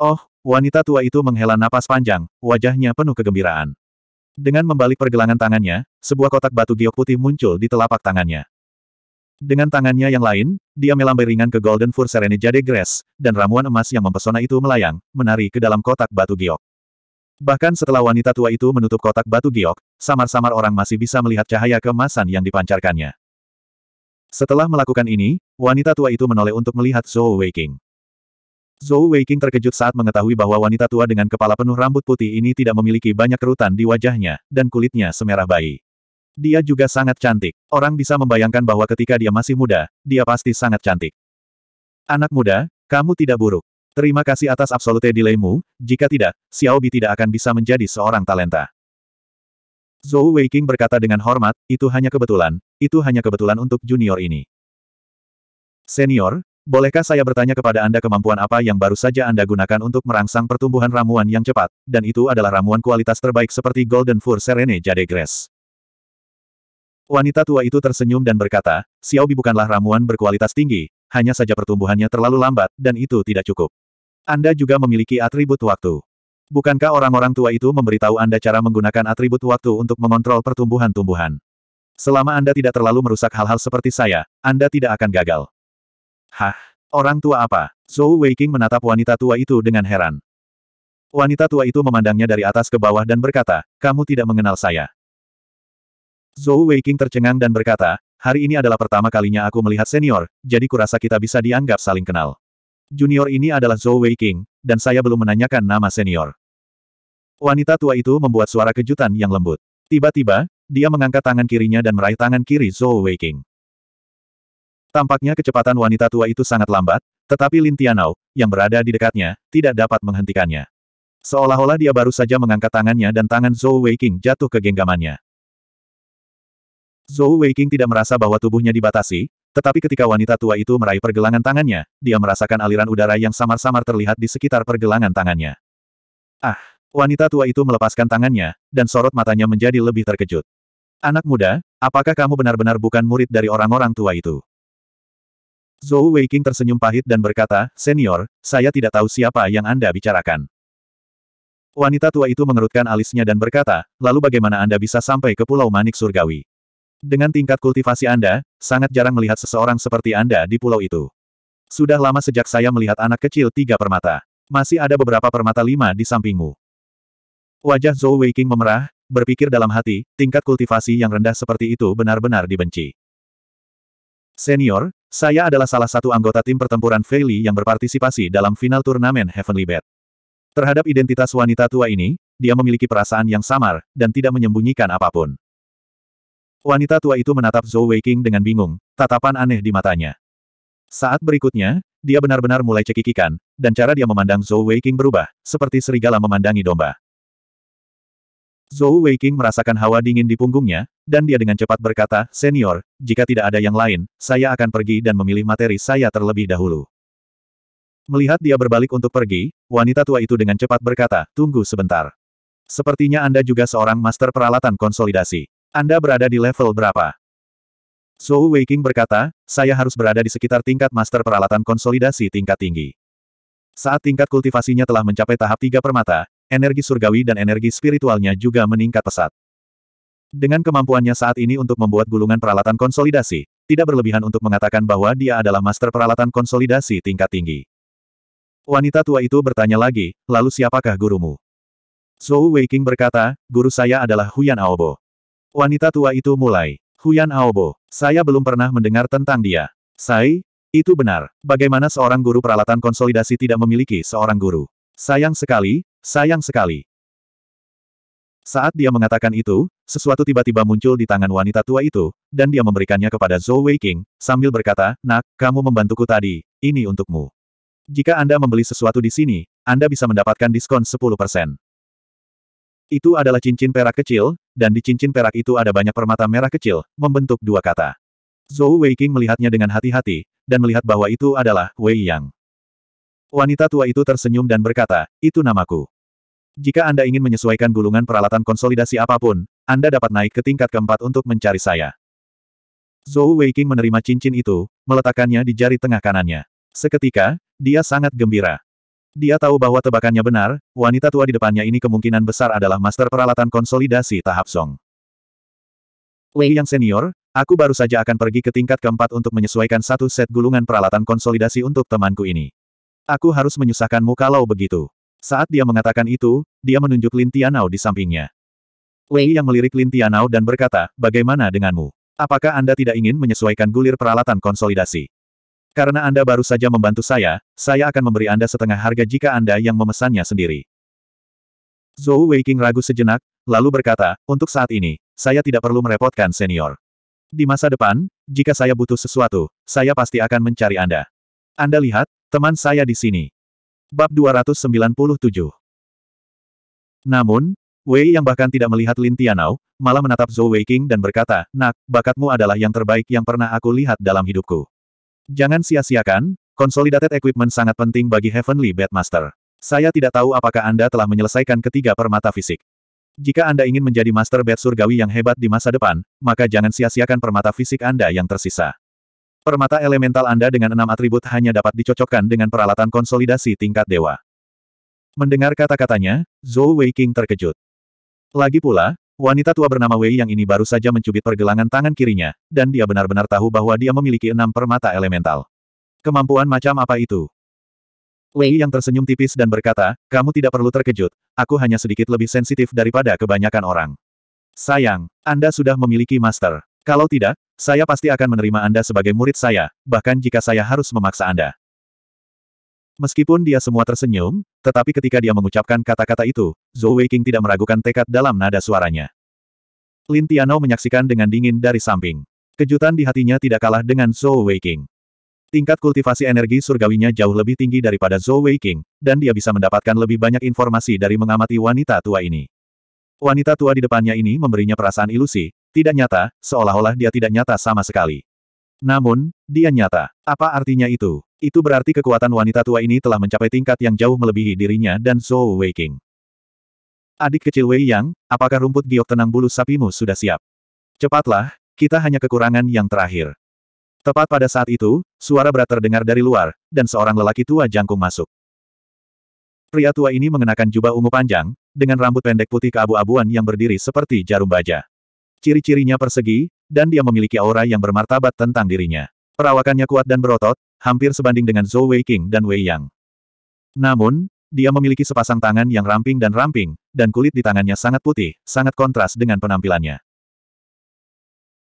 Oh, wanita tua itu menghela napas panjang, wajahnya penuh kegembiraan. Dengan membalik pergelangan tangannya, sebuah kotak batu giok putih muncul di telapak tangannya. Dengan tangannya yang lain, dia melambai ringan ke Golden Fur Serenity Jade Grass, dan ramuan emas yang mempesona itu melayang, menari ke dalam kotak batu giok. Bahkan setelah wanita tua itu menutup kotak batu giok, samar-samar orang masih bisa melihat cahaya kemasan yang dipancarkannya. Setelah melakukan ini, wanita tua itu menoleh untuk melihat Zhou Weiqing. Zhou Weiqing terkejut saat mengetahui bahwa wanita tua dengan kepala penuh rambut putih ini tidak memiliki banyak kerutan di wajahnya, dan kulitnya semerah bayi. Dia juga sangat cantik. Orang bisa membayangkan bahwa ketika dia masih muda, dia pasti sangat cantik. Anak muda, kamu tidak buruk. Terima kasih atas absolute delaymu, jika tidak, Xiao Bi tidak akan bisa menjadi seorang talenta. Zhou Weiqing berkata dengan hormat, itu hanya kebetulan, itu hanya kebetulan untuk junior ini. Senior, bolehkah saya bertanya kepada Anda kemampuan apa yang baru saja Anda gunakan untuk merangsang pertumbuhan ramuan yang cepat, dan itu adalah ramuan kualitas terbaik seperti Golden Four Serene Jade Grass. Wanita tua itu tersenyum dan berkata, Xiao Bi bukanlah ramuan berkualitas tinggi, hanya saja pertumbuhannya terlalu lambat, dan itu tidak cukup. Anda juga memiliki atribut waktu. Bukankah orang-orang tua itu memberitahu Anda cara menggunakan atribut waktu untuk mengontrol pertumbuhan tumbuhan? Selama Anda tidak terlalu merusak hal-hal seperti saya, Anda tidak akan gagal. Hah? Orang tua apa? Zhou Weiqing menatap wanita tua itu dengan heran. Wanita tua itu memandangnya dari atas ke bawah dan berkata, kamu tidak mengenal saya. Zhou Weiqing tercengang dan berkata, Hari ini adalah pertama kalinya aku melihat senior, jadi kurasa kita bisa dianggap saling kenal. Junior ini adalah Zhou Wei King, dan saya belum menanyakan nama senior. Wanita tua itu membuat suara kejutan yang lembut. Tiba-tiba, dia mengangkat tangan kirinya dan meraih tangan kiri Zhou Wei King. Tampaknya kecepatan wanita tua itu sangat lambat, tetapi Lin Tianao, yang berada di dekatnya, tidak dapat menghentikannya. Seolah-olah dia baru saja mengangkat tangannya dan tangan Zhou Wei King jatuh ke genggamannya. Zhou Weiqing tidak merasa bahwa tubuhnya dibatasi, tetapi ketika wanita tua itu meraih pergelangan tangannya, dia merasakan aliran udara yang samar-samar terlihat di sekitar pergelangan tangannya. Ah, wanita tua itu melepaskan tangannya, dan sorot matanya menjadi lebih terkejut. Anak muda, apakah kamu benar-benar bukan murid dari orang-orang tua itu? Zhou Weiqing tersenyum pahit dan berkata, Senior, saya tidak tahu siapa yang Anda bicarakan. Wanita tua itu mengerutkan alisnya dan berkata, lalu bagaimana Anda bisa sampai ke Pulau Manik Surgawi? Dengan tingkat kultivasi Anda, sangat jarang melihat seseorang seperti Anda di pulau itu. Sudah lama sejak saya melihat anak kecil tiga permata. Masih ada beberapa permata lima di sampingmu. Wajah Zhou Weiqing memerah, berpikir dalam hati, tingkat kultivasi yang rendah seperti itu benar-benar dibenci. Senior, saya adalah salah satu anggota tim pertempuran Li yang berpartisipasi dalam final turnamen Heavenly Bed. Terhadap identitas wanita tua ini, dia memiliki perasaan yang samar, dan tidak menyembunyikan apapun. Wanita tua itu menatap Zhou Weiqing dengan bingung, tatapan aneh di matanya. Saat berikutnya, dia benar-benar mulai cekikikan, dan cara dia memandang Zhou Weiqing berubah, seperti serigala memandangi domba. Zhou Weiqing merasakan hawa dingin di punggungnya, dan dia dengan cepat berkata, Senior, jika tidak ada yang lain, saya akan pergi dan memilih materi saya terlebih dahulu. Melihat dia berbalik untuk pergi, wanita tua itu dengan cepat berkata, tunggu sebentar. Sepertinya Anda juga seorang master peralatan konsolidasi. Anda berada di level berapa? Zhou Weiking berkata, saya harus berada di sekitar tingkat master peralatan konsolidasi tingkat tinggi. Saat tingkat kultivasinya telah mencapai tahap tiga permata, energi surgawi dan energi spiritualnya juga meningkat pesat. Dengan kemampuannya saat ini untuk membuat gulungan peralatan konsolidasi, tidak berlebihan untuk mengatakan bahwa dia adalah master peralatan konsolidasi tingkat tinggi. Wanita tua itu bertanya lagi, lalu siapakah gurumu? Zhou Weiking berkata, guru saya adalah Huyan Aobo. Wanita tua itu mulai. Huyan Aobo, saya belum pernah mendengar tentang dia. Sai, itu benar. Bagaimana seorang guru peralatan konsolidasi tidak memiliki seorang guru? Sayang sekali, sayang sekali. Saat dia mengatakan itu, sesuatu tiba-tiba muncul di tangan wanita tua itu, dan dia memberikannya kepada Zhou Weiqing, sambil berkata, Nak, kamu membantuku tadi, ini untukmu. Jika Anda membeli sesuatu di sini, Anda bisa mendapatkan diskon itu adalah cincin perak kecil, dan di cincin perak itu ada banyak permata merah kecil, membentuk dua kata. Zhou Weiqing melihatnya dengan hati-hati, dan melihat bahwa itu adalah Wei Yang. Wanita tua itu tersenyum dan berkata, itu namaku. Jika Anda ingin menyesuaikan gulungan peralatan konsolidasi apapun, Anda dapat naik ke tingkat keempat untuk mencari saya. Zhou Weiqing menerima cincin itu, meletakkannya di jari tengah kanannya. Seketika, dia sangat gembira. Dia tahu bahwa tebakannya benar, wanita tua di depannya ini kemungkinan besar adalah master peralatan konsolidasi tahap Song. Wei yang senior, aku baru saja akan pergi ke tingkat keempat untuk menyesuaikan satu set gulungan peralatan konsolidasi untuk temanku ini. Aku harus menyusahkanmu kalau begitu. Saat dia mengatakan itu, dia menunjuk Lin Tianao di sampingnya. Wei yang melirik Lin Tianao dan berkata, bagaimana denganmu? Apakah Anda tidak ingin menyesuaikan gulir peralatan konsolidasi? Karena Anda baru saja membantu saya, saya akan memberi Anda setengah harga jika Anda yang memesannya sendiri. Zhou Weiqing ragu sejenak, lalu berkata, untuk saat ini, saya tidak perlu merepotkan senior. Di masa depan, jika saya butuh sesuatu, saya pasti akan mencari Anda. Anda lihat, teman saya di sini. Bab 297 Namun, Wei yang bahkan tidak melihat Lin Tianao, malah menatap Zhou Weiqing dan berkata, Nak, bakatmu adalah yang terbaik yang pernah aku lihat dalam hidupku. Jangan sia-siakan, consolidated equipment sangat penting bagi Heavenly Bedmaster. Saya tidak tahu apakah Anda telah menyelesaikan ketiga permata fisik. Jika Anda ingin menjadi Master Bed Surgawi yang hebat di masa depan, maka jangan sia-siakan permata fisik Anda yang tersisa. Permata elemental Anda dengan enam atribut hanya dapat dicocokkan dengan peralatan konsolidasi tingkat dewa. Mendengar kata-katanya, Zhou Weiqing terkejut. Lagi pula, Wanita tua bernama Wei yang ini baru saja mencubit pergelangan tangan kirinya, dan dia benar-benar tahu bahwa dia memiliki enam permata elemental. Kemampuan macam apa itu? Wei yang tersenyum tipis dan berkata, kamu tidak perlu terkejut, aku hanya sedikit lebih sensitif daripada kebanyakan orang. Sayang, Anda sudah memiliki master. Kalau tidak, saya pasti akan menerima Anda sebagai murid saya, bahkan jika saya harus memaksa Anda. Meskipun dia semua tersenyum, tetapi ketika dia mengucapkan kata-kata itu, Zhou Weiqing tidak meragukan tekad dalam nada suaranya. Lin Tiano menyaksikan dengan dingin dari samping. Kejutan di hatinya tidak kalah dengan Zhou Weiqing. Tingkat kultivasi energi surgawinya jauh lebih tinggi daripada Zhou Weiqing, dan dia bisa mendapatkan lebih banyak informasi dari mengamati wanita tua ini. Wanita tua di depannya ini memberinya perasaan ilusi, tidak nyata, seolah-olah dia tidak nyata sama sekali. Namun, dia nyata. Apa artinya itu? Itu berarti kekuatan wanita tua ini telah mencapai tingkat yang jauh melebihi dirinya dan Zhou Weiqing. Adik kecil Wei Yang, apakah rumput giok tenang bulu sapimu sudah siap? Cepatlah, kita hanya kekurangan yang terakhir. Tepat pada saat itu, suara berat terdengar dari luar, dan seorang lelaki tua jangkung masuk. Pria tua ini mengenakan jubah ungu panjang, dengan rambut pendek putih keabu-abuan yang berdiri seperti jarum baja. Ciri-cirinya persegi, dan dia memiliki aura yang bermartabat tentang dirinya. Perawakannya kuat dan berotot, hampir sebanding dengan Zhou Wei Weiqing dan Wei Yang. Namun, dia memiliki sepasang tangan yang ramping dan ramping, dan kulit di tangannya sangat putih, sangat kontras dengan penampilannya.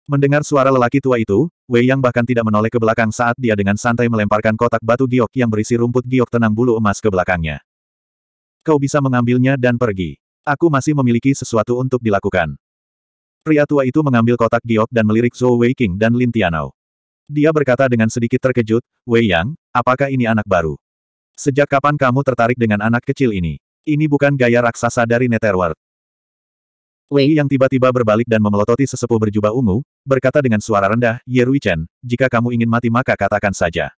Mendengar suara lelaki tua itu, Wei Yang bahkan tidak menoleh ke belakang saat dia dengan santai melemparkan kotak batu giok yang berisi rumput giok tenang bulu emas ke belakangnya. Kau bisa mengambilnya dan pergi. Aku masih memiliki sesuatu untuk dilakukan. Pria tua itu mengambil kotak giok dan melirik Zhou Wei Weiqing dan Lin Tianao. Dia berkata dengan sedikit terkejut, Wei Yang, apakah ini anak baru? Sejak kapan kamu tertarik dengan anak kecil ini? Ini bukan gaya raksasa dari Netherworld. Wei yang tiba-tiba berbalik dan memelototi sesepuh berjubah ungu, berkata dengan suara rendah, Rui Chen, jika kamu ingin mati maka katakan saja.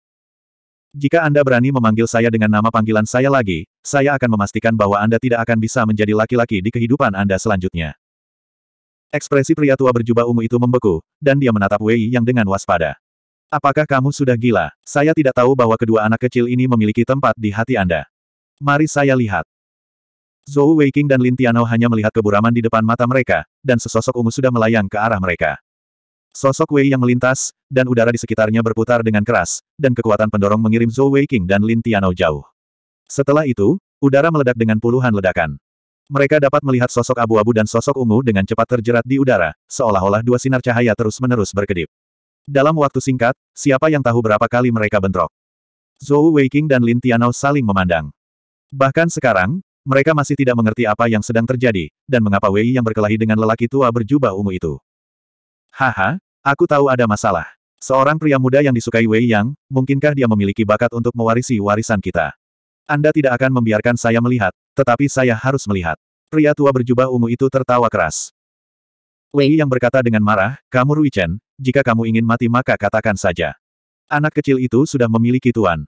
Jika Anda berani memanggil saya dengan nama panggilan saya lagi, saya akan memastikan bahwa Anda tidak akan bisa menjadi laki-laki di kehidupan Anda selanjutnya. Ekspresi pria tua berjubah ungu itu membeku, dan dia menatap Wei yang dengan waspada. Apakah kamu sudah gila? Saya tidak tahu bahwa kedua anak kecil ini memiliki tempat di hati Anda. Mari saya lihat. Zhou Weiking dan Lin Tianao hanya melihat keburaman di depan mata mereka, dan sesosok ungu sudah melayang ke arah mereka. Sosok Wei yang melintas, dan udara di sekitarnya berputar dengan keras, dan kekuatan pendorong mengirim Zhou Weiking dan Lin Tianao jauh. Setelah itu, udara meledak dengan puluhan ledakan. Mereka dapat melihat sosok abu-abu dan sosok ungu dengan cepat terjerat di udara, seolah-olah dua sinar cahaya terus-menerus berkedip. Dalam waktu singkat, siapa yang tahu berapa kali mereka bentrok. Zhou Weiqing dan Lin Tianao saling memandang. Bahkan sekarang, mereka masih tidak mengerti apa yang sedang terjadi, dan mengapa Wei yang berkelahi dengan lelaki tua berjubah ungu itu. Haha, aku tahu ada masalah. Seorang pria muda yang disukai Wei Yang, mungkinkah dia memiliki bakat untuk mewarisi warisan kita? Anda tidak akan membiarkan saya melihat, tetapi saya harus melihat. Pria tua berjubah ungu itu tertawa keras. Wei yang berkata dengan marah, kamu Rui Chen, jika kamu ingin mati maka katakan saja. Anak kecil itu sudah memiliki tuan.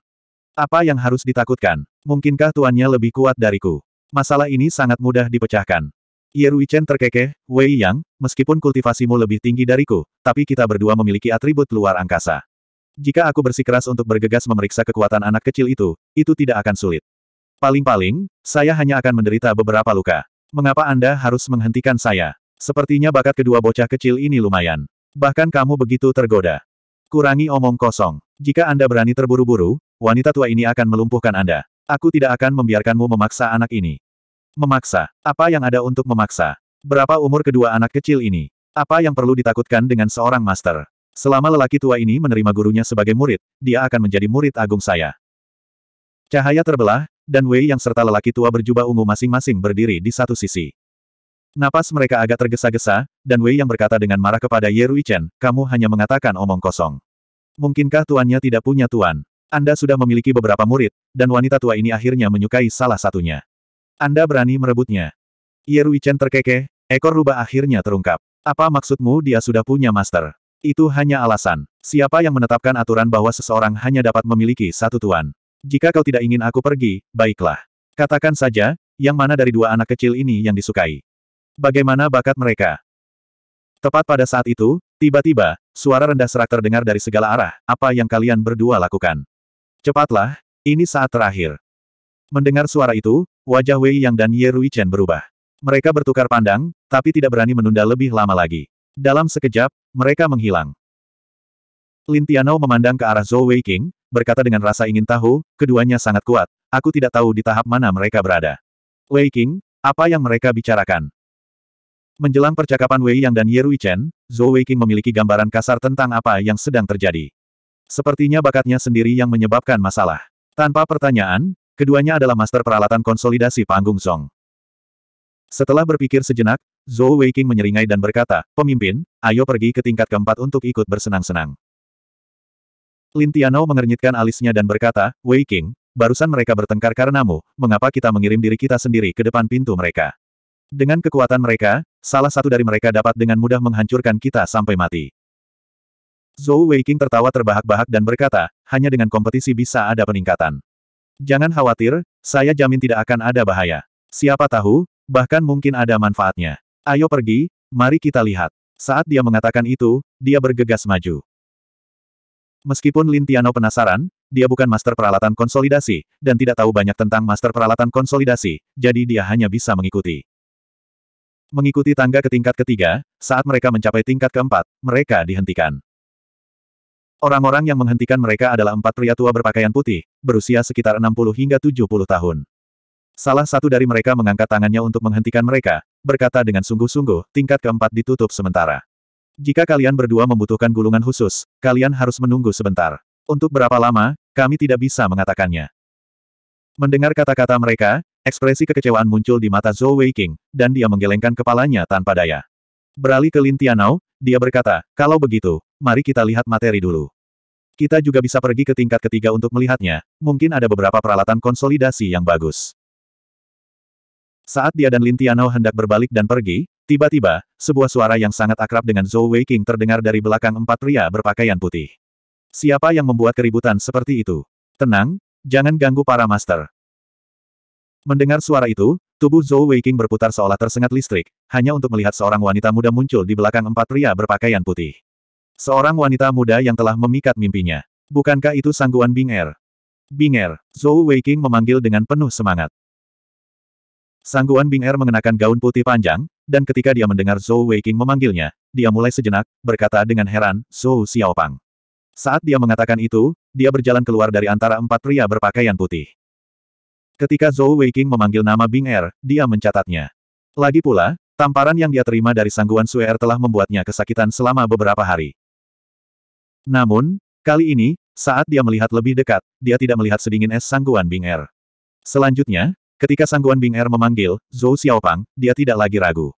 Apa yang harus ditakutkan? Mungkinkah tuannya lebih kuat dariku? Masalah ini sangat mudah dipecahkan. Ye Rui Chen terkekeh, Wei Yang, meskipun kultivasimu lebih tinggi dariku, tapi kita berdua memiliki atribut luar angkasa. Jika aku bersikeras untuk bergegas memeriksa kekuatan anak kecil itu, itu tidak akan sulit. Paling-paling, saya hanya akan menderita beberapa luka. Mengapa Anda harus menghentikan saya? Sepertinya bakat kedua bocah kecil ini lumayan. Bahkan kamu begitu tergoda. Kurangi omong kosong. Jika Anda berani terburu-buru, wanita tua ini akan melumpuhkan Anda. Aku tidak akan membiarkanmu memaksa anak ini. Memaksa. Apa yang ada untuk memaksa? Berapa umur kedua anak kecil ini? Apa yang perlu ditakutkan dengan seorang master? Selama lelaki tua ini menerima gurunya sebagai murid, dia akan menjadi murid agung saya. Cahaya terbelah, dan Wei yang serta lelaki tua berjubah ungu masing-masing berdiri di satu sisi. Napas mereka agak tergesa-gesa, dan Wei yang berkata dengan marah kepada Ye Ruichen, kamu hanya mengatakan omong kosong. Mungkinkah tuannya tidak punya tuan? Anda sudah memiliki beberapa murid, dan wanita tua ini akhirnya menyukai salah satunya. Anda berani merebutnya. Ye Ruichen terkekeh, ekor rubah akhirnya terungkap. Apa maksudmu dia sudah punya master? Itu hanya alasan. Siapa yang menetapkan aturan bahwa seseorang hanya dapat memiliki satu tuan? Jika kau tidak ingin aku pergi, baiklah. Katakan saja, yang mana dari dua anak kecil ini yang disukai. Bagaimana bakat mereka? Tepat pada saat itu, tiba-tiba, suara rendah serak terdengar dari segala arah, apa yang kalian berdua lakukan. Cepatlah, ini saat terakhir. Mendengar suara itu, wajah Wei Yang dan Ye Rui Chen berubah. Mereka bertukar pandang, tapi tidak berani menunda lebih lama lagi. Dalam sekejap, mereka menghilang. Lin Tianou memandang ke arah Zhou Wei King, berkata dengan rasa ingin tahu, keduanya sangat kuat, aku tidak tahu di tahap mana mereka berada. Wei King, apa yang mereka bicarakan? Menjelang percakapan Wei Yang dan Ye Chen, Zhou Weiqing memiliki gambaran kasar tentang apa yang sedang terjadi. Sepertinya bakatnya sendiri yang menyebabkan masalah. Tanpa pertanyaan, keduanya adalah master peralatan konsolidasi panggung Song. Setelah berpikir sejenak, Zhou Weiqing menyeringai dan berkata, Pemimpin, ayo pergi ke tingkat keempat untuk ikut bersenang-senang. Lin Tianao mengernyitkan alisnya dan berkata, Weiqing, barusan mereka bertengkar karenamu, mengapa kita mengirim diri kita sendiri ke depan pintu mereka? Dengan kekuatan mereka, Salah satu dari mereka dapat dengan mudah menghancurkan kita sampai mati. Zhou Weiqing tertawa terbahak-bahak dan berkata, hanya dengan kompetisi bisa ada peningkatan. Jangan khawatir, saya jamin tidak akan ada bahaya. Siapa tahu, bahkan mungkin ada manfaatnya. Ayo pergi, mari kita lihat. Saat dia mengatakan itu, dia bergegas maju. Meskipun Lin Tiano penasaran, dia bukan master peralatan konsolidasi, dan tidak tahu banyak tentang master peralatan konsolidasi, jadi dia hanya bisa mengikuti. Mengikuti tangga ke tingkat ketiga, saat mereka mencapai tingkat keempat, mereka dihentikan. Orang-orang yang menghentikan mereka adalah empat pria tua berpakaian putih, berusia sekitar 60 hingga 70 tahun. Salah satu dari mereka mengangkat tangannya untuk menghentikan mereka, berkata dengan sungguh-sungguh, tingkat keempat ditutup sementara. Jika kalian berdua membutuhkan gulungan khusus, kalian harus menunggu sebentar. Untuk berapa lama, kami tidak bisa mengatakannya. Mendengar kata-kata mereka, Ekspresi kekecewaan muncul di mata Zhou Weiqing, dan dia menggelengkan kepalanya tanpa daya. Beralih ke Lin Tianao, dia berkata, kalau begitu, mari kita lihat materi dulu. Kita juga bisa pergi ke tingkat ketiga untuk melihatnya, mungkin ada beberapa peralatan konsolidasi yang bagus. Saat dia dan Lin Tianao hendak berbalik dan pergi, tiba-tiba, sebuah suara yang sangat akrab dengan Zhou Weiqing terdengar dari belakang empat pria berpakaian putih. Siapa yang membuat keributan seperti itu? Tenang, jangan ganggu para master. Mendengar suara itu, tubuh Zhou Weiqing berputar seolah tersengat listrik, hanya untuk melihat seorang wanita muda muncul di belakang empat pria berpakaian putih. Seorang wanita muda yang telah memikat mimpinya. Bukankah itu sangguan Bing Er? Bing Er, Zhou Weiqing memanggil dengan penuh semangat. Sangguan Bing Er mengenakan gaun putih panjang, dan ketika dia mendengar Zhou Weiqing memanggilnya, dia mulai sejenak, berkata dengan heran, Zhou Xiaopang. Saat dia mengatakan itu, dia berjalan keluar dari antara empat pria berpakaian putih. Ketika Zhou Weiqing memanggil nama Bing Er, dia mencatatnya. Lagi pula, tamparan yang dia terima dari sangguan Sue'er telah membuatnya kesakitan selama beberapa hari. Namun, kali ini, saat dia melihat lebih dekat, dia tidak melihat sedingin es sangguan Bing Er. Selanjutnya, ketika sangguan Bing Er memanggil, Zhou Xiaopang, dia tidak lagi ragu.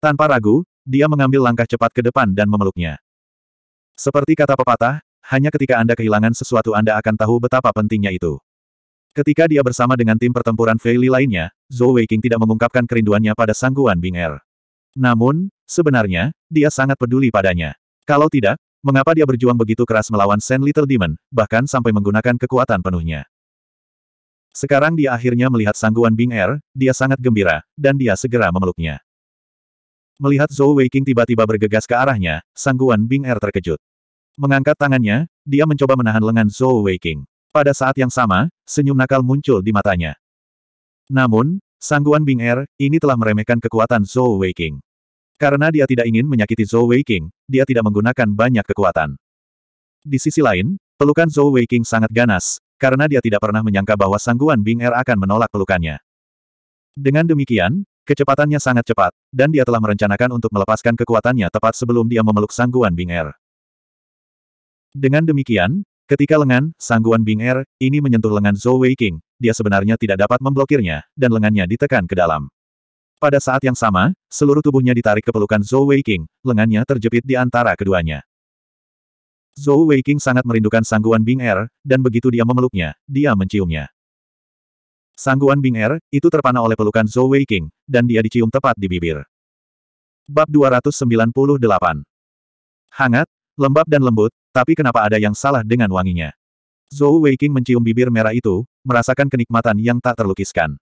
Tanpa ragu, dia mengambil langkah cepat ke depan dan memeluknya. Seperti kata pepatah, hanya ketika Anda kehilangan sesuatu Anda akan tahu betapa pentingnya itu. Ketika dia bersama dengan tim pertempuran Feili lainnya, Zhou Weiqing tidak mengungkapkan kerinduannya pada sangguan Bing Er. Namun, sebenarnya, dia sangat peduli padanya. Kalau tidak, mengapa dia berjuang begitu keras melawan Sen Little Demon, bahkan sampai menggunakan kekuatan penuhnya. Sekarang dia akhirnya melihat sangguan Bing Er, dia sangat gembira, dan dia segera memeluknya. Melihat Zhou Weiqing tiba-tiba bergegas ke arahnya, sangguan Bing Er terkejut. Mengangkat tangannya, dia mencoba menahan lengan Zhou Weiqing. Pada saat yang sama, senyum nakal muncul di matanya. Namun, sangguan Bing Er, ini telah meremehkan kekuatan Zhou Weiqing. Karena dia tidak ingin menyakiti Zhou Weiqing, dia tidak menggunakan banyak kekuatan. Di sisi lain, pelukan Zhou Weiqing sangat ganas, karena dia tidak pernah menyangka bahwa sangguan Bing Er akan menolak pelukannya. Dengan demikian, kecepatannya sangat cepat, dan dia telah merencanakan untuk melepaskan kekuatannya tepat sebelum dia memeluk sangguan Bing Er. Dengan demikian, Ketika lengan, sangguan Bing Er, ini menyentuh lengan Zhou Wei King, dia sebenarnya tidak dapat memblokirnya, dan lengannya ditekan ke dalam. Pada saat yang sama, seluruh tubuhnya ditarik ke pelukan Zhou Wei King, lengannya terjepit di antara keduanya. Zhou Wei King sangat merindukan sangguan Bing Er, dan begitu dia memeluknya, dia menciumnya. Sangguan Bing Er, itu terpana oleh pelukan Zhou Wei King, dan dia dicium tepat di bibir. Bab 298 Hangat, Lembab dan lembut, tapi kenapa ada yang salah dengan wanginya? Zhou Weiqing mencium bibir merah itu, merasakan kenikmatan yang tak terlukiskan.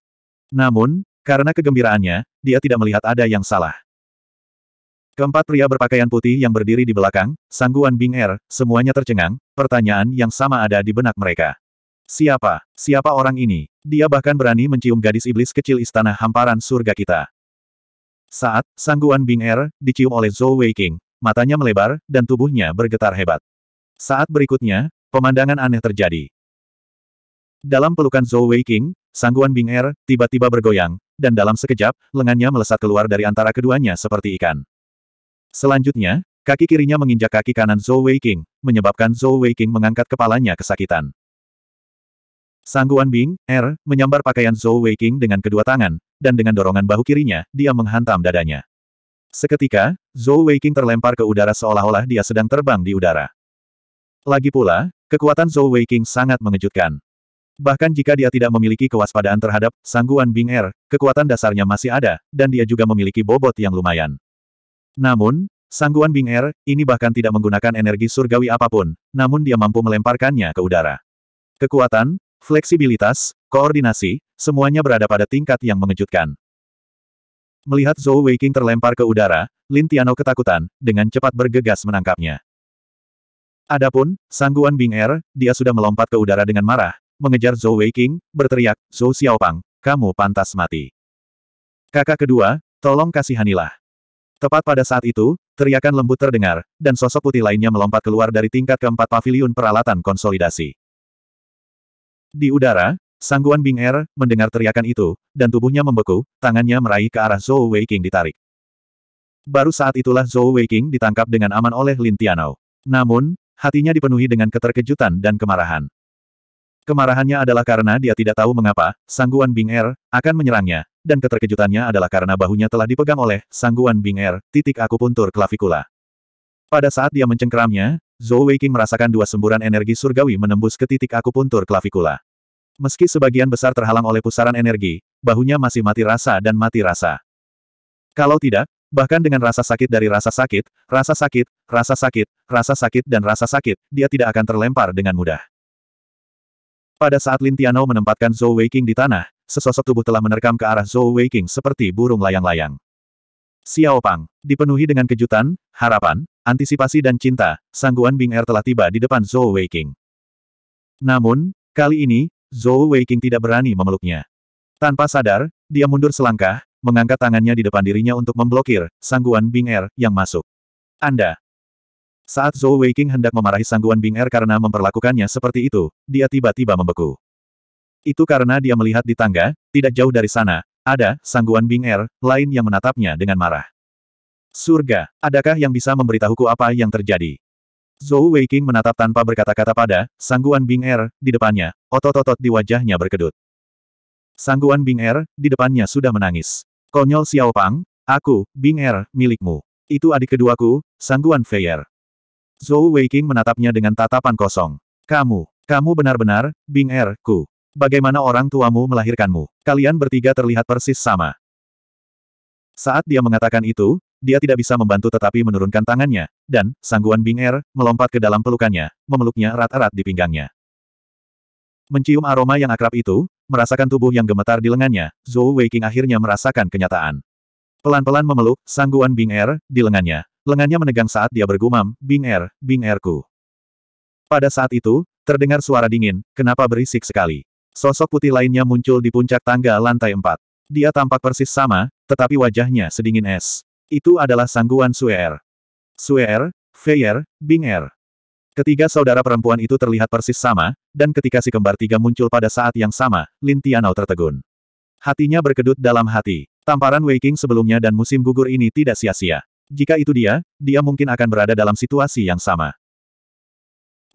Namun, karena kegembiraannya, dia tidak melihat ada yang salah. Keempat pria berpakaian putih yang berdiri di belakang, sangguan Bing Er, semuanya tercengang, pertanyaan yang sama ada di benak mereka. Siapa? Siapa orang ini? Dia bahkan berani mencium gadis iblis kecil istana hamparan surga kita. Saat, sangguan Bing Er, dicium oleh Zhou Weiqing, matanya melebar, dan tubuhnya bergetar hebat. Saat berikutnya, pemandangan aneh terjadi. Dalam pelukan Zhou Weiqing, sangguan Bing Er tiba-tiba bergoyang, dan dalam sekejap, lengannya melesat keluar dari antara keduanya seperti ikan. Selanjutnya, kaki kirinya menginjak kaki kanan Zhou Weiqing, menyebabkan Zhou Weiqing mengangkat kepalanya kesakitan. Sangguan Bing, Er, menyambar pakaian Zhou Weiqing dengan kedua tangan, dan dengan dorongan bahu kirinya, dia menghantam dadanya. Seketika, Zhou Weiqing terlempar ke udara seolah-olah dia sedang terbang di udara. Lagi pula, kekuatan Zhou Weiqing sangat mengejutkan. Bahkan jika dia tidak memiliki kewaspadaan terhadap sangguan Bing Er, kekuatan dasarnya masih ada, dan dia juga memiliki bobot yang lumayan. Namun, sangguan Bing Er, ini bahkan tidak menggunakan energi surgawi apapun, namun dia mampu melemparkannya ke udara. Kekuatan, fleksibilitas, koordinasi, semuanya berada pada tingkat yang mengejutkan. Melihat Zhou Weiqing terlempar ke udara, Lin Tiano ketakutan, dengan cepat bergegas menangkapnya. Adapun, sangguan Bing Er, dia sudah melompat ke udara dengan marah, mengejar Zhou Weiqing, berteriak, Zhou Xiaopang, kamu pantas mati. Kakak kedua, tolong kasihanilah. Tepat pada saat itu, teriakan lembut terdengar, dan sosok putih lainnya melompat keluar dari tingkat keempat paviliun peralatan konsolidasi. Di udara, Sangguan Bing Er mendengar teriakan itu, dan tubuhnya membeku, tangannya meraih ke arah Zhou Weiqing ditarik. Baru saat itulah Zhou Weiqing ditangkap dengan aman oleh Lin Tianou. Namun, hatinya dipenuhi dengan keterkejutan dan kemarahan. Kemarahannya adalah karena dia tidak tahu mengapa Sangguan Bing Er akan menyerangnya, dan keterkejutannya adalah karena bahunya telah dipegang oleh Sangguan Bing Er, titik aku puntur klavikula. Pada saat dia mencengkeramnya, Zhou Weiqing merasakan dua semburan energi surgawi menembus ke titik akupuntur klavikula. Meski sebagian besar terhalang oleh pusaran energi, bahunya masih mati rasa dan mati rasa. Kalau tidak, bahkan dengan rasa sakit dari rasa sakit, rasa sakit, rasa sakit, rasa sakit dan rasa sakit, dia tidak akan terlempar dengan mudah. Pada saat Lin Tianou menempatkan Zhou Weiqing di tanah, sesosok tubuh telah menerkam ke arah Zhou Weiqing seperti burung layang-layang. Xiao Pang, dipenuhi dengan kejutan, harapan, antisipasi dan cinta, sangguan Bing Er telah tiba di depan Zhou Weiqing. Namun, kali ini, Zhou Weiqing tidak berani memeluknya. Tanpa sadar, dia mundur selangkah, mengangkat tangannya di depan dirinya untuk memblokir sangguan Bing Er yang masuk. Anda. Saat Zhou Weiqing hendak memarahi sangguan Bing Er karena memperlakukannya seperti itu, dia tiba-tiba membeku. Itu karena dia melihat di tangga, tidak jauh dari sana, ada sangguan Bing Er lain yang menatapnya dengan marah. Surga, adakah yang bisa memberitahuku apa yang terjadi? Zhou Weiqing menatap tanpa berkata-kata pada Sangguan Bing Er di depannya, otot-otot di wajahnya berkedut. Sangguan Bing Er di depannya sudah menangis. Konyol Xiao Pang, aku, Bing Er, milikmu. Itu adik keduaku, Sangguan Feier. Zhou Weiqing menatapnya dengan tatapan kosong. Kamu, kamu benar-benar, Bing Er, ku. Bagaimana orang tuamu melahirkanmu? Kalian bertiga terlihat persis sama. Saat dia mengatakan itu, dia tidak bisa membantu tetapi menurunkan tangannya, dan, sangguan Bing Er, melompat ke dalam pelukannya, memeluknya erat-erat di pinggangnya. Mencium aroma yang akrab itu, merasakan tubuh yang gemetar di lengannya, Zhou Weiqing akhirnya merasakan kenyataan. Pelan-pelan memeluk, sangguan Bing Er, di lengannya. Lengannya menegang saat dia bergumam, Bing Er, Bing Erku. Pada saat itu, terdengar suara dingin, kenapa berisik sekali. Sosok putih lainnya muncul di puncak tangga lantai empat. Dia tampak persis sama, tetapi wajahnya sedingin es. Itu adalah sangguan Suer. Suer, Feyer, Binger. Ketiga saudara perempuan itu terlihat persis sama, dan ketika si kembar tiga muncul pada saat yang sama, Lin Tianao tertegun. Hatinya berkedut dalam hati. Tamparan Waking sebelumnya dan musim gugur ini tidak sia-sia. Jika itu dia, dia mungkin akan berada dalam situasi yang sama.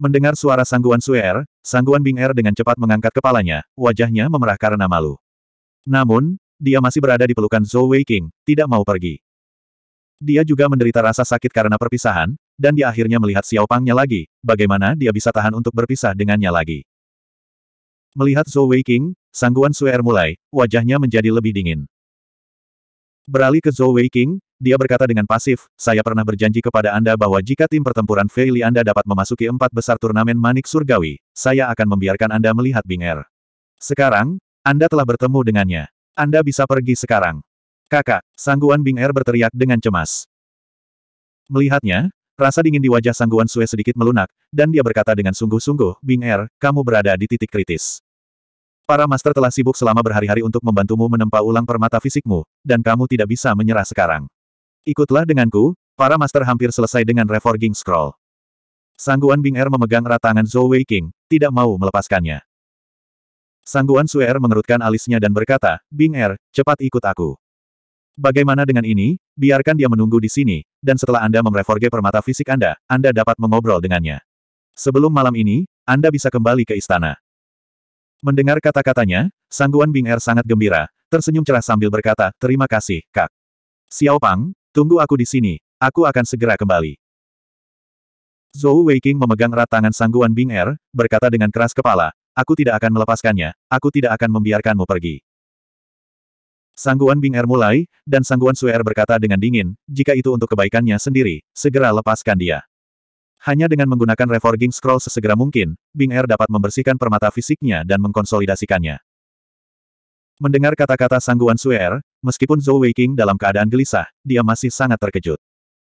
Mendengar suara sangguan Suer, sangguan Bing Er dengan cepat mengangkat kepalanya, wajahnya memerah karena malu. Namun, dia masih berada di pelukan Zhou Waking, tidak mau pergi. Dia juga menderita rasa sakit karena perpisahan, dan dia akhirnya melihat Xiao Pangnya lagi, bagaimana dia bisa tahan untuk berpisah dengannya lagi. Melihat Zhou Weiqing, sangguan Suer mulai, wajahnya menjadi lebih dingin. Beralih ke Zhou Weiqing, dia berkata dengan pasif, saya pernah berjanji kepada Anda bahwa jika tim pertempuran Feili Anda dapat memasuki empat besar turnamen manik surgawi, saya akan membiarkan Anda melihat Bing'er. Sekarang, Anda telah bertemu dengannya. Anda bisa pergi sekarang. Kakak, Sangguan Bing Er berteriak dengan cemas. Melihatnya, rasa dingin di wajah Sangguan Sue sedikit melunak, dan dia berkata dengan sungguh-sungguh, Bing Er, kamu berada di titik kritis. Para master telah sibuk selama berhari-hari untuk membantumu menempa ulang permata fisikmu, dan kamu tidak bisa menyerah sekarang. Ikutlah denganku, para master hampir selesai dengan Reforging Scroll. Sangguan Bing Er memegang erat tangan Zhou Wei King, tidak mau melepaskannya. Sangguan Sue Er mengerutkan alisnya dan berkata, Bing Er, cepat ikut aku. Bagaimana dengan ini, biarkan dia menunggu di sini, dan setelah Anda memreforge permata fisik Anda, Anda dapat mengobrol dengannya. Sebelum malam ini, Anda bisa kembali ke istana. Mendengar kata-katanya, Sangguan Bing Er sangat gembira, tersenyum cerah sambil berkata, Terima kasih, Kak. Xiao Pang, tunggu aku di sini, aku akan segera kembali. Zhou Weiqing memegang erat tangan Sangguan Bing Er, berkata dengan keras kepala, Aku tidak akan melepaskannya, aku tidak akan membiarkanmu pergi. Sangguan Bing Er mulai, dan Sangguan Suer er berkata dengan dingin, jika itu untuk kebaikannya sendiri, segera lepaskan dia. Hanya dengan menggunakan Reforging Scroll sesegera mungkin, Bing Er dapat membersihkan permata fisiknya dan mengkonsolidasikannya. Mendengar kata-kata Sangguan Suer, er, meskipun Zhou Weiqing dalam keadaan gelisah, dia masih sangat terkejut.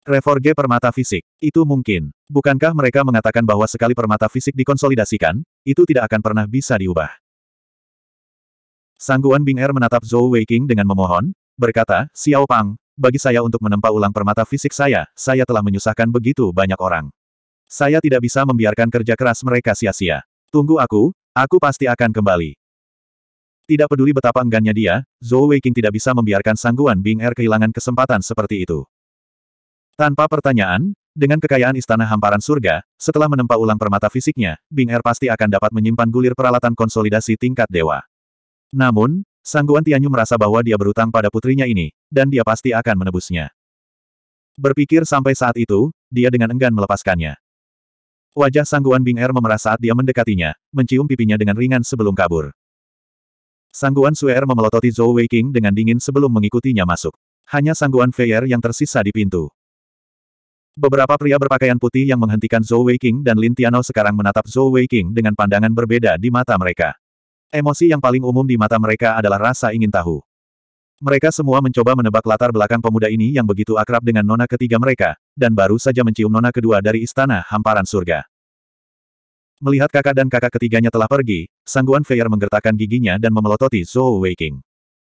Reforge permata fisik, itu mungkin. Bukankah mereka mengatakan bahwa sekali permata fisik dikonsolidasikan, itu tidak akan pernah bisa diubah? Sangguan Bing Er menatap Zhou Weiqing dengan memohon, berkata, Xiao Pang, bagi saya untuk menempa ulang permata fisik saya, saya telah menyusahkan begitu banyak orang. Saya tidak bisa membiarkan kerja keras mereka sia-sia. Tunggu aku, aku pasti akan kembali. Tidak peduli betapa enggannya dia, Zhou Weiqing tidak bisa membiarkan Sangguan Bing Er kehilangan kesempatan seperti itu. Tanpa pertanyaan, dengan kekayaan istana hamparan surga, setelah menempa ulang permata fisiknya, Bing Er pasti akan dapat menyimpan gulir peralatan konsolidasi tingkat dewa. Namun, Sangguan Tianyu merasa bahwa dia berutang pada putrinya ini, dan dia pasti akan menebusnya. Berpikir sampai saat itu, dia dengan enggan melepaskannya. Wajah Sangguan Bing Er memerah saat dia mendekatinya, mencium pipinya dengan ringan sebelum kabur. Sangguan Er memelototi Zhou Weiqing dengan dingin sebelum mengikutinya masuk. Hanya Sangguan Feier yang tersisa di pintu. Beberapa pria berpakaian putih yang menghentikan Zhou Weiqing dan Lin Tiano sekarang menatap Zhou Weiqing dengan pandangan berbeda di mata mereka. Emosi yang paling umum di mata mereka adalah rasa ingin tahu. Mereka semua mencoba menebak latar belakang pemuda ini yang begitu akrab dengan nona ketiga mereka, dan baru saja mencium nona kedua dari istana hamparan surga. Melihat kakak dan kakak ketiganya telah pergi, Sangguan Feier menggertakkan giginya dan memelototi Zhou Weiking.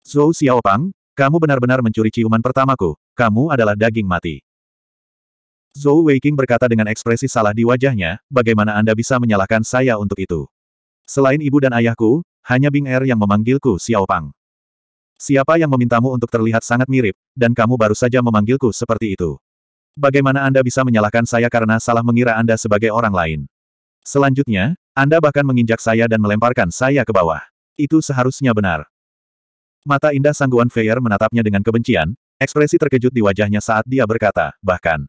Zhou Xiaopang, kamu benar-benar mencuri ciuman pertamaku, kamu adalah daging mati. Zhou Weiking berkata dengan ekspresi salah di wajahnya, bagaimana Anda bisa menyalahkan saya untuk itu? Selain ibu dan ayahku, hanya Bing Er yang memanggilku Xiao Pang. Siapa yang memintamu untuk terlihat sangat mirip, dan kamu baru saja memanggilku seperti itu? Bagaimana Anda bisa menyalahkan saya karena salah mengira Anda sebagai orang lain? Selanjutnya, Anda bahkan menginjak saya dan melemparkan saya ke bawah. Itu seharusnya benar. Mata indah sangguan Feyer menatapnya dengan kebencian, ekspresi terkejut di wajahnya saat dia berkata, bahkan.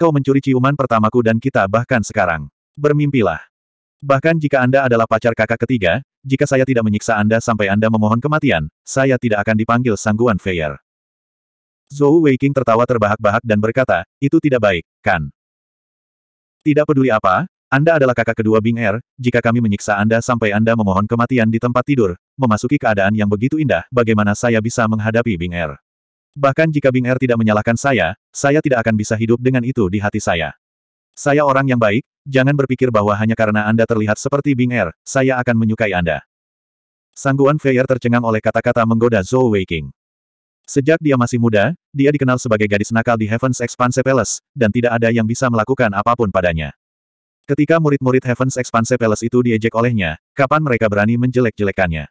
Kau mencuri ciuman pertamaku dan kita bahkan sekarang. Bermimpilah. Bahkan jika Anda adalah pacar kakak ketiga, jika saya tidak menyiksa Anda sampai Anda memohon kematian, saya tidak akan dipanggil sangguan Feyer. Zhou Weiking tertawa terbahak-bahak dan berkata, itu tidak baik, kan? Tidak peduli apa, Anda adalah kakak kedua Bing Er, jika kami menyiksa Anda sampai Anda memohon kematian di tempat tidur, memasuki keadaan yang begitu indah, bagaimana saya bisa menghadapi Bing Er? Bahkan jika Bing Er tidak menyalahkan saya, saya tidak akan bisa hidup dengan itu di hati saya. Saya orang yang baik, jangan berpikir bahwa hanya karena Anda terlihat seperti Bing Er, saya akan menyukai Anda. Sangguan Feier tercengang oleh kata-kata menggoda Zhou Weiqing. Sejak dia masih muda, dia dikenal sebagai gadis nakal di Heaven's Expanse Palace, dan tidak ada yang bisa melakukan apapun padanya. Ketika murid-murid Heaven's Expanse Palace itu diejek olehnya, kapan mereka berani menjelek-jelekannya?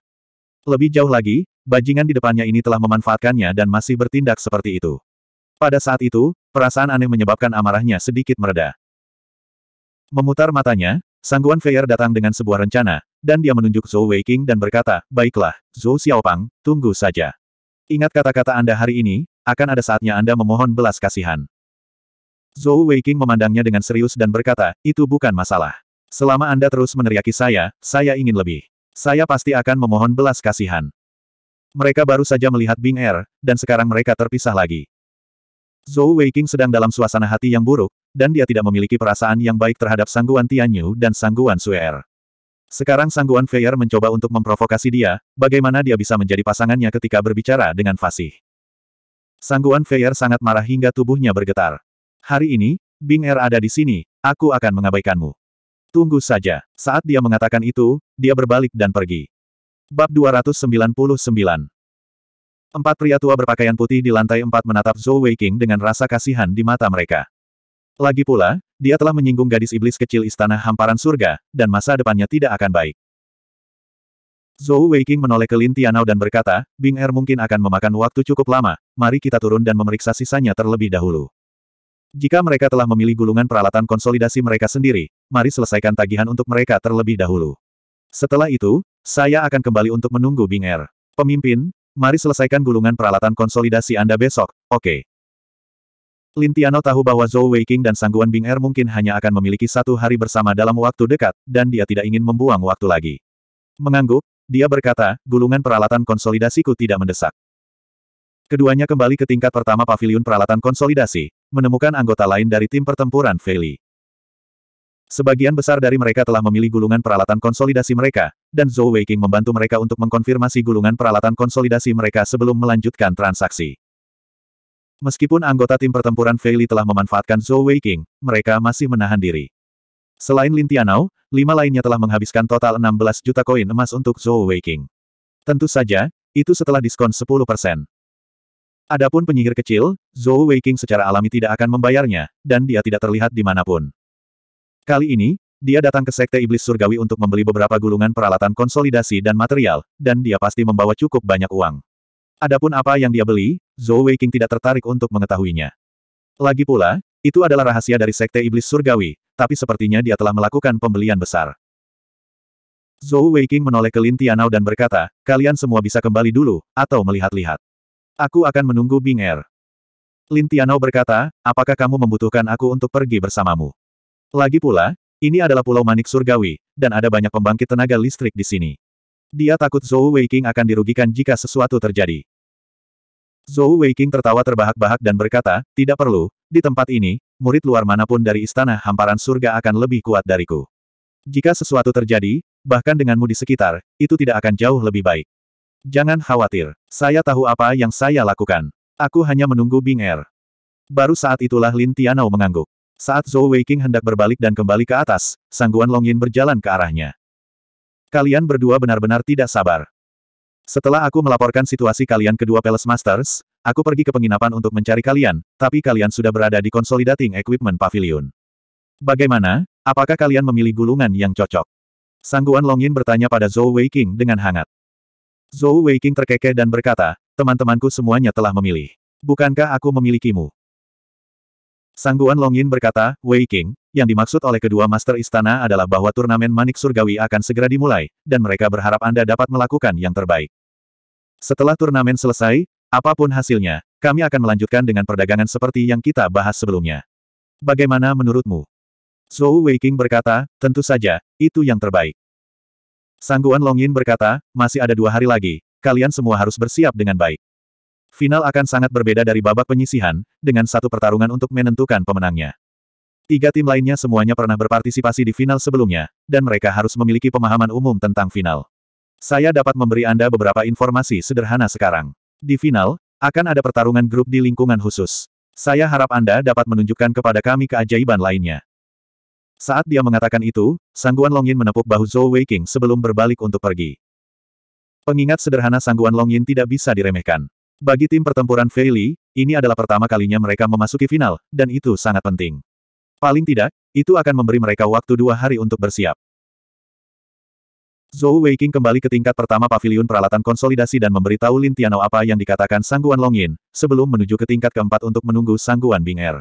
Lebih jauh lagi, bajingan di depannya ini telah memanfaatkannya dan masih bertindak seperti itu. Pada saat itu, perasaan aneh menyebabkan amarahnya sedikit mereda. Memutar matanya, Sangguan Feier datang dengan sebuah rencana, dan dia menunjuk Zhou Weiqing dan berkata, Baiklah, Zhou Xiaopang, tunggu saja. Ingat kata-kata Anda hari ini, akan ada saatnya Anda memohon belas kasihan. Zhou Weiqing memandangnya dengan serius dan berkata, itu bukan masalah. Selama Anda terus meneriaki saya, saya ingin lebih. Saya pasti akan memohon belas kasihan. Mereka baru saja melihat Bing Er, dan sekarang mereka terpisah lagi. Zhou Weiqing sedang dalam suasana hati yang buruk, dan dia tidak memiliki perasaan yang baik terhadap Sangguan Tianyu dan Sangguan Suer. Sekarang Sangguan Feier mencoba untuk memprovokasi dia, bagaimana dia bisa menjadi pasangannya ketika berbicara dengan fasih. Sangguan Feier sangat marah hingga tubuhnya bergetar. Hari ini, Bing Er ada di sini, aku akan mengabaikanmu. Tunggu saja. Saat dia mengatakan itu, dia berbalik dan pergi. Bab 299 Empat pria tua berpakaian putih di lantai empat menatap Zhou Weiqing dengan rasa kasihan di mata mereka. Lagi pula, dia telah menyinggung gadis iblis kecil istana hamparan surga, dan masa depannya tidak akan baik. Zhou Weiqing menoleh ke Lin Tianao dan berkata, Bing Er mungkin akan memakan waktu cukup lama, mari kita turun dan memeriksa sisanya terlebih dahulu. Jika mereka telah memilih gulungan peralatan konsolidasi mereka sendiri, mari selesaikan tagihan untuk mereka terlebih dahulu. Setelah itu, saya akan kembali untuk menunggu Bing Er. Pemimpin, mari selesaikan gulungan peralatan konsolidasi Anda besok, oke. Okay. Lin Tiano tahu bahwa Zhou Weiqing dan Sangguan Bing Er mungkin hanya akan memiliki satu hari bersama dalam waktu dekat, dan dia tidak ingin membuang waktu lagi. Mengangguk, dia berkata, gulungan peralatan konsolidasiku tidak mendesak. Keduanya kembali ke tingkat pertama pavilion peralatan konsolidasi, menemukan anggota lain dari tim pertempuran Veli. Sebagian besar dari mereka telah memilih gulungan peralatan konsolidasi mereka, dan Zhou Weiqing membantu mereka untuk mengkonfirmasi gulungan peralatan konsolidasi mereka sebelum melanjutkan transaksi. Meskipun anggota tim pertempuran Feili telah memanfaatkan Zhou Weiqing, mereka masih menahan diri. Selain Lin Tianao, lima lainnya telah menghabiskan total 16 juta koin emas untuk Zhou Weiqing. Tentu saja, itu setelah diskon 10 persen. Adapun penyihir kecil, Zhou Weiqing secara alami tidak akan membayarnya, dan dia tidak terlihat di dimanapun. Kali ini, dia datang ke Sekte Iblis Surgawi untuk membeli beberapa gulungan peralatan konsolidasi dan material, dan dia pasti membawa cukup banyak uang. Adapun apa yang dia beli, Zhou Weiqing tidak tertarik untuk mengetahuinya. Lagi pula, itu adalah rahasia dari Sekte Iblis Surgawi, tapi sepertinya dia telah melakukan pembelian besar. Zhou Weiqing menoleh ke Lin Tianao dan berkata, kalian semua bisa kembali dulu, atau melihat-lihat. Aku akan menunggu Bing Er. Lin Tianao berkata, apakah kamu membutuhkan aku untuk pergi bersamamu? Lagi pula, ini adalah Pulau Manik Surgawi, dan ada banyak pembangkit tenaga listrik di sini. Dia takut Zhou Weiking akan dirugikan jika sesuatu terjadi. Zhou Weiking tertawa terbahak-bahak dan berkata, tidak perlu, di tempat ini, murid luar manapun dari istana hamparan surga akan lebih kuat dariku. Jika sesuatu terjadi, bahkan denganmu di sekitar, itu tidak akan jauh lebih baik. Jangan khawatir, saya tahu apa yang saya lakukan. Aku hanya menunggu Bing Er. Baru saat itulah Lin Tianao mengangguk. Saat Zhou Weiking hendak berbalik dan kembali ke atas, sangguan Long Yin berjalan ke arahnya. Kalian berdua benar-benar tidak sabar. Setelah aku melaporkan situasi kalian kedua Palace Masters, aku pergi ke penginapan untuk mencari kalian, tapi kalian sudah berada di Consolidating Equipment Pavilion. Bagaimana, apakah kalian memilih gulungan yang cocok? Sangguan Longin bertanya pada Zhou Weiqing dengan hangat. Zhou Weiqing terkekeh dan berkata, teman-temanku semuanya telah memilih. Bukankah aku memilikimu? Sangguan Longin berkata, Wei yang dimaksud oleh kedua Master Istana adalah bahwa turnamen Manik Surgawi akan segera dimulai, dan mereka berharap Anda dapat melakukan yang terbaik. Setelah turnamen selesai, apapun hasilnya, kami akan melanjutkan dengan perdagangan seperti yang kita bahas sebelumnya. Bagaimana menurutmu? Zhou Weiqing berkata, tentu saja, itu yang terbaik. Sangguan Longin berkata, masih ada dua hari lagi, kalian semua harus bersiap dengan baik. Final akan sangat berbeda dari babak penyisihan, dengan satu pertarungan untuk menentukan pemenangnya. Tiga tim lainnya semuanya pernah berpartisipasi di final sebelumnya, dan mereka harus memiliki pemahaman umum tentang final. Saya dapat memberi Anda beberapa informasi sederhana sekarang. Di final, akan ada pertarungan grup di lingkungan khusus. Saya harap Anda dapat menunjukkan kepada kami keajaiban lainnya. Saat dia mengatakan itu, Sangguan Longyin menepuk bahu Zhou Weiqing sebelum berbalik untuk pergi. Pengingat sederhana Sangguan Longyin tidak bisa diremehkan. Bagi tim pertempuran Feili, ini adalah pertama kalinya mereka memasuki final, dan itu sangat penting. Paling tidak, itu akan memberi mereka waktu dua hari untuk bersiap. Zhou Weiking kembali ke tingkat pertama pavilion peralatan konsolidasi dan memberitahu Lin Tianao apa yang dikatakan Sangguan Longyin, sebelum menuju ke tingkat keempat untuk menunggu Sangguan Binger.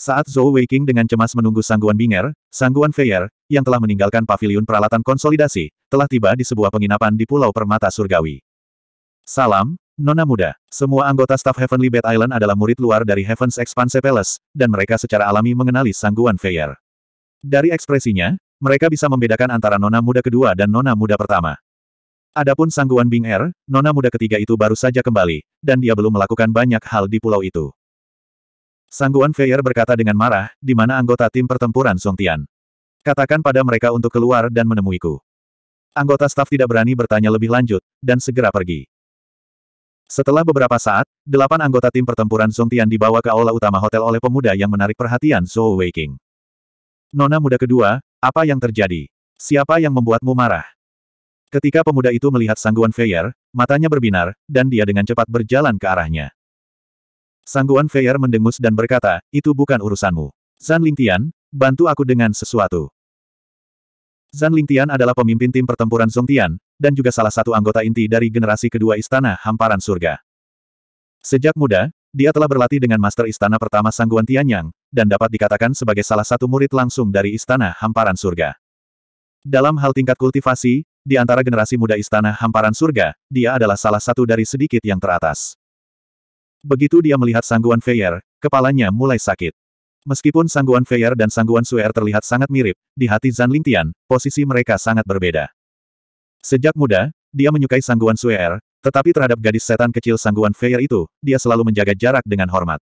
Saat Zhou Weiking dengan cemas menunggu Sangguan Binger, Sangguan Feier, yang telah meninggalkan pavilion peralatan konsolidasi, telah tiba di sebuah penginapan di Pulau Permata Surgawi. Salam, Nona muda, semua anggota staf Heavenly Bed Island adalah murid luar dari Heaven's Expanse Palace, dan mereka secara alami mengenali sangguan Feyer. Dari ekspresinya, mereka bisa membedakan antara nona muda kedua dan nona muda pertama. Adapun sangguan Bing Er, nona muda ketiga itu baru saja kembali, dan dia belum melakukan banyak hal di pulau itu. Sangguan Feyer berkata dengan marah, di mana anggota tim pertempuran Song Tian. Katakan pada mereka untuk keluar dan menemuiku. Anggota staf tidak berani bertanya lebih lanjut, dan segera pergi. Setelah beberapa saat, delapan anggota tim pertempuran Song Tian dibawa ke aula utama hotel oleh pemuda yang menarik perhatian Zhou Weiking. Nona muda kedua, apa yang terjadi? Siapa yang membuatmu marah? Ketika pemuda itu melihat Sangguan Feier, matanya berbinar, dan dia dengan cepat berjalan ke arahnya. Sangguan Feier mendengus dan berkata, itu bukan urusanmu. Zan Lingtian, bantu aku dengan sesuatu. Zan Lingtian adalah pemimpin tim pertempuran Song dan juga salah satu anggota inti dari generasi kedua Istana Hamparan Surga. Sejak muda, dia telah berlatih dengan Master Istana pertama Sangguan Tianyang, dan dapat dikatakan sebagai salah satu murid langsung dari Istana Hamparan Surga. Dalam hal tingkat kultivasi, di antara generasi muda Istana Hamparan Surga, dia adalah salah satu dari sedikit yang teratas. Begitu dia melihat Sangguan Feier, kepalanya mulai sakit. Meskipun Sangguan Feier dan Sangguan Suer terlihat sangat mirip, di hati Zan Lingtian, posisi mereka sangat berbeda. Sejak muda, dia menyukai sangguan Suer, er, tetapi terhadap gadis setan kecil sangguan Feyer itu, dia selalu menjaga jarak dengan hormat.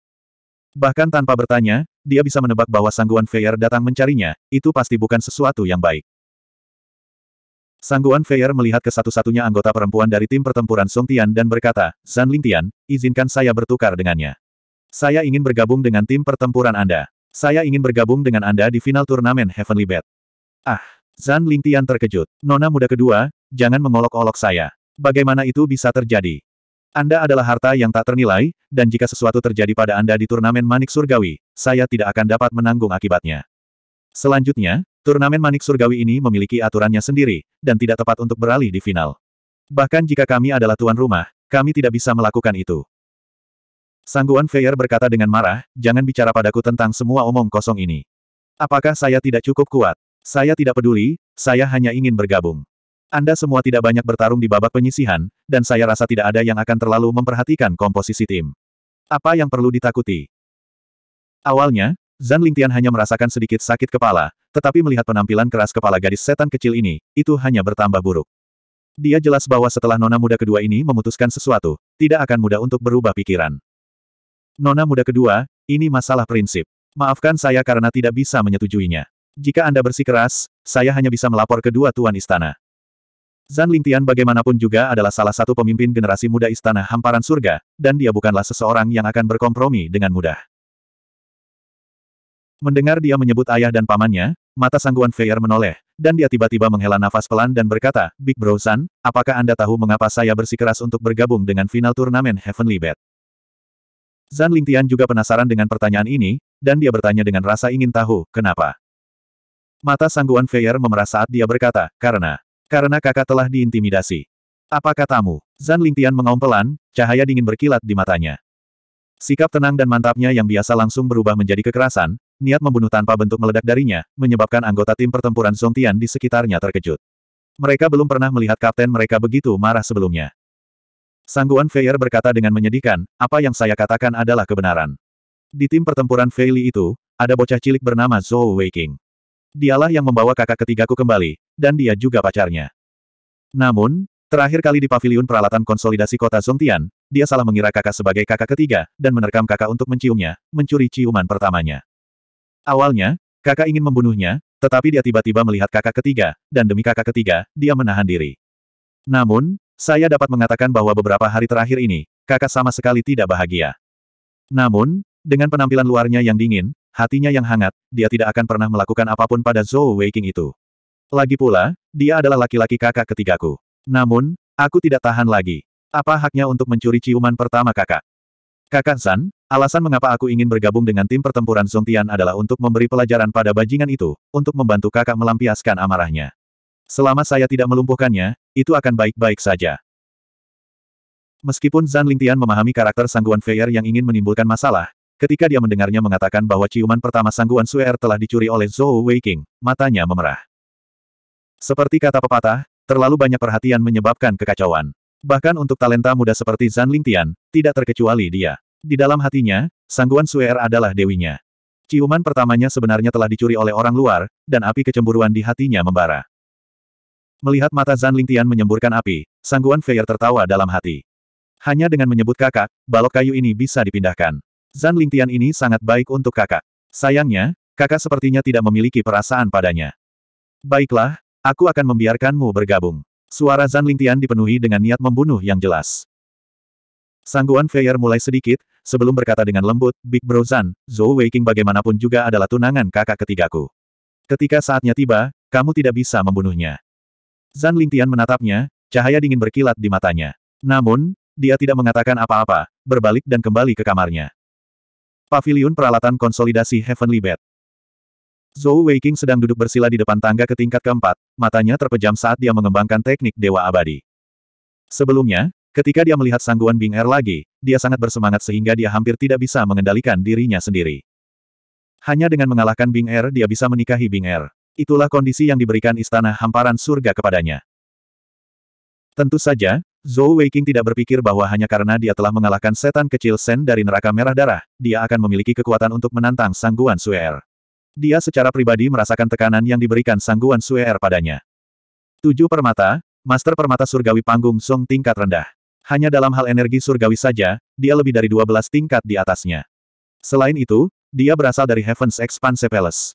Bahkan tanpa bertanya, dia bisa menebak bahwa sangguan Feyer datang mencarinya, itu pasti bukan sesuatu yang baik. Sangguan Feyer melihat ke satu-satunya anggota perempuan dari tim pertempuran Song Tian dan berkata, Zan Ling izinkan saya bertukar dengannya. Saya ingin bergabung dengan tim pertempuran Anda. Saya ingin bergabung dengan Anda di final turnamen Heavenly Bet. Ah, Zan Lingtian terkejut. Nona muda kedua, jangan mengolok-olok saya. Bagaimana itu bisa terjadi? Anda adalah harta yang tak ternilai, dan jika sesuatu terjadi pada Anda di turnamen manik surgawi, saya tidak akan dapat menanggung akibatnya. Selanjutnya, turnamen manik surgawi ini memiliki aturannya sendiri, dan tidak tepat untuk beralih di final. Bahkan jika kami adalah tuan rumah, kami tidak bisa melakukan itu. Sangguan Feyer berkata dengan marah, jangan bicara padaku tentang semua omong kosong ini. Apakah saya tidak cukup kuat? Saya tidak peduli, saya hanya ingin bergabung. Anda semua tidak banyak bertarung di babak penyisihan, dan saya rasa tidak ada yang akan terlalu memperhatikan komposisi tim. Apa yang perlu ditakuti? Awalnya, Zan Lingtian hanya merasakan sedikit sakit kepala, tetapi melihat penampilan keras kepala gadis setan kecil ini, itu hanya bertambah buruk. Dia jelas bahwa setelah nona muda kedua ini memutuskan sesuatu, tidak akan mudah untuk berubah pikiran. Nona muda kedua, ini masalah prinsip. Maafkan saya karena tidak bisa menyetujuinya. Jika Anda bersikeras, saya hanya bisa melapor kedua tuan istana. Zan Lingtian bagaimanapun juga adalah salah satu pemimpin generasi muda Istana Hamparan Surga, dan dia bukanlah seseorang yang akan berkompromi dengan mudah. Mendengar dia menyebut ayah dan pamannya, mata sangguan Feir menoleh, dan dia tiba-tiba menghela nafas pelan dan berkata, Big Bro Zan, apakah Anda tahu mengapa saya bersikeras untuk bergabung dengan final turnamen Heavenly Bet? Zan Lingtian juga penasaran dengan pertanyaan ini, dan dia bertanya dengan rasa ingin tahu, kenapa? Mata sangguan Feir memerah saat dia berkata, karena, karena kakak telah diintimidasi. Apa katamu? Zan Lingtian mengaum pelan, cahaya dingin berkilat di matanya. Sikap tenang dan mantapnya yang biasa langsung berubah menjadi kekerasan, niat membunuh tanpa bentuk meledak darinya, menyebabkan anggota tim pertempuran Song Tian di sekitarnya terkejut. Mereka belum pernah melihat kapten mereka begitu marah sebelumnya. Sangguan Feier berkata dengan menyedihkan, apa yang saya katakan adalah kebenaran. Di tim pertempuran Feili itu, ada bocah cilik bernama Zhou Weiking. Dialah yang membawa kakak ketigaku kembali, dan dia juga pacarnya. Namun, terakhir kali di paviliun peralatan konsolidasi kota Zongtian, dia salah mengira kakak sebagai kakak ketiga, dan menerkam kakak untuk menciumnya, mencuri ciuman pertamanya. Awalnya, kakak ingin membunuhnya, tetapi dia tiba-tiba melihat kakak ketiga, dan demi kakak ketiga, dia menahan diri. Namun, saya dapat mengatakan bahwa beberapa hari terakhir ini, kakak sama sekali tidak bahagia. Namun, dengan penampilan luarnya yang dingin, hatinya yang hangat, dia tidak akan pernah melakukan apapun pada Zhou Weiqing itu. Lagi pula, dia adalah laki-laki kakak ketigaku. Namun, aku tidak tahan lagi. Apa haknya untuk mencuri ciuman pertama kakak? Kakak San, alasan mengapa aku ingin bergabung dengan tim pertempuran Songtian adalah untuk memberi pelajaran pada bajingan itu, untuk membantu kakak melampiaskan amarahnya. Selama saya tidak melumpuhkannya, itu akan baik-baik saja. Meskipun Zan Lingtian memahami karakter sangguan Feier yang ingin menimbulkan masalah, ketika dia mendengarnya mengatakan bahwa ciuman pertama sangguan Suer telah dicuri oleh Zhou Weiking, matanya memerah. Seperti kata pepatah, terlalu banyak perhatian menyebabkan kekacauan. Bahkan untuk talenta muda seperti Zan Lingtian, tidak terkecuali dia. Di dalam hatinya, sangguan Suer adalah dewinya. Ciuman pertamanya sebenarnya telah dicuri oleh orang luar, dan api kecemburuan di hatinya membara. Melihat mata Zan Lingtian menyemburkan api, sangguan Feier tertawa dalam hati. Hanya dengan menyebut kakak, balok kayu ini bisa dipindahkan. Zan Lingtian ini sangat baik untuk kakak. Sayangnya, kakak sepertinya tidak memiliki perasaan padanya. Baiklah, Aku akan membiarkanmu bergabung. Suara Zan Lingtian dipenuhi dengan niat membunuh yang jelas. Sangguan Feier mulai sedikit, sebelum berkata dengan lembut, Big Bro Zan, Zhou Weiqing bagaimanapun juga adalah tunangan kakak ketigaku. Ketika saatnya tiba, kamu tidak bisa membunuhnya. Zan Lingtian menatapnya, cahaya dingin berkilat di matanya. Namun, dia tidak mengatakan apa-apa, berbalik dan kembali ke kamarnya. Pavilion Peralatan Konsolidasi Heavenly Bed Zhou Weiqing sedang duduk bersila di depan tangga ke tingkat keempat, matanya terpejam saat dia mengembangkan teknik Dewa Abadi. Sebelumnya, ketika dia melihat sangguan Bing Er lagi, dia sangat bersemangat sehingga dia hampir tidak bisa mengendalikan dirinya sendiri. Hanya dengan mengalahkan Bing Er dia bisa menikahi Bing Er. Itulah kondisi yang diberikan istana hamparan surga kepadanya. Tentu saja, Zhou Weiqing tidak berpikir bahwa hanya karena dia telah mengalahkan setan kecil Sen dari neraka merah darah, dia akan memiliki kekuatan untuk menantang sangguan Suer. Er. Dia secara pribadi merasakan tekanan yang diberikan sangguan Suer er padanya. Tujuh permata, Master Permata Surgawi Panggung Song tingkat rendah. Hanya dalam hal energi surgawi saja, dia lebih dari dua belas tingkat di atasnya. Selain itu, dia berasal dari Heaven's Expanse Palace.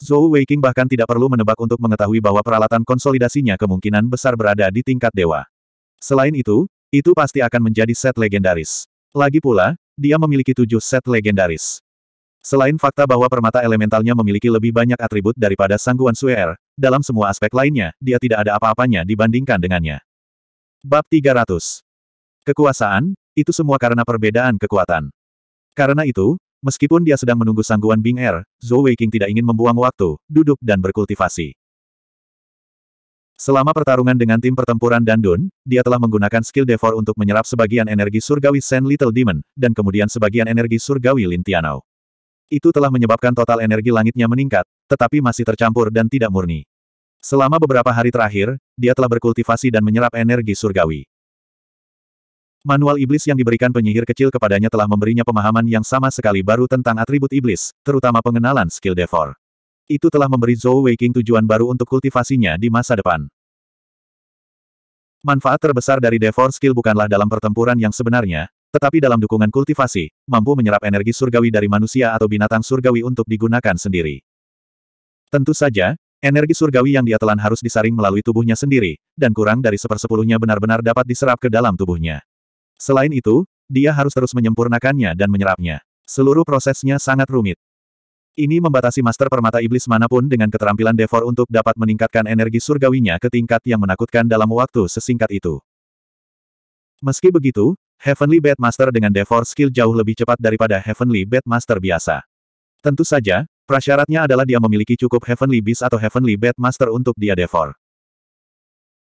Zhou Weiking bahkan tidak perlu menebak untuk mengetahui bahwa peralatan konsolidasinya kemungkinan besar berada di tingkat dewa. Selain itu, itu pasti akan menjadi set legendaris. Lagi pula, dia memiliki tujuh set legendaris. Selain fakta bahwa permata elementalnya memiliki lebih banyak atribut daripada Sangguan Suer, er, dalam semua aspek lainnya, dia tidak ada apa-apanya dibandingkan dengannya. Bab 300 Kekuasaan, itu semua karena perbedaan kekuatan. Karena itu, meskipun dia sedang menunggu sangguan Bing Er, Zhou Weiqing tidak ingin membuang waktu, duduk dan berkultivasi. Selama pertarungan dengan tim pertempuran Dandun, dia telah menggunakan skill Devor untuk menyerap sebagian energi surgawi Sen Little Demon, dan kemudian sebagian energi surgawi Lin Tianao. Itu telah menyebabkan total energi langitnya meningkat, tetapi masih tercampur dan tidak murni. Selama beberapa hari terakhir, dia telah berkultivasi dan menyerap energi surgawi. Manual iblis yang diberikan penyihir kecil kepadanya telah memberinya pemahaman yang sama sekali baru tentang atribut iblis, terutama pengenalan skill devor. Itu telah memberi Zhou Weiqing tujuan baru untuk kultivasinya di masa depan. Manfaat terbesar dari devor skill bukanlah dalam pertempuran yang sebenarnya, tetapi dalam dukungan kultivasi, mampu menyerap energi surgawi dari manusia atau binatang surgawi untuk digunakan sendiri. Tentu saja, energi surgawi yang dia telan harus disaring melalui tubuhnya sendiri, dan kurang dari sepersepuluhnya benar-benar dapat diserap ke dalam tubuhnya. Selain itu, dia harus terus menyempurnakannya dan menyerapnya. Seluruh prosesnya sangat rumit. Ini membatasi master permata iblis manapun dengan keterampilan Devor untuk dapat meningkatkan energi surgawinya ke tingkat yang menakutkan dalam waktu sesingkat itu. Meski begitu, Heavenly Batmaster dengan Devour skill jauh lebih cepat daripada Heavenly Batmaster biasa. Tentu saja, prasyaratnya adalah dia memiliki cukup Heavenly Beast atau Heavenly Batmaster untuk dia Devour.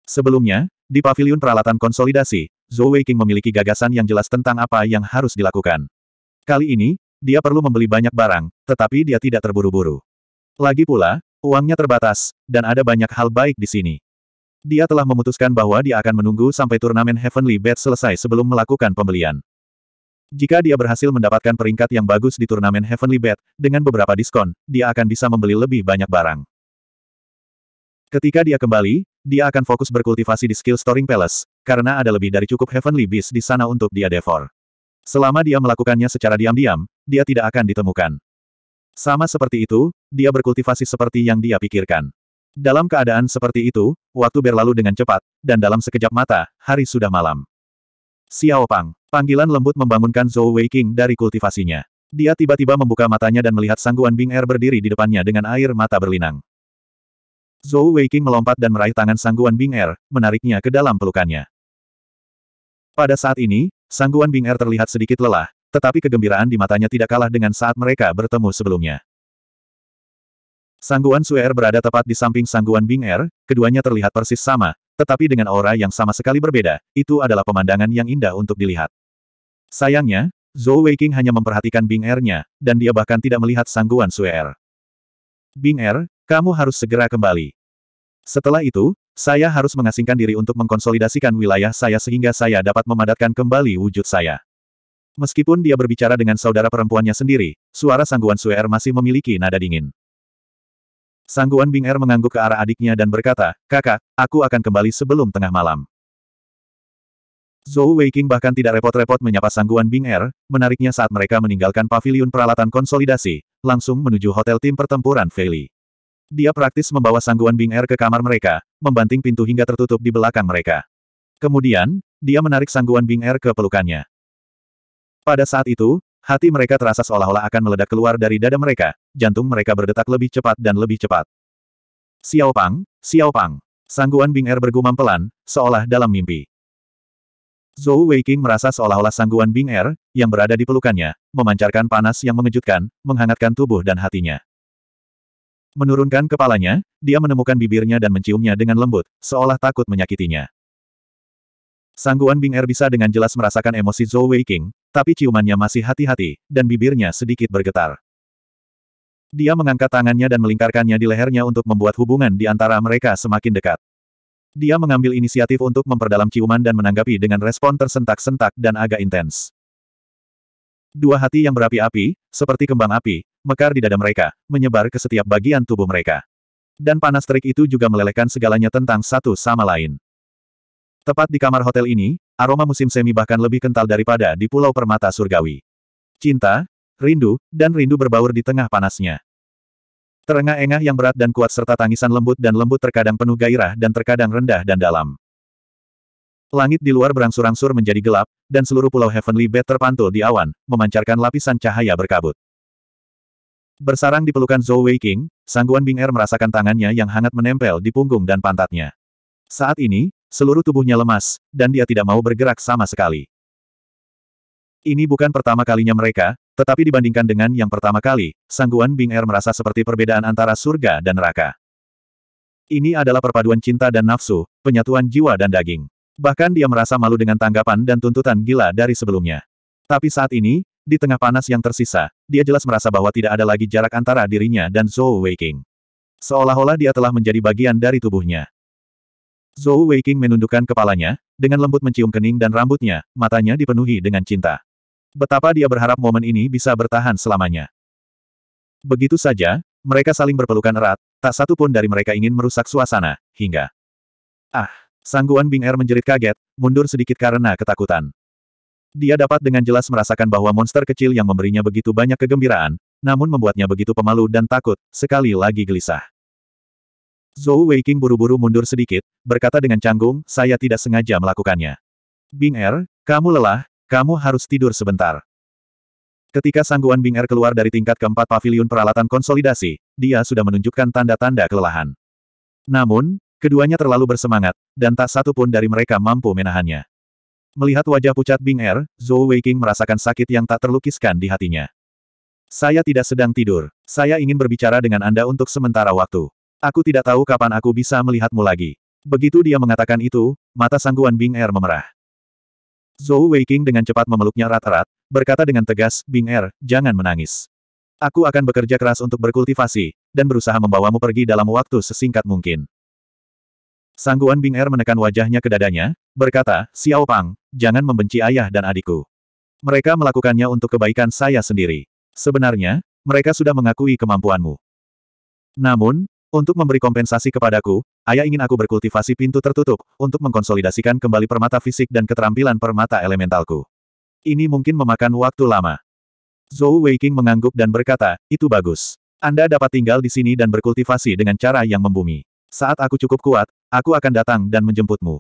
Sebelumnya, di Pavilion peralatan konsolidasi, Zhou King memiliki gagasan yang jelas tentang apa yang harus dilakukan. Kali ini, dia perlu membeli banyak barang, tetapi dia tidak terburu-buru. Lagi pula, uangnya terbatas, dan ada banyak hal baik di sini. Dia telah memutuskan bahwa dia akan menunggu sampai turnamen Heavenly Bet selesai sebelum melakukan pembelian. Jika dia berhasil mendapatkan peringkat yang bagus di turnamen Heavenly Bet, dengan beberapa diskon, dia akan bisa membeli lebih banyak barang. Ketika dia kembali, dia akan fokus berkultivasi di skill Storing Palace, karena ada lebih dari cukup Heavenly Beast di sana untuk dia devour. Selama dia melakukannya secara diam-diam, dia tidak akan ditemukan. Sama seperti itu, dia berkultivasi seperti yang dia pikirkan. Dalam keadaan seperti itu, waktu berlalu dengan cepat, dan dalam sekejap mata, hari sudah malam. Xiao Pang, panggilan lembut membangunkan Zhou Weiqing dari kultivasinya. Dia tiba-tiba membuka matanya dan melihat sangguan Bing Er berdiri di depannya dengan air mata berlinang. Zhou Weiqing melompat dan meraih tangan sangguan Bing Er, menariknya ke dalam pelukannya. Pada saat ini, sangguan Bing Er terlihat sedikit lelah, tetapi kegembiraan di matanya tidak kalah dengan saat mereka bertemu sebelumnya. Sangguan Suer berada tepat di samping Sangguan Bing Er, keduanya terlihat persis sama, tetapi dengan aura yang sama sekali berbeda, itu adalah pemandangan yang indah untuk dilihat. Sayangnya, Zhou Weiqing hanya memperhatikan Bing Er-nya, dan dia bahkan tidak melihat Sangguan Suer. Bing Er, kamu harus segera kembali. Setelah itu, saya harus mengasingkan diri untuk mengkonsolidasikan wilayah saya sehingga saya dapat memadatkan kembali wujud saya. Meskipun dia berbicara dengan saudara perempuannya sendiri, suara Sangguan Suer masih memiliki nada dingin. Sangguan Bing Er mengangguk ke arah adiknya dan berkata, kakak, aku akan kembali sebelum tengah malam. Zhou Weiqing bahkan tidak repot-repot menyapa Sangguan Bing Er, menariknya saat mereka meninggalkan paviliun peralatan konsolidasi, langsung menuju hotel tim pertempuran Feili. Dia praktis membawa Sangguan Bing Er ke kamar mereka, membanting pintu hingga tertutup di belakang mereka. Kemudian, dia menarik Sangguan Bing Er ke pelukannya. Pada saat itu, Hati mereka terasa seolah-olah akan meledak keluar dari dada mereka, jantung mereka berdetak lebih cepat dan lebih cepat. Xiao Pang, Xiao Pang. Sangguan Bing Er bergumam pelan, seolah dalam mimpi. Zhou Weiqing merasa seolah-olah sangguan Bing Er, yang berada di pelukannya, memancarkan panas yang mengejutkan, menghangatkan tubuh dan hatinya. Menurunkan kepalanya, dia menemukan bibirnya dan menciumnya dengan lembut, seolah takut menyakitinya. Sangguan Bing Er bisa dengan jelas merasakan emosi Zhou Weiqing, tapi ciumannya masih hati-hati, dan bibirnya sedikit bergetar. Dia mengangkat tangannya dan melingkarkannya di lehernya untuk membuat hubungan di antara mereka semakin dekat. Dia mengambil inisiatif untuk memperdalam ciuman dan menanggapi dengan respon tersentak-sentak dan agak intens. Dua hati yang berapi-api, seperti kembang api, mekar di dada mereka, menyebar ke setiap bagian tubuh mereka. Dan panas terik itu juga melelehkan segalanya tentang satu sama lain. Tepat di kamar hotel ini, aroma musim semi bahkan lebih kental daripada di pulau permata surgawi. Cinta, rindu, dan rindu berbaur di tengah panasnya. Terengah-engah yang berat dan kuat serta tangisan lembut dan lembut terkadang penuh gairah dan terkadang rendah dan dalam. Langit di luar berangsur-angsur menjadi gelap, dan seluruh pulau Heavenly Bed terpantul di awan, memancarkan lapisan cahaya berkabut. Bersarang di pelukan Zhou Wei King, Sangguan Bing Er merasakan tangannya yang hangat menempel di punggung dan pantatnya. Saat ini, Seluruh tubuhnya lemas, dan dia tidak mau bergerak sama sekali. Ini bukan pertama kalinya mereka, tetapi dibandingkan dengan yang pertama kali, Sangguan Bing Er merasa seperti perbedaan antara surga dan neraka. Ini adalah perpaduan cinta dan nafsu, penyatuan jiwa dan daging. Bahkan dia merasa malu dengan tanggapan dan tuntutan gila dari sebelumnya. Tapi saat ini, di tengah panas yang tersisa, dia jelas merasa bahwa tidak ada lagi jarak antara dirinya dan Zhou Weiking. Seolah-olah dia telah menjadi bagian dari tubuhnya. Zhou Weiqing menundukkan kepalanya, dengan lembut mencium kening dan rambutnya, matanya dipenuhi dengan cinta. Betapa dia berharap momen ini bisa bertahan selamanya. Begitu saja, mereka saling berpelukan erat, tak satu pun dari mereka ingin merusak suasana, hingga... Ah! Sangguan Bing Er menjerit kaget, mundur sedikit karena ketakutan. Dia dapat dengan jelas merasakan bahwa monster kecil yang memberinya begitu banyak kegembiraan, namun membuatnya begitu pemalu dan takut, sekali lagi gelisah. Zhou Weiqing buru-buru mundur sedikit, berkata dengan canggung, saya tidak sengaja melakukannya. Bing Er, kamu lelah, kamu harus tidur sebentar. Ketika sangguan Bing Er keluar dari tingkat keempat pavilion peralatan konsolidasi, dia sudah menunjukkan tanda-tanda kelelahan. Namun, keduanya terlalu bersemangat, dan tak satu pun dari mereka mampu menahannya. Melihat wajah pucat Bing Er, Zhou Weiqing merasakan sakit yang tak terlukiskan di hatinya. Saya tidak sedang tidur. Saya ingin berbicara dengan Anda untuk sementara waktu. Aku tidak tahu kapan aku bisa melihatmu lagi. Begitu dia mengatakan itu, mata sangguan Bing Er memerah. Zhou Weiqing dengan cepat memeluknya rat-rat, berkata dengan tegas, Bing Er, jangan menangis. Aku akan bekerja keras untuk berkultivasi, dan berusaha membawamu pergi dalam waktu sesingkat mungkin. Sangguan Bing Er menekan wajahnya ke dadanya, berkata, Xiao Pang, jangan membenci ayah dan adikku. Mereka melakukannya untuk kebaikan saya sendiri. Sebenarnya, mereka sudah mengakui kemampuanmu. Namun, untuk memberi kompensasi kepadaku, ayah ingin aku berkultivasi pintu tertutup, untuk mengkonsolidasikan kembali permata fisik dan keterampilan permata elementalku. Ini mungkin memakan waktu lama. Zhou Weiqing mengangguk dan berkata, itu bagus. Anda dapat tinggal di sini dan berkultivasi dengan cara yang membumi. Saat aku cukup kuat, aku akan datang dan menjemputmu.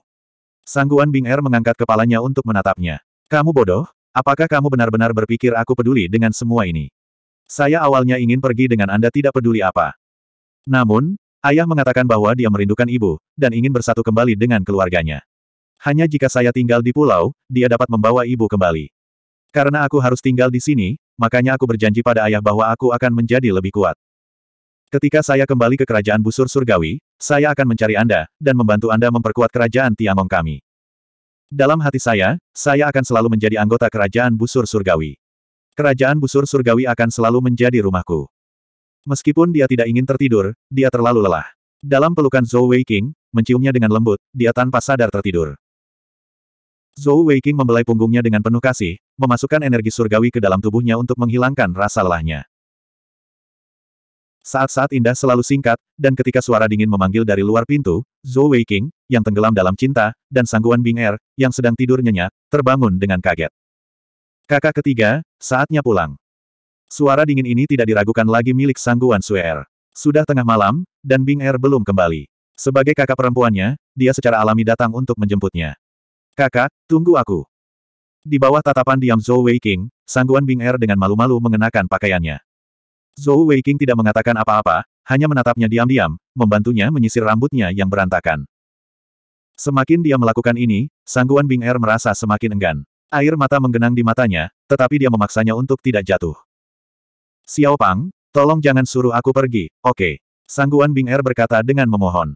Sangguan Bing Er mengangkat kepalanya untuk menatapnya. Kamu bodoh? Apakah kamu benar-benar berpikir aku peduli dengan semua ini? Saya awalnya ingin pergi dengan Anda tidak peduli apa. Namun, ayah mengatakan bahwa dia merindukan ibu, dan ingin bersatu kembali dengan keluarganya. Hanya jika saya tinggal di pulau, dia dapat membawa ibu kembali. Karena aku harus tinggal di sini, makanya aku berjanji pada ayah bahwa aku akan menjadi lebih kuat. Ketika saya kembali ke kerajaan busur surgawi, saya akan mencari Anda, dan membantu Anda memperkuat kerajaan Tiamong kami. Dalam hati saya, saya akan selalu menjadi anggota kerajaan busur surgawi. Kerajaan busur surgawi akan selalu menjadi rumahku. Meskipun dia tidak ingin tertidur, dia terlalu lelah. Dalam pelukan Zhou Weiqing, menciumnya dengan lembut, dia tanpa sadar tertidur. Zhou Weiqing membelai punggungnya dengan penuh kasih, memasukkan energi surgawi ke dalam tubuhnya untuk menghilangkan rasa lelahnya. Saat-saat indah selalu singkat, dan ketika suara dingin memanggil dari luar pintu, Zhou Weiqing, yang tenggelam dalam cinta, dan sangguan Bing Er, yang sedang tidur nyenyak, terbangun dengan kaget. Kakak ketiga, saatnya pulang. Suara dingin ini tidak diragukan lagi milik Sangguan Suer. Sudah tengah malam, dan Bing Er belum kembali. Sebagai kakak perempuannya, dia secara alami datang untuk menjemputnya. Kakak, tunggu aku. Di bawah tatapan diam Zhou Wei Sangguan Bing Er dengan malu-malu mengenakan pakaiannya. Zhou Wei tidak mengatakan apa-apa, hanya menatapnya diam-diam, membantunya menyisir rambutnya yang berantakan. Semakin dia melakukan ini, Sangguan Bing Er merasa semakin enggan. Air mata menggenang di matanya, tetapi dia memaksanya untuk tidak jatuh. Xiao Pang, tolong jangan suruh aku pergi, oke. Okay. Sangguan Bing Er berkata dengan memohon.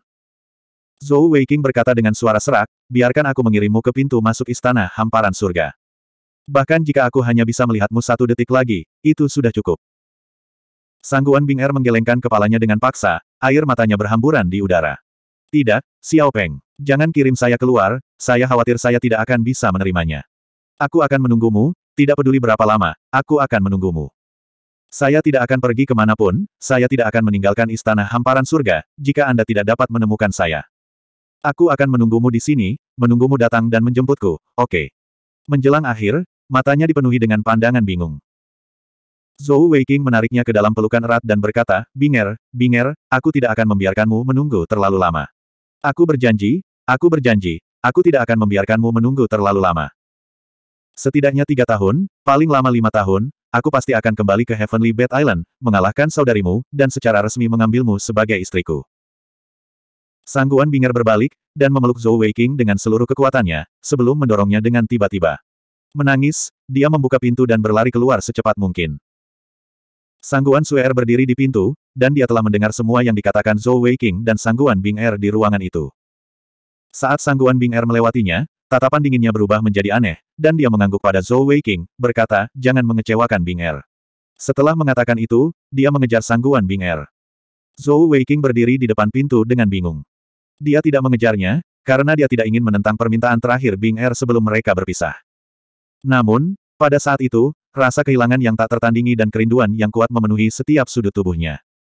Zhou Weiqing berkata dengan suara serak, biarkan aku mengirimmu ke pintu masuk istana hamparan surga. Bahkan jika aku hanya bisa melihatmu satu detik lagi, itu sudah cukup. Sangguan Bing Er menggelengkan kepalanya dengan paksa, air matanya berhamburan di udara. Tidak, Xiao Peng. Jangan kirim saya keluar, saya khawatir saya tidak akan bisa menerimanya. Aku akan menunggumu, tidak peduli berapa lama, aku akan menunggumu. Saya tidak akan pergi kemanapun, saya tidak akan meninggalkan istana hamparan surga, jika Anda tidak dapat menemukan saya. Aku akan menunggumu di sini, menunggumu datang dan menjemputku, oke. Okay. Menjelang akhir, matanya dipenuhi dengan pandangan bingung. Zhou Weiqing menariknya ke dalam pelukan erat dan berkata, Binger, Binger, aku tidak akan membiarkanmu menunggu terlalu lama. Aku berjanji, aku berjanji, aku tidak akan membiarkanmu menunggu terlalu lama. Setidaknya tiga tahun, paling lama lima tahun, aku pasti akan kembali ke Heavenly Bed Island, mengalahkan saudarimu, dan secara resmi mengambilmu sebagai istriku. Sangguan Bing'er berbalik, dan memeluk Zhou Weiqing dengan seluruh kekuatannya, sebelum mendorongnya dengan tiba-tiba. Menangis, dia membuka pintu dan berlari keluar secepat mungkin. Sangguan Suer berdiri di pintu, dan dia telah mendengar semua yang dikatakan Zhou Weiqing dan Sangguan Bing Er di ruangan itu. Saat Sangguan Bing Er melewatinya, tatapan dinginnya berubah menjadi aneh, dan dia mengangguk pada Zhou Weiqing, berkata, jangan mengecewakan Bing Er. Setelah mengatakan itu, dia mengejar sangguan Bing Er. Zhou Weiqing berdiri di depan pintu dengan bingung. Dia tidak mengejarnya, karena dia tidak ingin menentang permintaan terakhir Bing Er sebelum mereka berpisah. Namun, pada saat itu, rasa kehilangan yang tak tertandingi dan kerinduan yang kuat memenuhi setiap sudut tubuhnya.